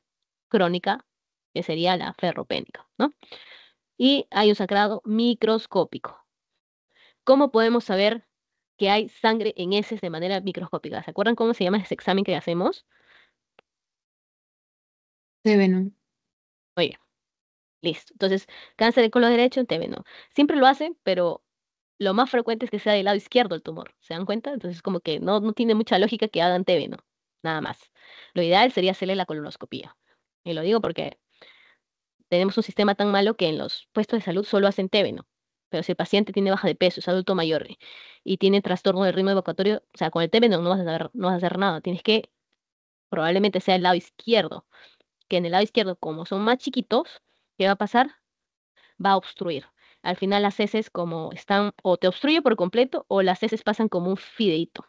crónica, que sería la ferropénica, ¿no? Y hay un sangrado microscópico. ¿Cómo podemos saber que hay sangre en heces de manera microscópica. ¿Se acuerdan cómo se llama ese examen que hacemos? Teveno. Oye, listo. Entonces, cáncer de colon derecho, en téveno. Siempre lo hacen, pero lo más frecuente es que sea del lado izquierdo el tumor. ¿Se dan cuenta? Entonces, como que no, no tiene mucha lógica que hagan téveno. Nada más. Lo ideal sería hacerle la colonoscopía. Y lo digo porque tenemos un sistema tan malo que en los puestos de salud solo hacen téveno. Pero si el paciente tiene baja de peso, es adulto mayor y tiene trastorno del ritmo evacuatorio, o sea, con el témeno no, vas a no vas a hacer nada. Tienes que, probablemente sea el lado izquierdo, que en el lado izquierdo, como son más chiquitos, ¿qué va a pasar? Va a obstruir. Al final las heces como están, o te obstruye por completo, o las heces pasan como un fideito.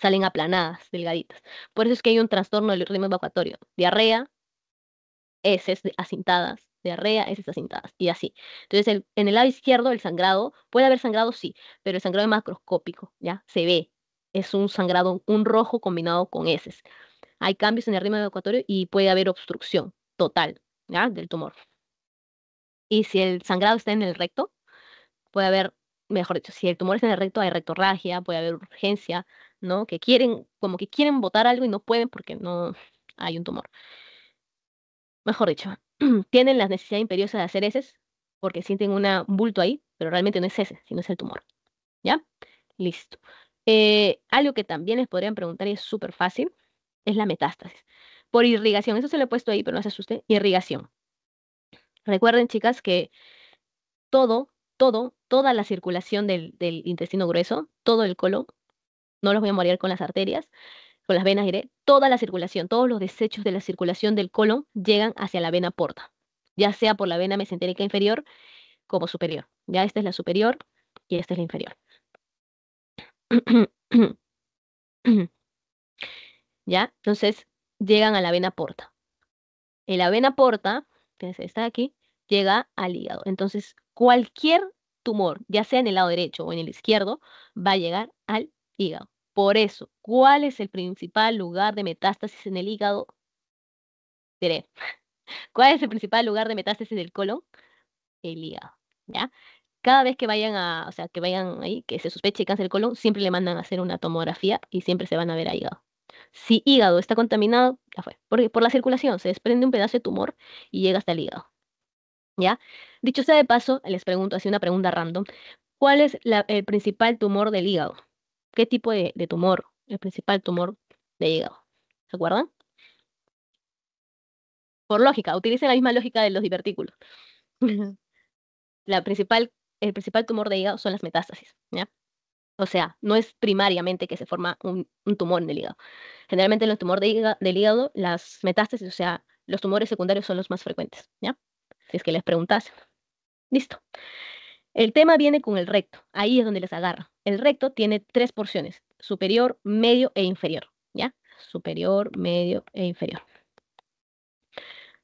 salen aplanadas, delgaditas. Por eso es que hay un trastorno del ritmo evacuatorio. Diarrea, heces asintadas diarrea, heces cintadas y así. Entonces, en el lado izquierdo, el sangrado, puede haber sangrado, sí, pero el sangrado es macroscópico, ¿ya? Se ve, es un sangrado, un rojo combinado con heces. Hay cambios en el ritmo evacuatorio y puede haber obstrucción total ¿ya? del tumor. Y si el sangrado está en el recto, puede haber, mejor dicho, si el tumor está en el recto, hay rectorragia, puede haber urgencia, ¿no? Que quieren, como que quieren botar algo y no pueden porque no hay un tumor. Mejor dicho, <clears throat> tienen la necesidad imperiosa de hacer heces porque sienten una, un bulto ahí, pero realmente no es ese, sino es el tumor. ¿Ya? Listo. Eh, algo que también les podrían preguntar y es súper fácil, es la metástasis. Por irrigación, eso se lo he puesto ahí, pero no se asuste, irrigación. Recuerden, chicas, que todo, todo, toda la circulación del, intestino grueso, todo el colon, no los voy a morir con las arterias, con las venas iré, toda la circulación, todos los desechos de la circulación del colon llegan hacia la vena porta, ya sea por la vena mesentérica inferior como superior. Ya esta es la superior y esta es la inferior. <clears throat> ¿Ya? Entonces llegan a la vena porta. En la vena porta, fíjense esta de aquí, llega al hígado. Entonces, cualquier tumor, ya sea en el lado derecho o en el izquierdo, va a llegar al hígado. Por eso, ¿cuál es el principal lugar de metástasis en el hígado? Diré. <laughs> ¿Cuál es el principal lugar de metástasis del colon? El hígado, ¿ya? Cada vez que vayan a, o sea, que vayan ahí, que se sospeche cáncer del colon, siempre le mandan a hacer una tomografía y siempre se van a ver a hígado. Si hígado está contaminado, ya fue. Porque por la circulación se desprende un pedazo de tumor y llega hasta el hígado. ¿Ya? Dicho sea de paso, les pregunto así una pregunta random. ¿Cuál es el principal tumor del hígado? qué tipo de, tumor, el principal tumor de hígado. ¿Se acuerdan? Por lógica, utilicen la misma lógica de los divertículos. <laughs> la principal, el principal tumor de hígado son las metástasis, ¿ya? O sea, no es primariamente que se forma un, tumor en el hígado. Generalmente en los tumores de del hígado, las metástasis, o sea, los tumores secundarios son los más frecuentes, ¿ya? Si es que les preguntas. Listo. El tema viene con el recto, ahí es donde les agarra. El recto tiene tres porciones, superior, medio e inferior, ¿ya? Superior, medio e inferior.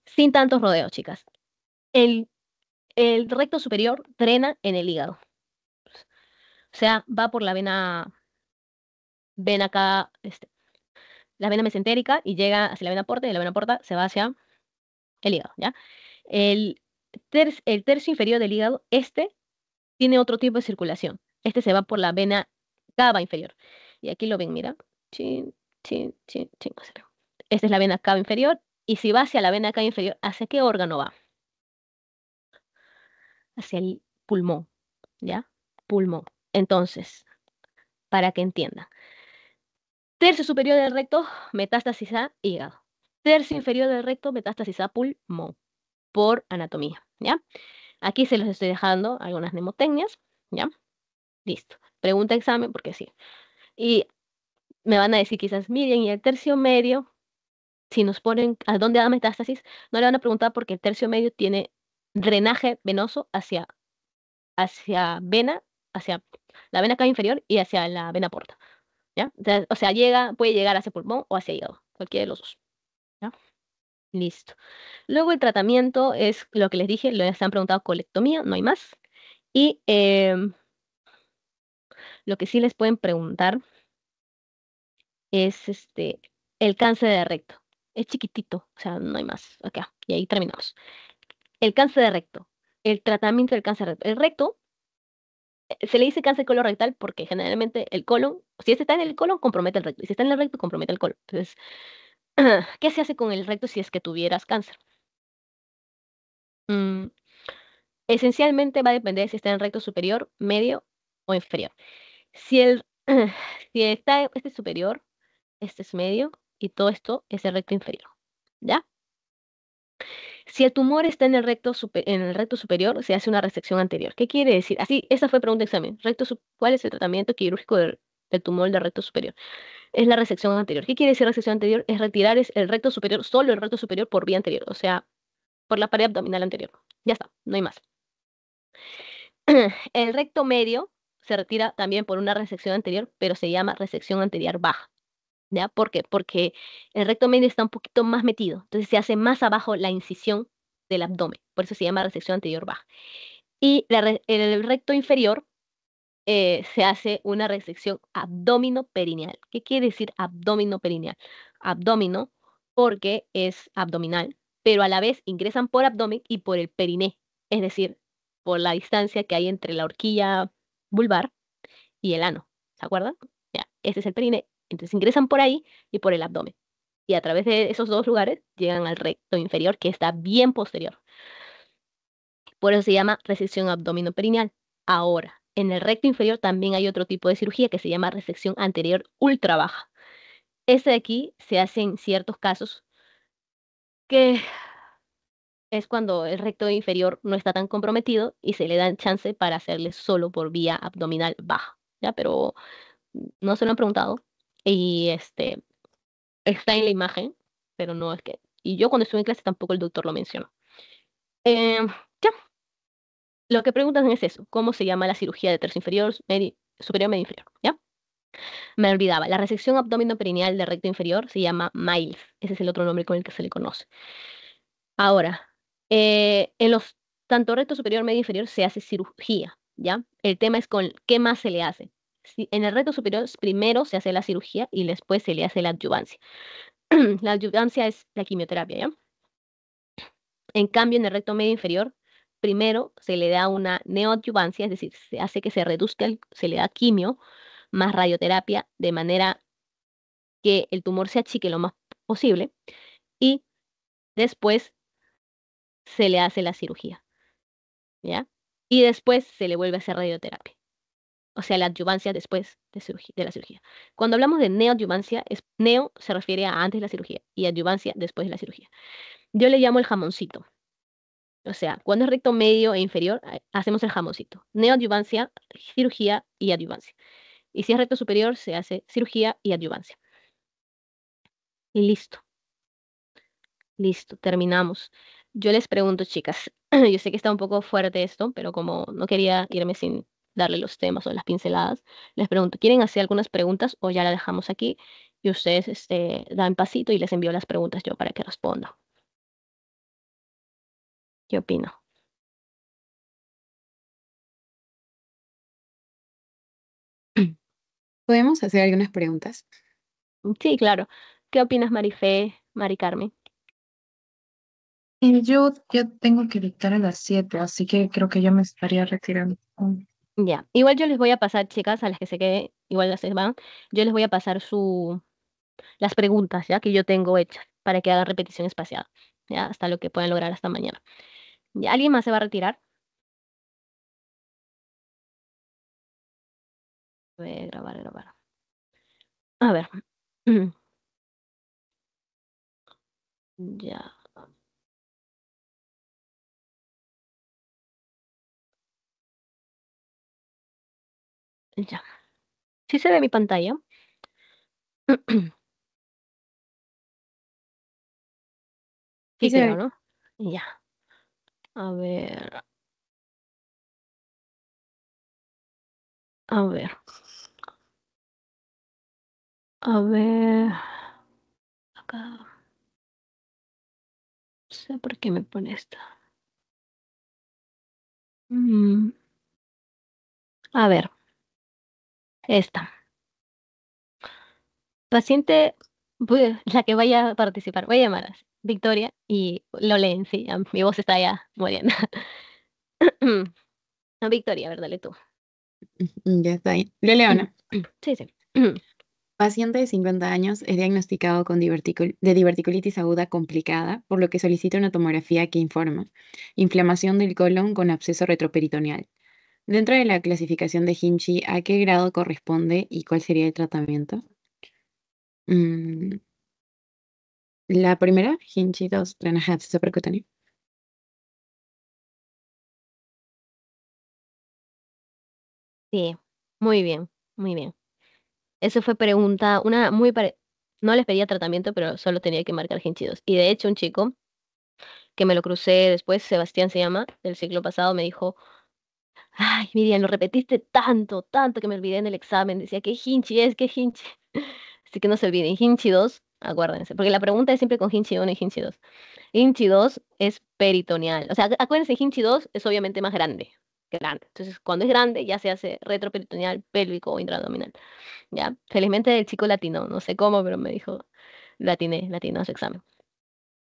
Sin tantos rodeos, chicas. El, recto superior drena en el hígado. O sea, va por la vena, vena acá, este, la vena mesentérica y llega hacia la vena porta y la vena porta se va hacia el hígado, ¿ya? El, el tercio inferior del hígado, este tiene otro tipo de circulación. Este se va por la vena cava inferior. Y aquí lo ven, mira. Esta es la vena cava inferior. Y si va hacia la vena cava inferior, ¿hacia qué órgano va? Hacia el pulmón, ¿ya? Pulmón. Entonces, para que entiendan. Tercio superior del recto, metástasis a hígado. Tercio inferior del recto, metástasis a pulmón. Por anatomía, ¿ya? Aquí se los estoy dejando algunas mnemotecnias, ¿ya? Listo. Pregunta examen, porque sí. Y me van a decir quizás, miren, y el tercio medio, si nos ponen a dónde da metástasis, no le van a preguntar porque el tercio medio tiene drenaje venoso hacia, hacia vena, hacia la vena cava inferior y hacia la vena porta. ¿ya? O sea, llega, puede llegar hacia pulmón o hacia hígado, cualquiera de los dos. Listo. Luego el tratamiento es lo que les dije, lo se han preguntado colectomía, no hay más. Y em, lo que sí les pueden preguntar es este, el cáncer de recto. Es chiquitito, o sea, no hay más. y ahí terminamos. El cáncer de recto. El tratamiento del cáncer de recto. El recto eh, se le dice cáncer colorectal porque generalmente el colon, si este está en el colon, compromete el recto. Y si está en el recto, compromete el colon. Entonces, <clears throat> ¿Qué se hace con el recto si es que tuvieras cáncer? Mm, esencialmente va a depender si está en recto superior, medio o inferior. Si, el, <clears throat> si está este es superior, este es medio y todo esto es el recto inferior. ¿Ya? Si el tumor está en el recto, en el recto superior, se hace una resección anterior. ¿Qué quiere decir? Así, esa fue pregunta de examen. Recto, ¿Cuál es el tratamiento quirúrgico del el tumor del recto superior. Es la resección anterior. ¿Qué quiere decir resección anterior? Es retirar el recto superior, solo el recto superior por vía anterior, o sea, por la pared abdominal anterior. Ya está, no hay más. <clears throat> El recto medio se retira también por una resección anterior, pero se llama resección anterior baja. ¿Ya? ¿Por qué? Porque el recto medio está un poquito más metido, entonces se hace más abajo la incisión del abdomen, por eso se llama resección anterior baja. Y el recto inferior eh, se hace una resección abdomino-perineal. ¿Qué quiere decir abdomino-perineal? Abdomino porque es abdominal, pero a la vez ingresan por abdomen y por el periné, es decir, por la distancia que hay entre la horquilla vulvar y el ano. ¿Se acuerdan? Ya, ese es el periné. Entonces ingresan por ahí y por el abdomen. Y a través de esos dos lugares llegan al recto inferior, que está bien posterior. Por eso se llama resección abdomino-perineal. Ahora, en el recto inferior también hay otro tipo de cirugía que se llama resección anterior ultra baja. Este de aquí se hace en ciertos casos que es cuando el recto inferior no está tan comprometido y se le dan chance para hacerle solo por vía abdominal baja, ¿ya? Pero no se lo han preguntado y este está en la imagen, pero no es que... Y yo cuando estuve en clase tampoco el doctor lo mencionó. Em, lo que preguntan es eso, ¿cómo se llama la cirugía de tercio inferior, medio superior, medio inferior? ¿Ya? Me olvidaba, la resección perineal del recto inferior se llama MILES, ese es el otro nombre con el que se le conoce. Ahora, eh, en los tanto recto superior, medio inferior se hace cirugía, ¿ya? El tema es con qué más se le hace. en el recto superior primero se hace la cirugía y después se le hace la adyuvancia. <clears throat> la adyuvancia es la quimioterapia, ¿ya? En cambio, en el recto medio inferior primero se le da una neoadyuvancia, es decir, se hace que se reduzca, el, se le da quimio más radioterapia de manera que el tumor se achique lo más posible y después se le hace la cirugía. ¿Ya? Y después se le vuelve a hacer radioterapia. O sea, la adyuvancia después de, la cirugía. Cuando hablamos de neoadyuvancia, es, neo se refiere a antes de la cirugía y adyuvancia después de la cirugía. Yo le llamo el jamoncito. O sea, cuando es recto medio e inferior, eh, hacemos el jamoncito. Neoadyuvancia, cirugía y adyuvancia. Y si es recto superior, se hace cirugía y adyuvancia. Y listo. Listo, terminamos. Yo les pregunto, chicas, <clears throat> yo sé que está un poco fuerte esto, pero como no quería irme sin darle los temas o las pinceladas, les pregunto, ¿quieren hacer algunas preguntas o ya la dejamos aquí? Y ustedes este, dan pasito y les envío las preguntas yo para que respondan. ¿Qué opino? <clears throat> Podemos hacer algunas preguntas. Sí, claro. ¿Qué opinas, Marife, Mari Carmen? Eh, yo tengo que dictar a las 7, así que creo que yo me estaría retirando. Ya, igual yo les voy a pasar, chicas, a las que se queden, igual las que van, yo les voy a pasar su las preguntas ya que yo tengo hechas para que haga repetición espaciada, ya hasta lo que puedan lograr hasta mañana. ¿Alguien más se va a retirar? Voy A grabar, grabar. A ver. <clears throat> ya. Ya. ¿Sí se ve mi pantalla? <clears throat> sí, se ¿no? Ya. A ver. A ver. A ver. Acá. No sé por qué me pone esta. Mm. A ver. Esta. Paciente, pues, la que vaya a participar, voy a llamar así. Victoria y lo leen, sí, mi voz está ya muriendo. <coughs> Victoria, a ver, tú. Mm, ya está ahí. Leona. <coughs> Sí, sí. <coughs> Paciente de 50 años es diagnosticado con de diverticulitis aguda complicada, por lo que solicita una tomografía que informa inflamación del colon con absceso retroperitoneal. Dentro de la clasificación de Hinchi, ¿a qué grado corresponde y cuál sería el tratamiento? Mm, la primera, Hinchi 2, se supercutáneo. Sí, muy bien, muy bien. Eso fue pregunta, una muy pare... No les pedía tratamiento, pero solo tenía que marcar Hinchi 2. Y de hecho, un chico que me lo crucé después, Sebastián se llama, del ciclo pasado, me dijo, ay, Miriam, lo repetiste tanto, tanto que me olvidé en el examen. Decía, ¿qué hinchi es? ¿Qué hinchi? <laughs> Así que no se olviden, hinchi 2 acuérdense, porque la pregunta es siempre con Hinchi 1 y Hinchi 2. Hinchi 2 es peritoneal, o sea, acuérdense, Hinchi 2 es obviamente más grande, grande. Entonces, cuando es grande ya se hace retroperitoneal, pélvico o intradominal. ¿Ya? Felizmente el chico latino, no sé cómo, pero me dijo latiné, latino a su examen.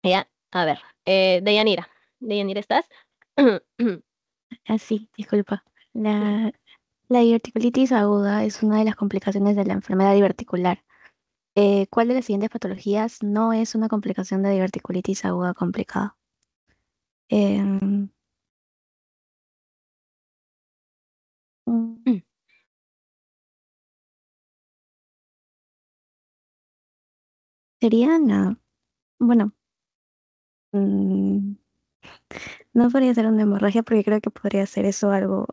Ya, a ver, eh, Deyanira, Deyanira, ¿estás? ah, sí, disculpa. La, la diverticulitis aguda es una de las complicaciones de la enfermedad diverticular eh, ¿cuál de las siguientes patologías no es una complicación de diverticulitis aguda complicada? Em, mm. Sería nada. Bueno. Mm, no podría ser una hemorragia porque creo que podría ser eso algo...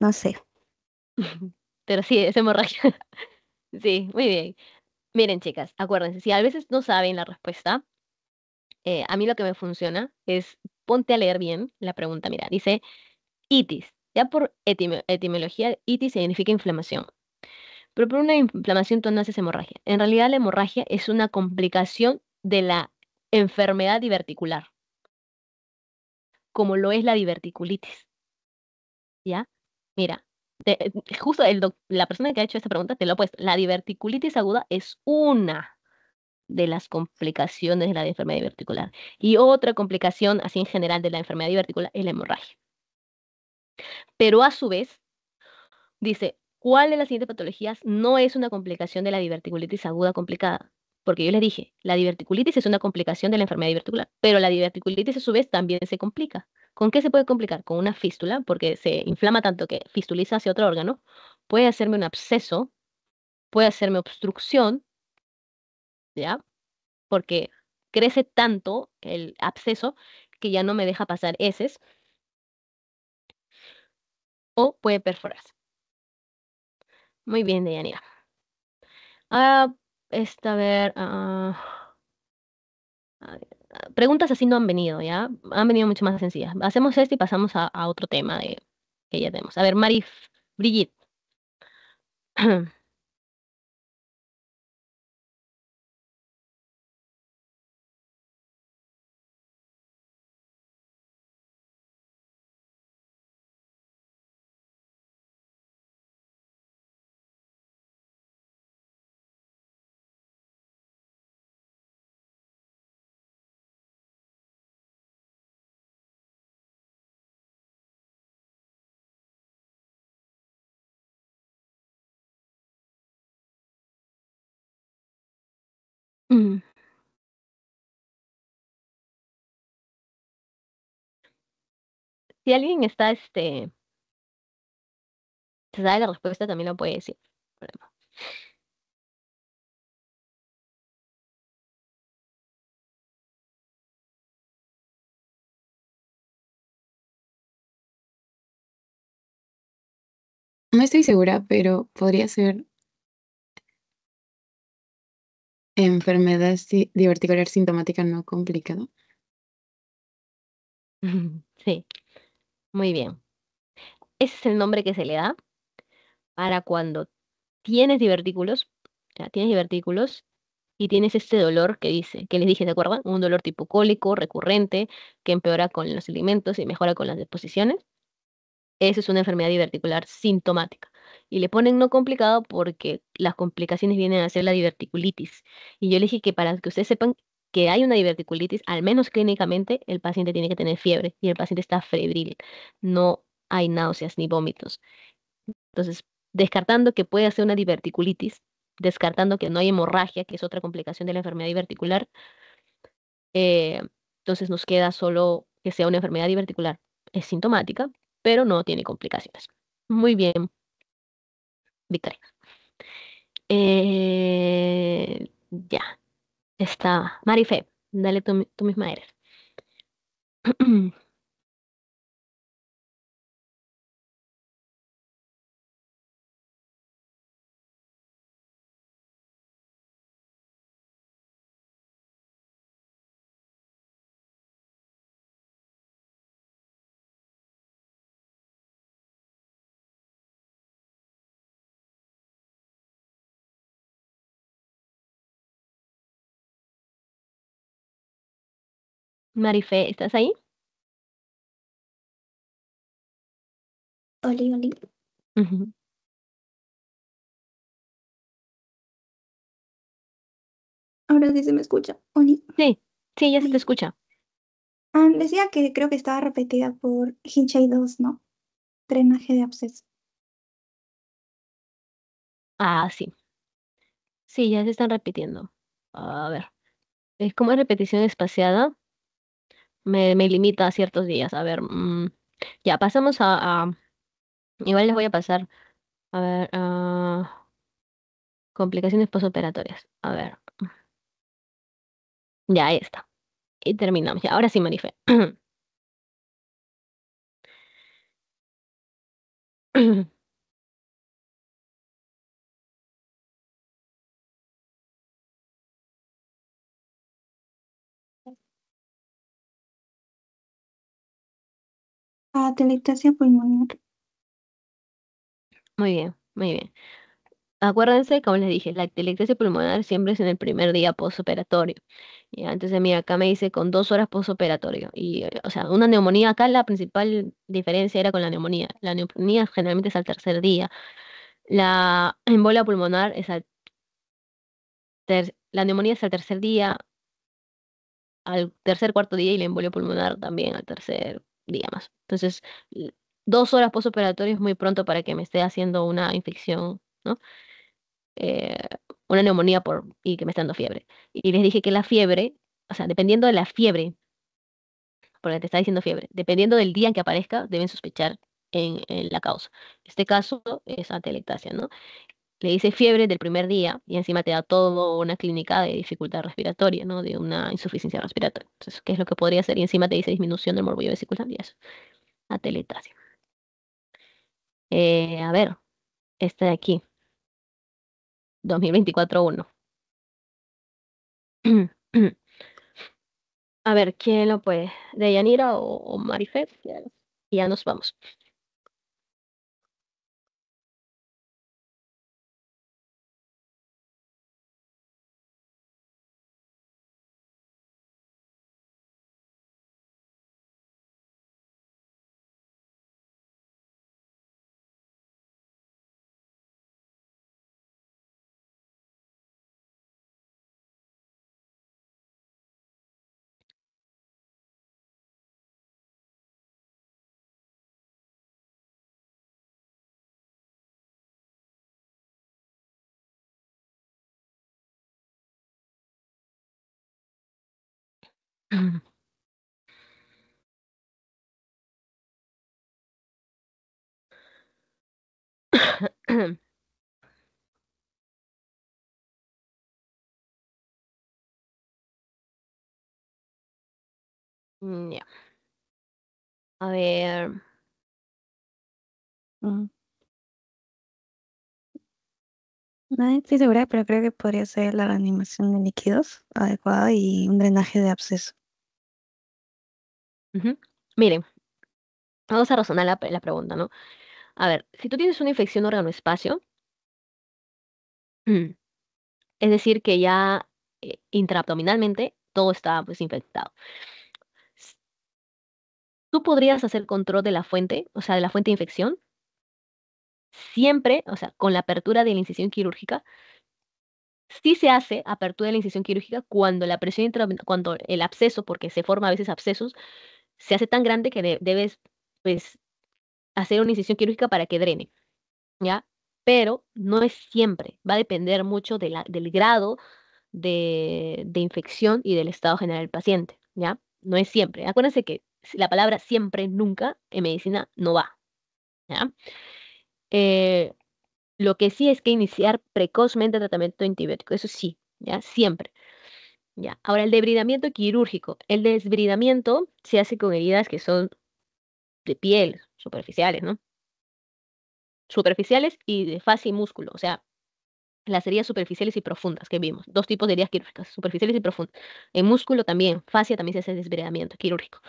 No sé. <laughs> Pero sí, es hemorragia. Sí, muy bien. Miren, chicas, acuérdense, si a veces no saben la respuesta, eh, a mí lo que me funciona es ponte a leer bien la pregunta. Mira, dice itis. Ya por etimología, itis significa inflamación. Pero por una inflamación tú no haces hemorragia. En realidad, la hemorragia es una complicación de la enfermedad diverticular, como lo es la diverticulitis. ¿Ya? Mira, justo la persona que ha hecho esta pregunta te lo ha puesto. La diverticulitis aguda es una de las complicaciones de la enfermedad diverticular. Y otra complicación, así en general, de la enfermedad diverticular es la hemorragia. Pero a su vez, dice, ¿cuál de las siguientes patologías no es una complicación de la diverticulitis aguda complicada? Porque yo les dije, la diverticulitis es una complicación de la enfermedad diverticular, pero la diverticulitis a su vez también se complica. ¿Con qué se puede complicar? Con una fístula, porque se inflama tanto que fistuliza hacia otro órgano. Puede hacerme un absceso, puede hacerme obstrucción, ¿ya? Porque crece tanto el absceso que ya no me deja pasar heces. O puede perforarse. Muy bien, Deyanira. Ah, esta, a ver. Ah, a ver preguntas así no han venido, ¿ya? Han venido mucho más sencillas. Hacemos esto y pasamos a, otro tema eh, que ya tenemos. A ver, Marif, Brigitte. <clears throat> si alguien está, este, se sabe la respuesta, también lo puede decir. No estoy segura, pero podría ser enfermedad diverticular sintomática no complicada. <laughs> Sí. Muy bien. Ese es el nombre que se le da para cuando tienes divertículos, ya tienes divertículos y tienes este dolor que dice, que les dije, ¿de acuerdo? Un dolor tipo cólico, recurrente, que empeora con los alimentos y mejora con las disposiciones. Eso es una enfermedad diverticular sintomática. Y le ponen no complicado porque las complicaciones vienen a ser la diverticulitis. Y yo le dije que para que ustedes sepan que hay una diverticulitis, al menos clínicamente, el paciente tiene que tener fiebre y el paciente está febril. No hay náuseas ni vómitos. Entonces, descartando que puede ser una diverticulitis, descartando que no hay hemorragia, que es otra complicación de la enfermedad diverticular, eh, entonces nos queda solo que sea una enfermedad diverticular. Es sintomática, pero no tiene complicaciones. Muy bien, Victoria. Eh, ya, está Marife, dale tú, tú misma eres. <clears throat> Marife, ¿estás ahí? Oli, oli. Ahora sí se me escucha. Oli. Sí, sí, ya se te escucha. Ah, decía que creo que estaba repetida por y 2, ¿no? Drenaje de absceso. Ah, sí. Sí, ya se están repitiendo. A ver. cómo Es repetición espaciada me, limita a ciertos días. A ver, mm, ya, pasamos a, Igual les voy a pasar. A ver, ah, complicaciones posoperatorias. A ver. Ya, está. Y terminamos. Ya, ahora sí, Marife. <clears throat> <clears throat> Atelectasia pulmonar. Muy bien, muy bien. Acuérdense, como les dije, la atelectasia pulmonar siempre es en el primer día postoperatorio. antes de mira, acá me dice con dos horas postoperatorio. Y, o sea, una neumonía acá, la principal diferencia era con la neumonía. La neumonía generalmente es al tercer día. La embolia pulmonar es al la neumonía es al tercer día, al tercer cuarto día y la embolia pulmonar también al tercer más Entonces, dos horas postoperatorio es muy pronto para que me esté haciendo una infección, ¿no? Eh, una neumonía por, y que me esté dando fiebre. Y les dije que la fiebre, o sea, dependiendo de la fiebre, porque te está diciendo fiebre, dependiendo del día en que aparezca, deben sospechar en, la causa. Este caso es atelectasia, ¿no? le dice fiebre del primer día y encima te da todo una clínica de dificultad respiratoria, ¿no? De una insuficiencia respiratoria. Entonces, ¿qué es lo que podría ser? Y encima te dice disminución del morbillo vesicular y eso. Atelectasia. Eh, a ver, este de aquí. 2024-1. <clears throat> a ver, ¿quién lo puede? ¿Deyanira o, o Marifet? ya nos vamos. Mm-hmm. <coughs> Mm, yeah. I um No estoy segura, pero creo que podría ser la reanimación de líquidos adecuada y un drenaje de absceso. Miren, vamos a razonar la, pregunta, ¿no? A ver, si tú tienes una infección órgano-espacio, mm, es decir, que ya eh, intraabdominalmente todo está pues infectado. Tú podrías hacer control de la fuente, o sea, de la fuente de infección, siempre, o sea, con la apertura de la incisión quirúrgica, sí se hace apertura de la incisión quirúrgica cuando la presión cuando el absceso, porque se forma a veces abscesos, se hace tan grande que debes pues hacer una incisión quirúrgica para que drene, ¿ya? Pero no es siempre, va a depender mucho de la, del grado de, de, infección y del estado general del paciente, ¿ya? No es siempre. Acuérdense que la palabra siempre, nunca, en medicina no va, ¿ya? Eh, lo que sí es que iniciar precozmente tratamiento antibiótico, eso sí, ¿ya? Siempre. Ya. Ahora, el debridamiento quirúrgico. El desbridamiento se hace con heridas que son de piel, superficiales, ¿no? Superficiales y de fase y músculo, o sea, las heridas superficiales y profundas que vimos, dos tipos de heridas quirúrgicas, superficiales y profundas. En músculo también, fascia también se hace desbridamiento quirúrgico,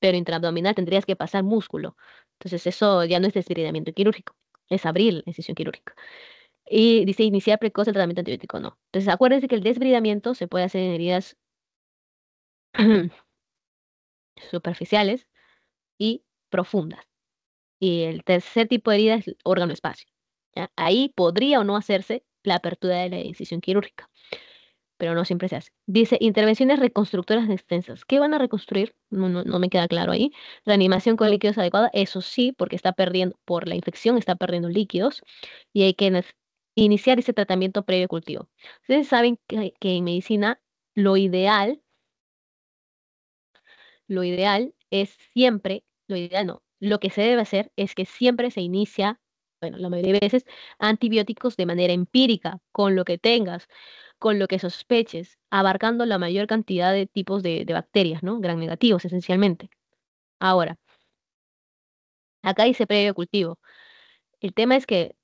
pero intraabdominal tendrías que pasar músculo, entonces eso ya no es desbridamiento quirúrgico es abrir la incisión quirúrgica. Y dice iniciar precoz el tratamiento antibiótico, no. Entonces acuérdense que el desbridamiento se puede hacer en heridas <clears throat> superficiales y profundas. Y el tercer tipo de herida es órgano espacio. Ahí podría o no hacerse la apertura de la incisión quirúrgica pero no siempre se hace. Dice, intervenciones reconstructoras extensas. ¿Qué van a reconstruir? No, me queda claro ahí. Reanimación con líquidos adecuada, eso sí, porque está perdiendo, por la infección está perdiendo líquidos y hay que iniciar ese tratamiento previo cultivo. Ustedes saben que, que en medicina lo ideal, lo ideal es siempre, lo ideal no, lo que se debe hacer es que siempre se inicia, bueno, la mayoría de veces, antibióticos de manera empírica, con lo que tengas con lo que sospeches, abarcando la mayor cantidad de tipos de, bacterias, ¿no? Gran negativos, esencialmente. Ahora, acá dice previo cultivo. El tema es que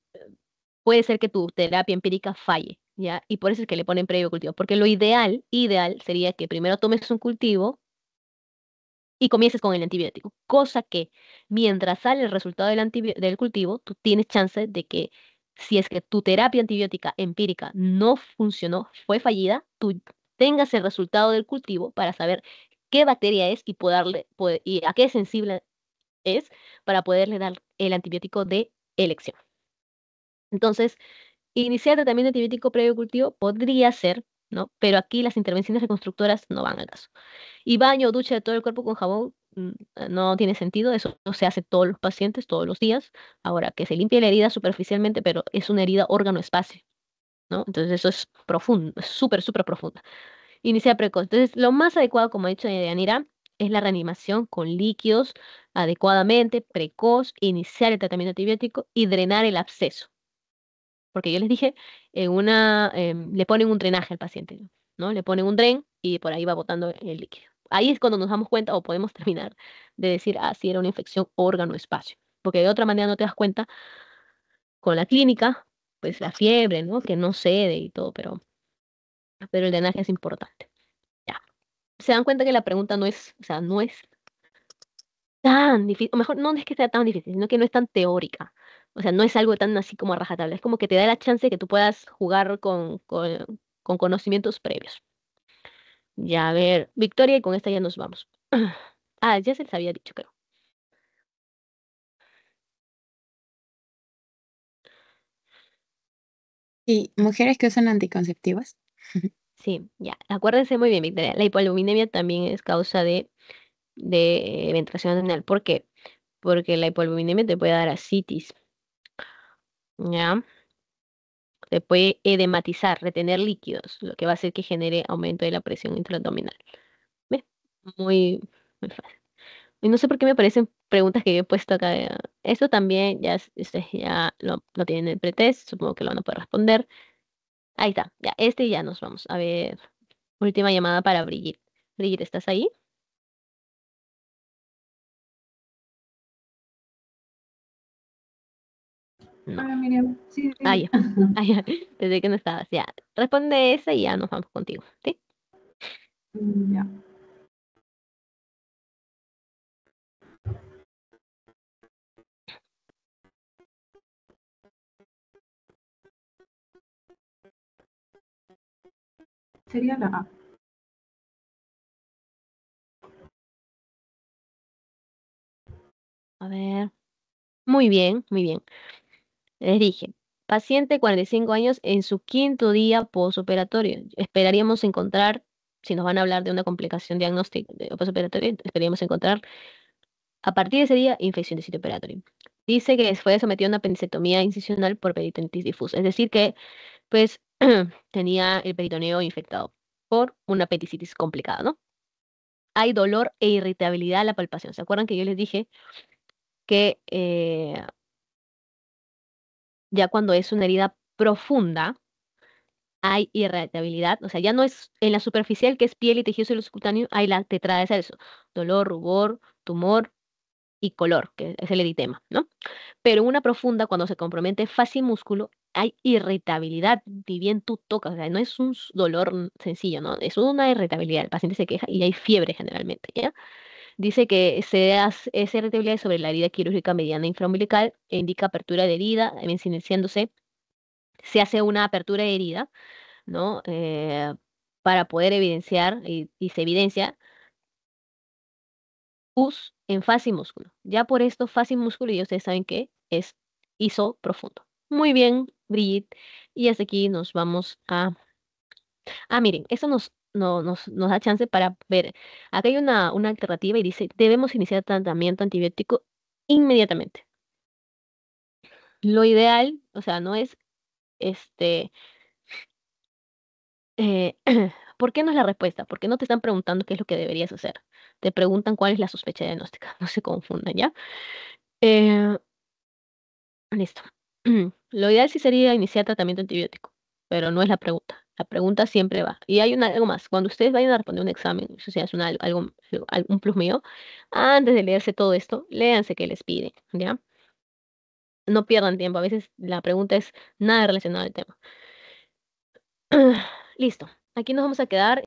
puede ser que tu terapia empírica falle, ¿ya? Y por eso es que le ponen previo cultivo, porque lo ideal, ideal sería que primero tomes un cultivo y comiences con el antibiótico, cosa que mientras sale el resultado del, del cultivo, tú tienes chance de que si es que tu terapia antibiótica empírica no funcionó, fue fallida, tú tengas el resultado del cultivo para saber qué bacteria es y, a qué sensible es para poderle dar el antibiótico de elección. Entonces, iniciar tratamiento antibiótico previo cultivo podría ser, ¿no? Pero aquí las intervenciones reconstructoras no van al caso. Y baño o ducha de todo el cuerpo con jabón Mm, eh, no tiene sentido, eso se hace todos los pacientes, todos los días. Ahora, que se limpie la herida superficialmente, pero es una herida órgano-espacio, ¿no? Entonces eso es profundo, es súper, súper profunda. Iniciar precoz. Entonces, lo más adecuado, como ha dicho Yanira, es la reanimación con líquidos adecuadamente, precoz, iniciar el tratamiento antibiótico y drenar el absceso. Porque yo les dije, en una, em, le ponen un drenaje al paciente, ¿no? Le ponen un dren y por ahí va botando el líquido ahí es cuando nos damos cuenta o podemos terminar de decir, ah, si era una infección órgano-espacio, porque de otra manera no te das cuenta con la clínica, pues la fiebre, ¿no? Que no cede y todo, pero, pero el drenaje es importante. Ya. Se dan cuenta que la pregunta no es, o sea, no es tan difícil, o mejor, no es que sea tan difícil, sino que no es tan teórica. O sea, no es algo tan así como arrajatable. es como que te da la chance de que tú puedas jugar con conocimientos previos. Ya, a ver. Victoria, y con esta ya nos vamos. <clears throat> Ah, ya se les había dicho, creo. ¿Y mujeres que usan anticonceptivas. <laughs> Sí, ya. Acuérdense muy bien, Victoria. La hipoluminemia también es causa de, de ventración adrenal. ¿Por qué? Porque la hipoluminemia te puede dar asitis. ¿Ya? Se puede edematizar, retener líquidos, lo que va a hacer que genere aumento de la presión intraabdominal. Muy, muy fácil. Y no sé por qué me aparecen preguntas que he puesto acá. Esto también, ya, este, ya lo, tienen en el pretest, supongo que lo van a poder responder. Ahí está, ya, este ya nos vamos. A ver, última llamada para Brigitte. Brigitte, ¿estás ahí? Ay, ah, sí. Ah, ya. Desde <laughs> ah, que no estabas, ya. Responde esa y ya nos vamos contigo, ¿sí? Mm, ya. Sería la A. A ver. Muy bien, muy bien. Les dije, paciente 45 años en su quinto día posoperatorio. Esperaríamos encontrar, si nos van a hablar de una complicación diagnóstica de esperaríamos encontrar a partir de ese día infección de sitio operatorio. Dice que fue sometido a una apendicectomía incisional por peritonitis difusa, es decir que pues <clears throat> tenía el peritoneo infectado por una apendicitis complicada, ¿no? Hay dolor e irritabilidad a la palpación. ¿Se acuerdan que yo les dije que eh, ya cuando es una herida profunda, hay irritabilidad, o sea, ya no es en la superficial que es piel y tejido subcutáneo, hay la tetra de eso, dolor, rubor, tumor y color, que es el eritema, ¿no? Pero una profunda, cuando se compromete fácil músculo, hay irritabilidad, Y bien tú tocas, o sea, no es un dolor sencillo, ¿no? Es una irritabilidad, el paciente se queja y hay fiebre generalmente, ¿ya? Dice que se hace sobre la herida quirúrgica mediana infraumbilical e indica apertura de herida, silenciándose, se hace una apertura de herida, ¿no? Eh, para poder evidenciar y, se evidencia pus en fase y músculo. Ya por esto, fase y músculo, y ustedes saben que es isoprofundo. profundo. Muy bien, Brigitte. Y hasta aquí nos vamos a. Ah, miren, eso nos no, nos, nos da chance para ver. Acá hay una, alternativa y dice, debemos iniciar tratamiento antibiótico inmediatamente. Lo ideal, o sea, no es este... Eh, <clears throat> ¿Por qué no es la respuesta? Porque no te están preguntando qué es lo que deberías hacer. Te preguntan cuál es la sospecha diagnóstica. <laughs> No se confundan, ¿ya? Eh, listo. <clears throat> Lo ideal sí sería iniciar tratamiento antibiótico, pero no es la pregunta. La pregunta siempre va. Y hay una, algo más. Cuando ustedes vayan a responder un examen, o sea, es algo, eh, un plus mío, antes de leerse todo esto, léanse qué les pide ¿ya? No pierdan tiempo. A veces la pregunta es nada relacionada al tema. <clears throat> Listo. Aquí nos vamos a quedar.